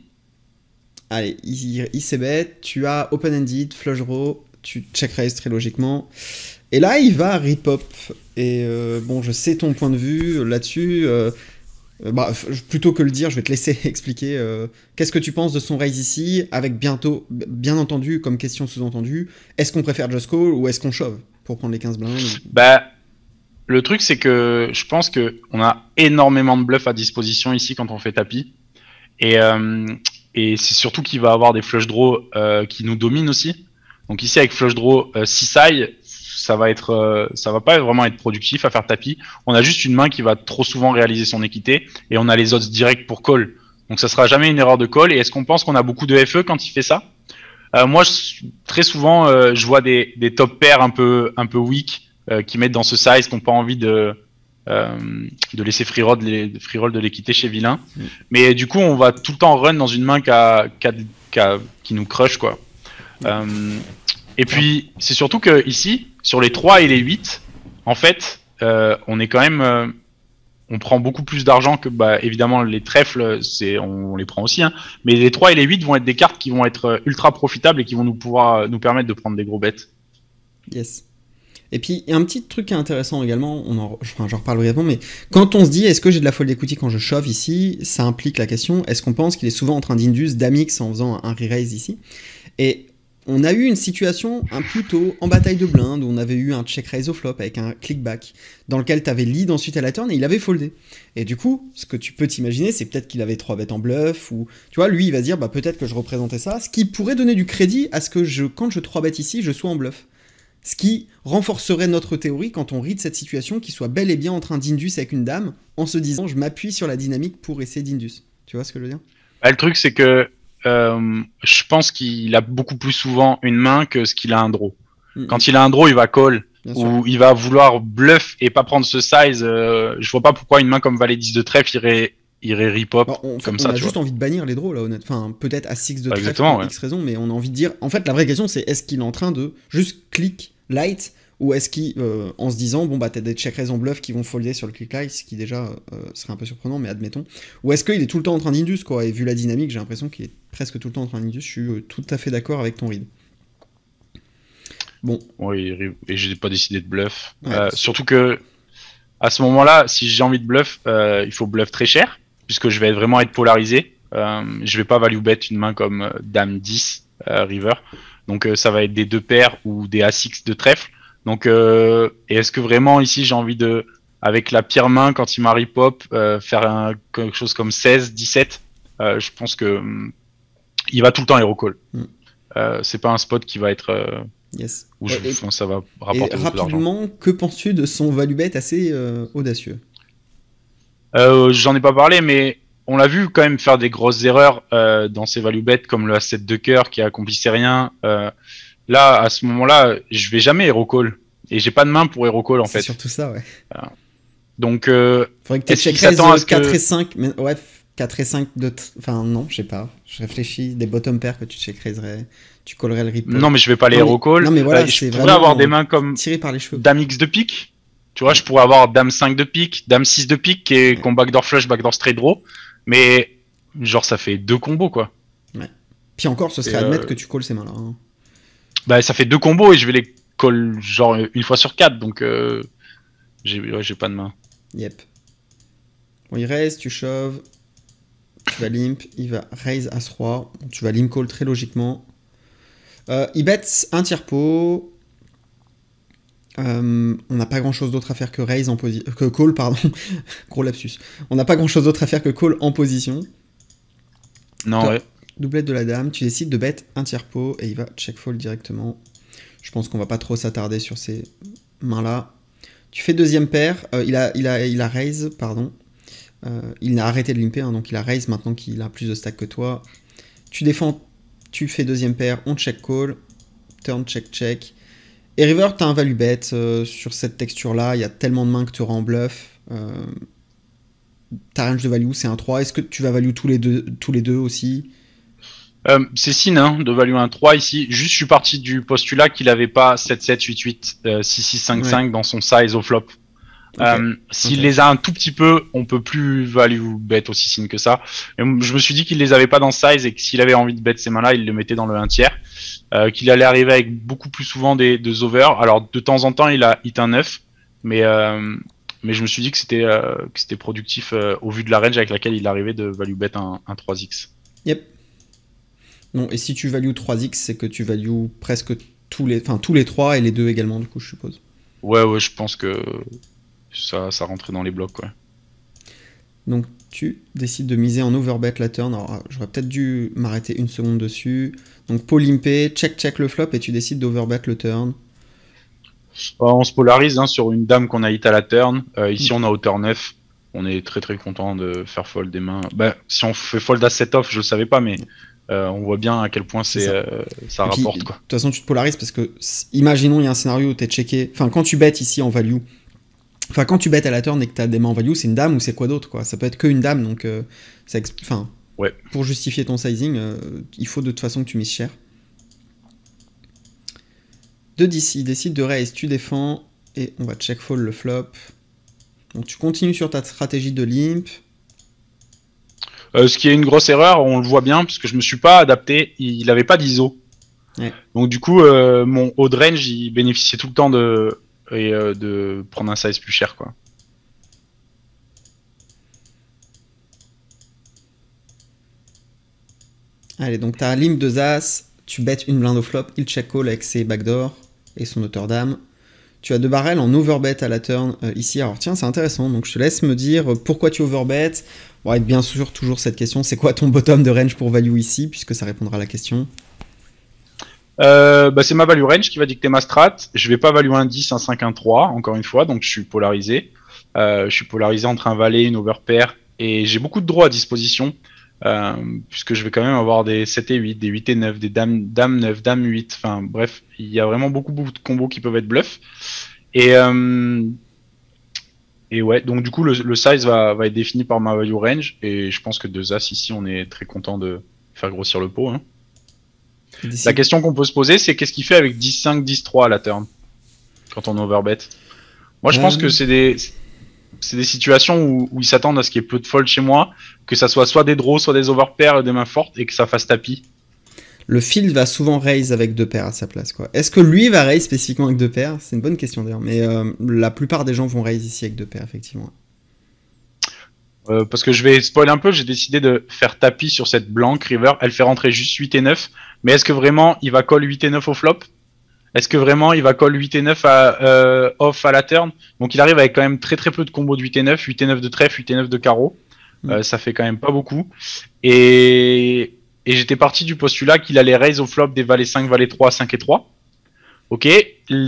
Allez, il, s'est bête, tu as open-ended, flush draw, tu check très logiquement. Et là, il va rip hop. Et euh, bon, je sais ton point de vue euh, là-dessus. Euh, bah, plutôt que le dire, je vais te laisser [laughs] expliquer. Qu'est-ce que tu penses de son raise ici Avec bientôt, bien entendu, comme question sous-entendue, est-ce qu'on préfère Just Call ou est-ce qu'on shove pour prendre les 15 blindes Bah, le truc, c'est que je pense qu'on a énormément de bluffs à disposition ici quand on fait tapis. Et, c'est surtout qu'il va avoir des flush draws qui nous dominent aussi. Donc ici, avec flush draw 6 high, ça va être, euh, ça va pas vraiment être productif à faire tapis. On a juste une main qui va trop souvent réaliser son équité et on a les odds directs pour call. Donc ça sera jamais une erreur de call. Et est-ce qu'on pense qu'on a beaucoup de FE quand il fait ça euh, Moi, très souvent, euh, je vois des, top pairs un peu, un peu weak qui mettent dans ce size, qui n'ont pas envie de, de laisser free roll, de l'équité chez vilain. Mm. Mais du coup, on va tout le temps run dans une main qui nous crush quoi. Et puis, c'est surtout que ici, sur les 3 et les 8, en fait, euh, on est quand même. Euh, on prend beaucoup plus d'argent que, bah, évidemment, les trèfles, c'est, on, les prend aussi, hein, mais les 3 et les 8 vont être des cartes qui vont être euh, ultra profitables et qui vont nous, pouvoir, nous permettre de prendre des gros bêtes. Yes. Et puis, un petit truc intéressant également, on en, j'en reparle brièvement, mais quand on se dit est-ce que j'ai de la folle d'écouter quand je chauffe ici, ça implique la question est-ce qu'on pense qu'il est souvent en train d'induce, d'amix en faisant un re-raise ici Et on a eu une situation un peu tôt en bataille de blindes où on avait eu un check raise au flop avec un click back dans lequel tu avais lead ensuite à la turn et il avait foldé. Et du coup, ce que tu peux t'imaginer, c'est peut-être qu'il avait trois bêtes en bluff ou tu vois, lui il va dire bah peut-être que je représentais ça, ce qui pourrait donner du crédit à ce que je quand je trois bêtes ici, je sois en bluff. Ce qui renforcerait notre théorie quand on rit de cette situation qui soit bel et bien en train d'indus avec une dame en se disant je m'appuie sur la dynamique pour essayer d'indus. Tu vois ce que je veux dire bah, Le truc c'est que euh, je pense qu'il a beaucoup plus souvent une main que ce qu'il a un draw. Quand il a un draw, il va call ou il va vouloir bluff et pas prendre ce size. Euh, je vois pas pourquoi une main comme valet 10 de trèfle irait irait rip bah, comme ça. On a juste envie de bannir les draws là, honnêtement. Enfin, peut-être à 6 de bah, trèfle, pour X raison, mais on a envie de dire. En fait, la vraie question c'est est-ce qu'il est en train de juste click light ou est-ce euh, en se disant, bon, bah, t'as des raise raisons bluff qui vont folder sur le click like, ce qui déjà euh, serait un peu surprenant, mais admettons. Ou est-ce qu'il est tout le temps en train d'indus, quoi Et vu la dynamique, j'ai l'impression qu'il est presque tout le temps en train d'indus. Je suis euh, tout à fait d'accord avec ton read. Bon. Oui, et n'ai pas décidé de bluff. surtout que à ce moment-là, si j'ai envie de bluff, il faut bluff très cher, puisque je vais vraiment être polarisé. Je je vais pas value bet une main comme Dame 10 River. Donc ça va être des deux paires ou des A6 de trèfle. Donc, euh, est-ce que vraiment ici j'ai envie de, avec la pire main quand il marie pop, euh, faire quelque chose comme 16, 17 euh, Je pense que mm, il va tout le temps hero call. Mm. c'est pas un spot qui va être yes. où je ça va rapporter et rapidement, que penses-tu de son value bet assez audacieux J'en ai pas parlé, mais on l'a vu quand même faire des grosses erreurs dans ses value bets, comme le 7 de cœur qui accomplissait rien. Là, à ce moment-là, je vais jamais hero call et j'ai pas de main pour hero call en fait. C'est surtout ça, ouais. Donc, euh, faudrait que tu à 4 et 5, mais ouais, 4 et 5 de. Enfin, non, je sais pas. Je réfléchis. Des bottom pairs que tu checkerais Tu collerais le rip Non, mais je vais pas les hero call. Non, mais voilà, je pourrais avoir des mains comme. Tiré par les cheveux. Dame X de pique. Tu vois, je pourrais avoir Dame 5 de pique, Dame 6 de pique, et qu'on backdoor flush, backdoor straight draw. Mais, genre, ça fait deux combos, quoi. Ouais. Puis encore, ce serait admettre euh, que tu colles ces mains-là. Hein. Bah, ça fait deux combos et je vais les call genre une fois sur quatre, donc euh, j'ai pas de main. Yep. Bon, il reste, tu chauves, tu vas limp, il va raise à 3 tu vas limp call très logiquement. Euh, il bet un tiers pot. Euh, on n'a pas grand chose d'autre à faire que raise en Que call, pardon. [laughs] Gros lapsus. On n'a pas grand chose d'autre à faire que call en position. Non, ouais. Doublette de la dame, tu décides de bête un tiers pot et il va check fold directement. Je pense qu'on va pas trop s'attarder sur ces mains-là. Tu fais deuxième paire, euh, il, a, il, a, il a raise, pardon. Euh, il a arrêté de limper, hein, donc il a raise maintenant qu'il a plus de stack que toi. Tu défends, tu fais deuxième paire, on check call, turn check check. Et river, tu as un value bet euh, sur cette texture-là, il y a tellement de mains que tu rends bluff. ta range de value, c'est un 3. Est-ce que tu vas value tous les deux, tous les deux aussi euh, c'est Sin hein, de value 1-3 ici. Juste, je suis parti du postulat qu'il n'avait pas 7-7-8-8, 6-6-5-5 dans son size au flop. Euh, s'il les a un tout petit peu, on peut plus value bet aussi signe que ça. je me suis dit qu'il les avait pas dans size et que s'il avait envie de bet ces mains-là, il les mettait dans le 1 tiers. Euh, qu'il allait arriver avec beaucoup plus souvent des, des overs. Alors de temps en temps, il a hit un 9, mais mais je me suis dit que c'était que c'était productif au vu de la range avec laquelle il arrivait de value bet un, un 3x. Yep et si tu values 3x, c'est que tu values presque tous les, enfin, tous les 3 et les 2 également, du coup, je suppose. Ouais, ouais, je pense que ça, ça rentrait dans les blocs, quoi. Donc, tu décides de miser en overbet la turn. Alors, j'aurais peut-être dû m'arrêter une seconde dessus. Donc, limpé, check, check le flop et tu décides d'overbet le turn. Bah, on se polarise hein, sur une dame qu'on a hit à la turn. Euh, ici, hmm. on a hauteur 9. On est très très content de faire fold des mains. Bah, si on fait fold à set off, je le savais pas, mais hmm. Euh, on voit bien à quel point c'est, ça, euh, rapporte. De toute façon, tu te polarises parce que, imaginons, il y a un scénario où tu es checké. Enfin, quand tu bêtes ici en value, enfin, quand tu bêtes à la turn et que tu as des mains en value, c'est une dame ou c'est quoi d'autre quoi. Ça peut être que une dame, donc euh, ça enfin, pour justifier ton sizing, il faut de toute façon que tu mises cher. De DC, décide de raise, tu défends et on va check fold le flop. Donc tu continues sur ta stratégie de limp. Euh, ce qui est une grosse erreur, on le voit bien, parce que je me suis pas adapté. Il n'avait pas d'ISO. Donc du coup, euh, mon haut range, il bénéficiait tout le temps de, et, euh, de prendre un size plus cher. quoi. Allez, donc tu as limp de As, tu bêtes une blinde au flop, il check call avec ses backdoor et son auteur d'âme. Tu as deux barrels en overbet à la turn ici. Alors tiens, c'est intéressant. Donc je te laisse me dire pourquoi tu overbet, va et bien sûr, toujours cette question, c'est quoi ton bottom de range pour value ici, puisque ça répondra à la question euh, bah, C'est ma value range qui va dicter ma strat. Je vais pas valuer un 10, un 5, un 3, encore une fois, donc je suis polarisé. Euh, je suis polarisé entre un valet, une overpair, et j'ai beaucoup de droits à disposition, euh, puisque je vais quand même avoir des 7 et 8, des 8 et 9, des dames, dames 9, dames 8, enfin bref, il y a vraiment beaucoup, beaucoup de combos qui peuvent être bluff. Et et ouais, donc du coup, le, size va, va, être défini par ma value range. Et je pense que deux As ici, on est très content de faire grossir le pot. Hein. La question qu'on peut se poser, c'est qu'est-ce qu'il fait avec 10-5, 10-3 à la turn quand on overbet Moi, je pense que euh, c'est des, des situations où, où ils s'attendent à ce qu'il y ait peu de fold chez moi, que ça soit soit des draws, soit des overpairs, des mains fortes, et que ça fasse tapis le field va souvent raise avec deux paires à sa place. quoi. Est-ce que lui va raise spécifiquement avec deux paires C'est une bonne question d'ailleurs, mais euh, la plupart des gens vont raise ici avec deux paires, effectivement. Euh, parce que je vais spoiler un peu, j'ai décidé de faire tapis sur cette blanque river. Elle fait rentrer juste 8 et 9. Mais est-ce que vraiment il va call 8 et 9 au flop Est-ce que vraiment il va call 8 et 9 à, euh, off à la turn Donc il arrive avec quand même très très peu de combos de 8 et 9, 8 et 9 de trèfle, 8 et 9 de carreau. Mm. ça fait quand même pas beaucoup. Et et j'étais parti du postulat qu'il allait raise au flop des valets 5, valets 3, 5 et 3. Ok,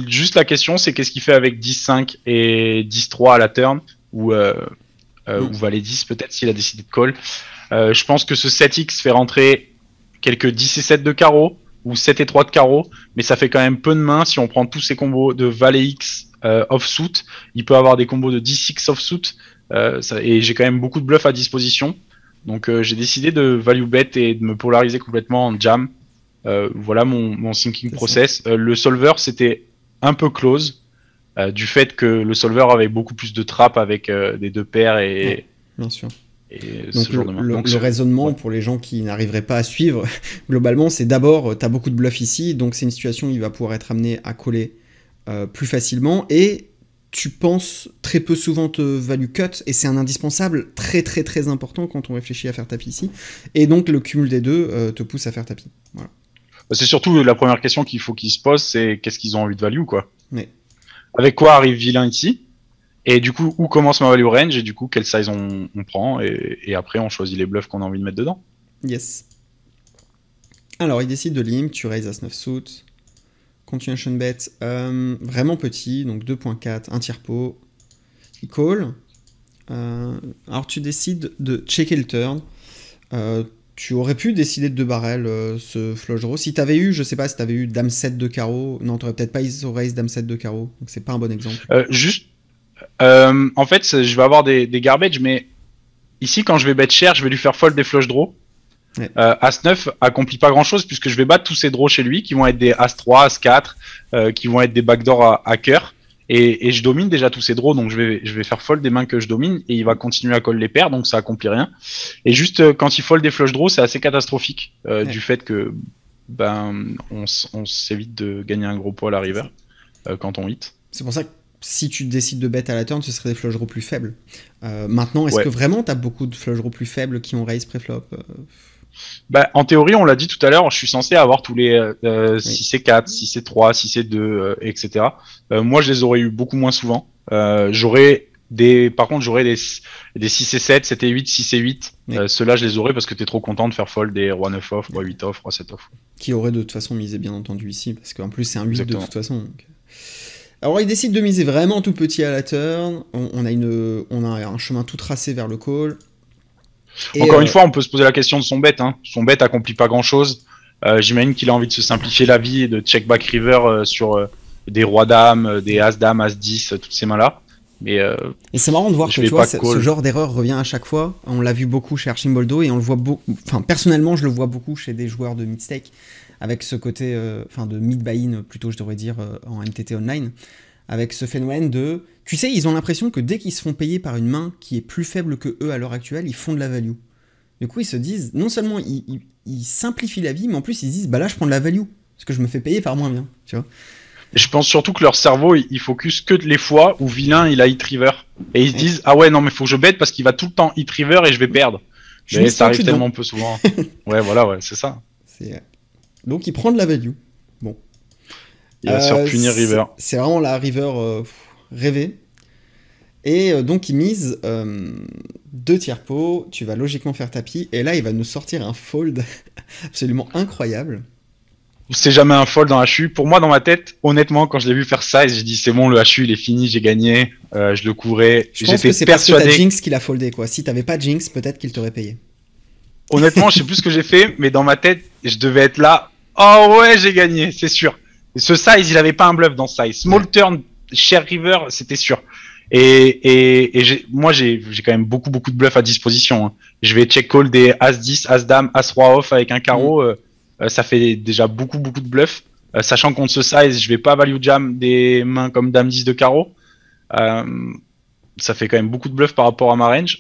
juste la question c'est qu'est-ce qu'il fait avec 10, 5 et 10, 3 à la turn ou, euh, euh mm. valet 10 peut-être s'il a décidé de call. Euh, je pense que ce 7x fait rentrer quelques 10 et 7 de carreaux, ou 7 et 3 de carreaux, mais ça fait quand même peu de mains si on prend tous ces combos de valet x off euh, offsuit. Il peut avoir des combos de 10x off-suit, et j'ai quand même beaucoup de bluffs à disposition. Donc euh, j'ai décidé de value bet et de me polariser complètement en jam. Euh, voilà mon, mon thinking process. Euh, le solver c'était un peu close du fait que le solver avait beaucoup plus de traps avec des deux paires et bien sûr. Et Donc, le, le, raisonnement pour les gens qui n'arriveraient pas à suivre, [laughs] globalement, c'est d'abord, tu as beaucoup de bluff ici, donc c'est une situation où il va pouvoir être amené à coller plus facilement, et tu penses très peu souvent te value cut et c'est un indispensable très très très important quand on réfléchit à faire tapis ici. Et donc le cumul des deux euh, te pousse à faire tapis. Bah, c'est surtout la première question qu'il faut qu'ils se posent, c'est qu'est-ce qu'ils ont envie de value quoi. Avec quoi arrive vilain ici Et du coup où commence ma value range et du coup quel size on, prend et, après on choisit les bluffs qu'on a envie de mettre dedans. Yes. Alors il décide de limp, tu raises à 9 suit. Continuation bet, euh, vraiment petit, donc 2.4, un tiers pot, il call. Euh, alors tu décides de checker le turn. Euh, tu aurais pu décider de deux barrels ce flush draw. Si avais eu, je sais pas, si tu avais eu dame 7 de carreau, non, t'aurais peut-être pas iso raise dame 7 de carreau, donc c'est pas un bon exemple. juste, en fait, je vais avoir des, des garbage, mais ici, quand je vais bet cher, je vais lui faire fold des flush draws. Euh, As-9 accomplit pas grand chose puisque je vais battre tous ces draws chez lui qui vont être des As-3, As-4, euh, qui vont être des backdoors à, cœur. Et, je domine déjà tous ces draws donc je vais, je vais faire fold des mains que je domine et il va continuer à call les paires donc ça accomplit rien. Et juste euh, quand il fold des flush draws, c'est assez catastrophique du fait que ben, on, s'évite de gagner un gros pot à la river quand on hit. C'est pour ça que si tu décides de bet à la turn, ce serait des flush draws plus faibles. maintenant, est-ce que vraiment tu as beaucoup de flush draws plus faibles qui ont raise pré bah, en théorie, on l'a dit tout à l'heure, je suis censé avoir tous les 6C4, 6C3, 6C2, etc. moi, je les aurais eu beaucoup moins souvent. Euh, j'aurais des, par contre, j'aurais des, des 6C7, 7 et 8 6C8. Euh, ceux-là, je les aurais parce que tu es trop content de faire fold des Roi 9 off, Roi 8 off, Roi 7 off. Qui aurait de toute façon misé, bien entendu, ici, parce qu'en plus, c'est un 8 de toute façon. Alors il décide de miser vraiment tout petit à la turn, a, une, on a un chemin tout tracé vers le call, encore une euh, fois, on peut se poser la question de son bête. Hein. Son bête accomplit pas grand chose. Euh, j'imagine qu'il a envie de se simplifier la vie et de check back river euh, sur des rois dames, des as d'âme, as 10, toutes ces mains-là. Mais et c'est marrant de voir que ce, genre d'erreur revient à chaque fois. On l'a vu beaucoup chez Archimboldo et on le voit beaucoup. Enfin, personnellement, je le vois beaucoup chez des joueurs de mid-stake avec ce côté, enfin de mid-buy-in plutôt, je devrais dire, en MTT online, avec ce phénomène de tu sais, ils ont l'impression que dès qu'ils se font payer par une main qui est plus faible que eux à l'heure actuelle, ils font de la value. Du coup, ils se disent, non seulement ils, simplifient la vie, mais en plus ils se disent, bah là, je prends de la value, parce que je me fais payer par moins bien, tu vois. Je pense surtout que leur cerveau, il focus que les fois où vilain il a hit river. Et ils se disent, ah ouais, non, mais faut que je bête parce qu'il va tout le temps hit river et je vais perdre. mais ça arrive tellement peu souvent. [laughs] ouais, voilà, ouais, c'est ça. Euh, donc il prend de la value. Bon. Il va se euh, river. C'est vraiment la river. Euh, rêver. Et euh, donc il mise euh, deux tiers pot. tu vas logiquement faire tapis, et là il va nous sortir un fold [laughs] absolument incroyable. C'est jamais un fold en HU. Pour moi, dans ma tête, honnêtement, quand je l'ai vu faire ça, j'ai dit c'est bon, le HU il est fini, j'ai gagné, euh, je le courais. J'étais persuadé. Parce que c'est Jinx qu'il a foldé quoi. Si t'avais pas Jinx, peut-être qu'il t'aurait payé. Honnêtement, je sais plus ce que j'ai fait, mais dans ma tête, je devais être là. Oh ouais, j'ai gagné, c'est sûr. ce size, il avait pas un bluff dans ce size. Small turn, Cher River, c'était sûr. Et, moi, j'ai quand même beaucoup, beaucoup de bluffs à disposition. Hein. Je vais check call des As-10, As-Dame, As-Roi off avec un carreau. Mm. Euh, euh, ça fait déjà beaucoup, beaucoup de bluffs. Euh, sachant qu'on se size, je vais pas value jam des mains comme Dame-10 de carreau. ça fait quand même beaucoup de bluffs par rapport à ma range.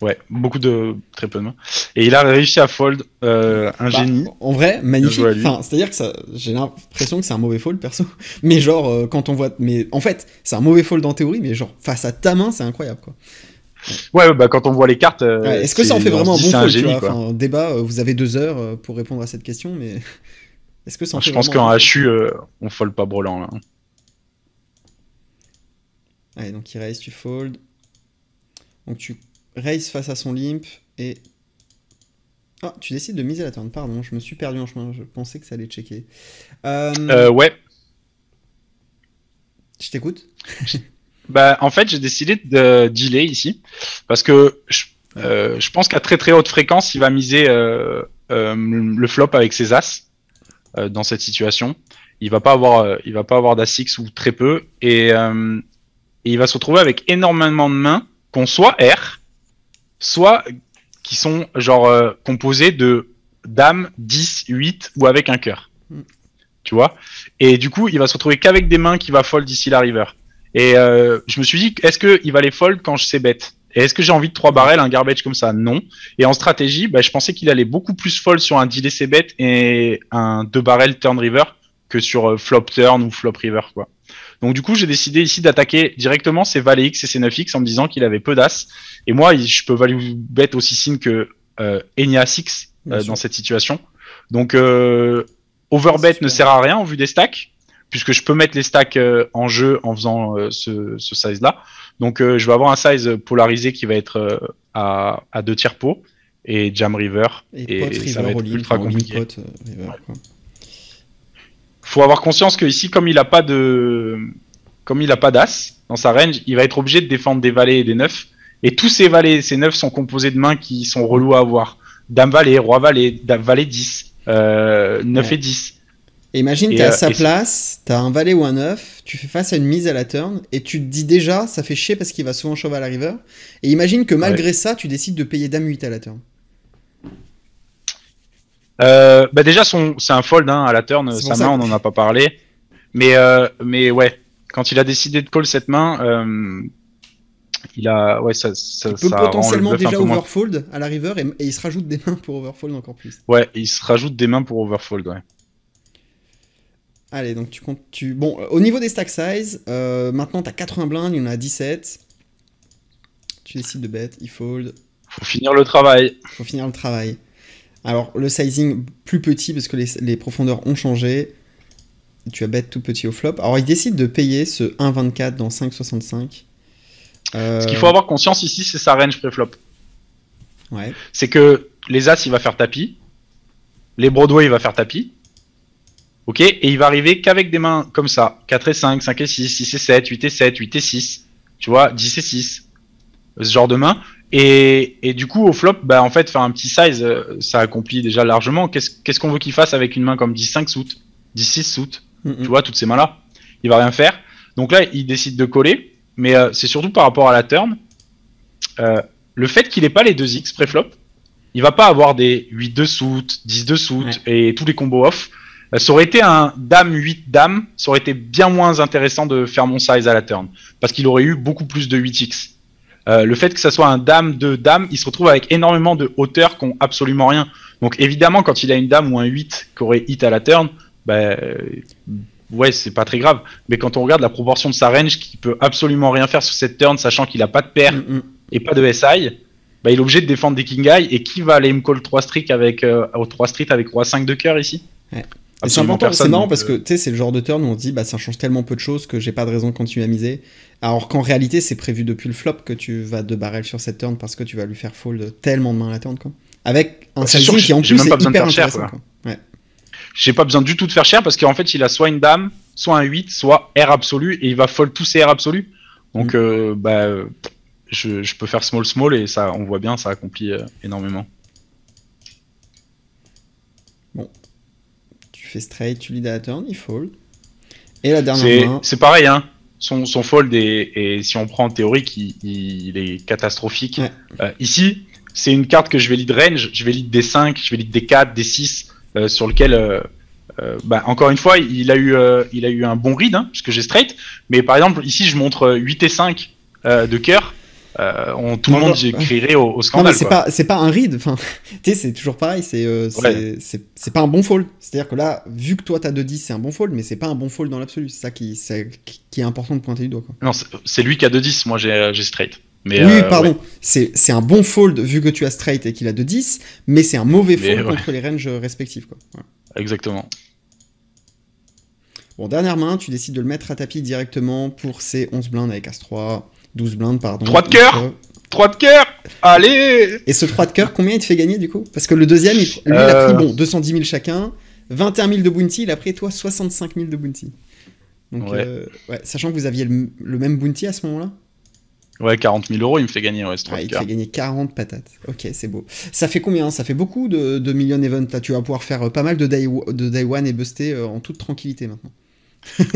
Ouais, beaucoup de très peu de mains. Et il a réussi à fold, euh, un bah, génie. En vrai, magnifique. c'est-à-dire que ça, j'ai l'impression que c'est un mauvais fold perso. [laughs] Mais genre, euh, quand on voit, mais en fait, c'est un mauvais fold en théorie, mais genre face à ta main, c'est incroyable quoi. Ouais, bah quand on voit les cartes. Euh, est-ce que ça en fait vraiment un bon fold Débat, vous avez deux heures euh, pour répondre à cette question, mais [laughs] est-ce que ça en Je pense qu'en HU, on fold pas brûlant. là. Allez, donc il reste, tu fold. Donc tu Race face à son limp et... Ah, tu décides de miser la turn, pardon, je me suis perdu en chemin, je pensais que ça allait checker. Euh... euh ouais. Je t'écoute. [laughs] bah, en fait, j'ai décidé de dealer ici, parce que je, euh, pense qu'à très très haute fréquence, il va miser euh, le flop avec ses as dans cette situation. Il va pas avoir, il va pas avoir das ou très peu, et, et, il va se retrouver avec énormément de mains qu'on soit R soit qui sont genre euh, composés de dames 10, 8 ou avec un cœur. Mm. Tu vois Et du coup, il va se retrouver qu'avec des mains qui va fold d'ici la river. Et euh, je me suis dit, est-ce qu'il va les fold quand je sais bête Et est-ce que j'ai envie de 3 barrels, un garbage comme ça Non. Et en stratégie, bah, je pensais qu'il allait beaucoup plus fold sur un delay et bête et un 2 barrels turn river que sur euh, flop turn ou flop river, quoi. Donc du coup, j'ai décidé ici d'attaquer directement ses valets X et ses 9X en me disant qu'il avait peu d'As. Et moi, je peux value bet aussi signe que euh, Enya 6 euh, dans cette situation. Donc euh, overbet ne sert à rien en vue des stacks, puisque je peux mettre les stacks euh, en jeu en faisant ce, size-là. Donc je vais avoir un size polarisé qui va être à, à deux tiers pot et Jam River. Et, ça va être ultra compliqué faut avoir conscience que ici, comme il a pas de, comme il a pas d'as dans sa range, il va être obligé de défendre des valets et des neufs. Et tous ces valets et ces neufs sont composés de mains qui sont reloues à avoir. Dame valet, roi valet, dame valet 10, 9 et 10. Et imagine, t'es à euh, sa place, tu as un valet ou un neuf, tu fais face à une mise à la turn, et tu te dis déjà, ça fait chier parce qu'il va souvent cheval à la river. Et imagine que ah malgré ça, tu décides de payer dame 8 à la turn. Euh, bah déjà, c'est un fold hein, à la turn, sa main, on n'en a pas parlé. Mais, euh, mais ouais, quand il a décidé de call cette main, euh, il a. Ouais, ça. ça peut potentiellement déjà overfold à la river et, il se rajoute des mains pour overfold encore plus. Ouais, il se rajoute des mains pour overfold, ouais. Allez, donc tu comptes. Tu... Bon, au niveau des stack size, maintenant t'as 80 blindes, il y en a 17. Tu décides de bet, il fold. Faut finir le travail. Faut finir le travail. Alors, le sizing plus petit, parce que les, profondeurs ont changé. Tu as bête tout petit au flop. Alors, il décide de payer ce 1,24 dans 5,65. Euh, ce qu'il faut avoir conscience ici, c'est sa range pré-flop. Ouais. C'est que les As, il va faire tapis. Les Broadway, il va faire tapis. Ok Et il va arriver qu'avec des mains comme ça 4 et 5, 5 et 6, 6 et 7, 8 et 7, 8 et 6. Tu vois, 10 et 6. Ce genre de mains. Et, du coup, au flop, bah, en fait, faire un petit size, euh, ça accomplit déjà largement. Qu'est-ce qu'on veut qu'il fasse avec une main comme 10-5 soutes, 10-6 soutes Tu vois, toutes ces mains-là. Il va rien faire. Donc là, il décide de coller, mais euh, c'est surtout par rapport à la turn. Euh, le fait qu'il n'ait pas les 2x pré flop il va pas avoir des 8-2 soutes, 10-2 soutes et tous les combos off. ça aurait été un dame 8 dame, ça aurait été bien moins intéressant de faire mon size à la turn parce qu'il aurait eu beaucoup plus de 8x. Euh, le fait que ça soit un dame de dame, il se retrouve avec énormément de hauteurs qui ont absolument rien. Donc évidemment, quand il a une dame ou un 8 qui aurait hit à la turn, bah, ouais, c'est pas très grave. Mais quand on regarde la proportion de sa range qui peut absolument rien faire sur cette turn, sachant qu'il a pas de paire mm, mm. et pas de SI, bah, ben, il est obligé de défendre des King Eye. Et qui va aller me call 3 street avec, euh, au 3 avec Roi 5 de cœur ici c'est important, marrant parce que tu c'est le genre de turn où on se dit bah ça change tellement peu de choses que j'ai pas de raison de continuer à miser. Alors qu'en réalité, c'est prévu depuis le flop que tu vas de barrel sur cette turn parce que tu vas lui faire fold tellement de mains à la turn Avec un bah, sizing qui en plus est hyper cher, J'ai pas besoin du tout de faire cher parce qu'en fait, il a soit une dame, soit un 8, soit R absolu et il va fold tous ses R absolu Donc mm. euh, bah je, peux faire small small et ça on voit bien ça accomplit euh, énormément. straight, tu lead à la turn, il fold. Et la dernière main. C'est pareil, hein. Son, son fold, est, et si on prend en théorie, il, est catastrophique. Euh, ici, c'est une carte que je vais lead range, je vais lead des 5, je vais lead des 4, des 6, euh, sur lequel, euh, bah, encore une fois, il a eu, il a eu un bon read, hein, puisque j'ai straight, mais par exemple, ici, je montre 8 et 5 de cœur, euh, on, tout le monde crierait au, scandale. c'est pas, un read. Enfin, [laughs] c'est toujours pareil. Euh, c'est c'est pas un bon fold. C'est-à-dire que là, vu que toi t'as 2-10, c'est un bon fold, mais c'est pas un bon fold dans l'absolu. C'est ça qui est, qui, est important de pointer du doigt. Quoi. Non, c'est lui qui a 2-10. Moi, j'ai straight. Mais oui, euh, pardon. C'est un bon fold vu que tu as straight et qu'il a 2-10, mais c'est un mauvais fold contre les ranges respectifs. Quoi. Exactement. Bon, dernière main, tu décides de le mettre à tapis directement pour ses 11 blindes avec As-3. 12 blindes, pardon. 3 de cœur 3 euh, de cœur Allez Et ce 3 de cœur, combien il te fait gagner du coup Parce que le deuxième, lui, il a pris euh. bon, 210 000 chacun, 21 000 de bounty, il a pris toi 65 000 de bounty. Donc, euh, sachant que vous aviez le, même bounty à ce moment-là Ouais, 40 000 euros, il me fait gagner, ce 3 ah, de Il te fait gagner 40 patates. Ok, c'est beau. Ça fait combien hein Ça fait beaucoup de, de million event. tu vas pouvoir faire pas mal de day, de one et buster en toute tranquillité maintenant.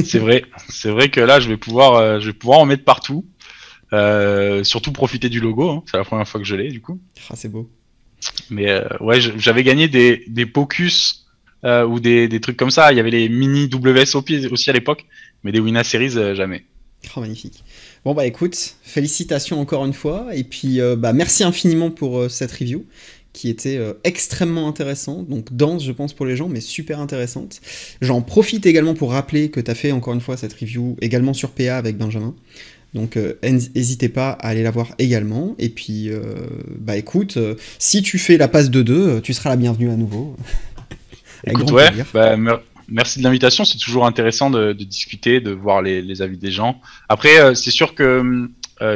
c'est vrai, c'est vrai que là, je vais pouvoir, je vais pouvoir en mettre partout. Euh, surtout profiter du logo, hein. c'est la première fois que je l'ai du coup. Ah, c'est beau. Mais euh, ouais, j'avais gagné des, des Pocus euh, ou des, trucs comme ça. Il y avait les mini WSOP aussi à l'époque, mais des Wina Series, jamais. Ah, magnifique. Bon, bah écoute, félicitations encore une fois. Et puis, bah, merci infiniment pour cette review qui était extrêmement intéressante, donc dense je pense pour les gens, mais super intéressante. J'en profite également pour rappeler que tu as fait encore une fois cette review également sur PA avec Benjamin. Donc euh, n'hésitez pas à aller la voir également. Et puis, euh, bah écoute, euh, si tu fais la passe de deux, tu seras la bienvenue à nouveau. [laughs] écoute, ouais, bah, merci de l'invitation. C'est toujours intéressant de, discuter, de voir les, avis des gens. Après, c'est sûr que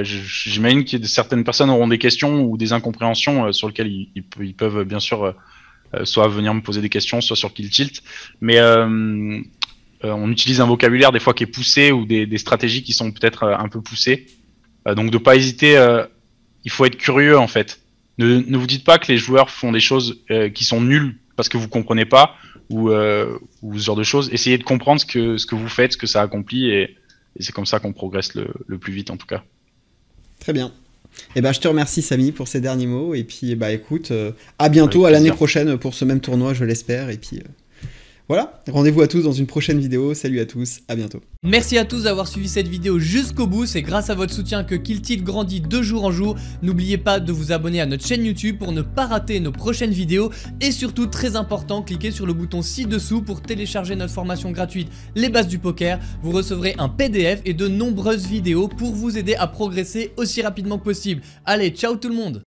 J'imagine que certaines personnes auront des questions ou des incompréhensions sur lesquelles ils, peuvent bien sûr soit venir me poser des questions, soit sur qu'ils Tilt. Mais euh, on utilise un vocabulaire des fois qui est poussé ou des, stratégies qui sont peut-être euh, un peu poussées. Euh, donc ne pas hésiter, il faut être curieux en fait. Ne, vous dites pas que les joueurs font des choses qui sont nulles parce que vous comprenez pas ou, ou, ce genre de choses. Essayez de comprendre ce que, vous faites, ce que ça accomplit et, c'est comme ça qu'on progresse le, plus vite en tout cas. Très bien. Eh ben, je te remercie, Samy, pour ces derniers mots. Et puis, bah, écoute, à bientôt, à l'année prochaine pour ce même tournoi, je l'espère. Et puis, voilà, rendez-vous à tous dans une prochaine vidéo. Salut à tous, à bientôt. Merci à tous d'avoir suivi cette vidéo jusqu'au bout. C'est grâce à votre soutien que Killtit grandit de jour en jour. N'oubliez pas de vous abonner à notre chaîne YouTube pour ne pas rater nos prochaines vidéos. Et surtout, très important, cliquez sur le bouton ci-dessous pour télécharger notre formation gratuite Les bases du poker. Vous recevrez un PDF et de nombreuses vidéos pour vous aider à progresser aussi rapidement que possible. Allez, ciao tout le monde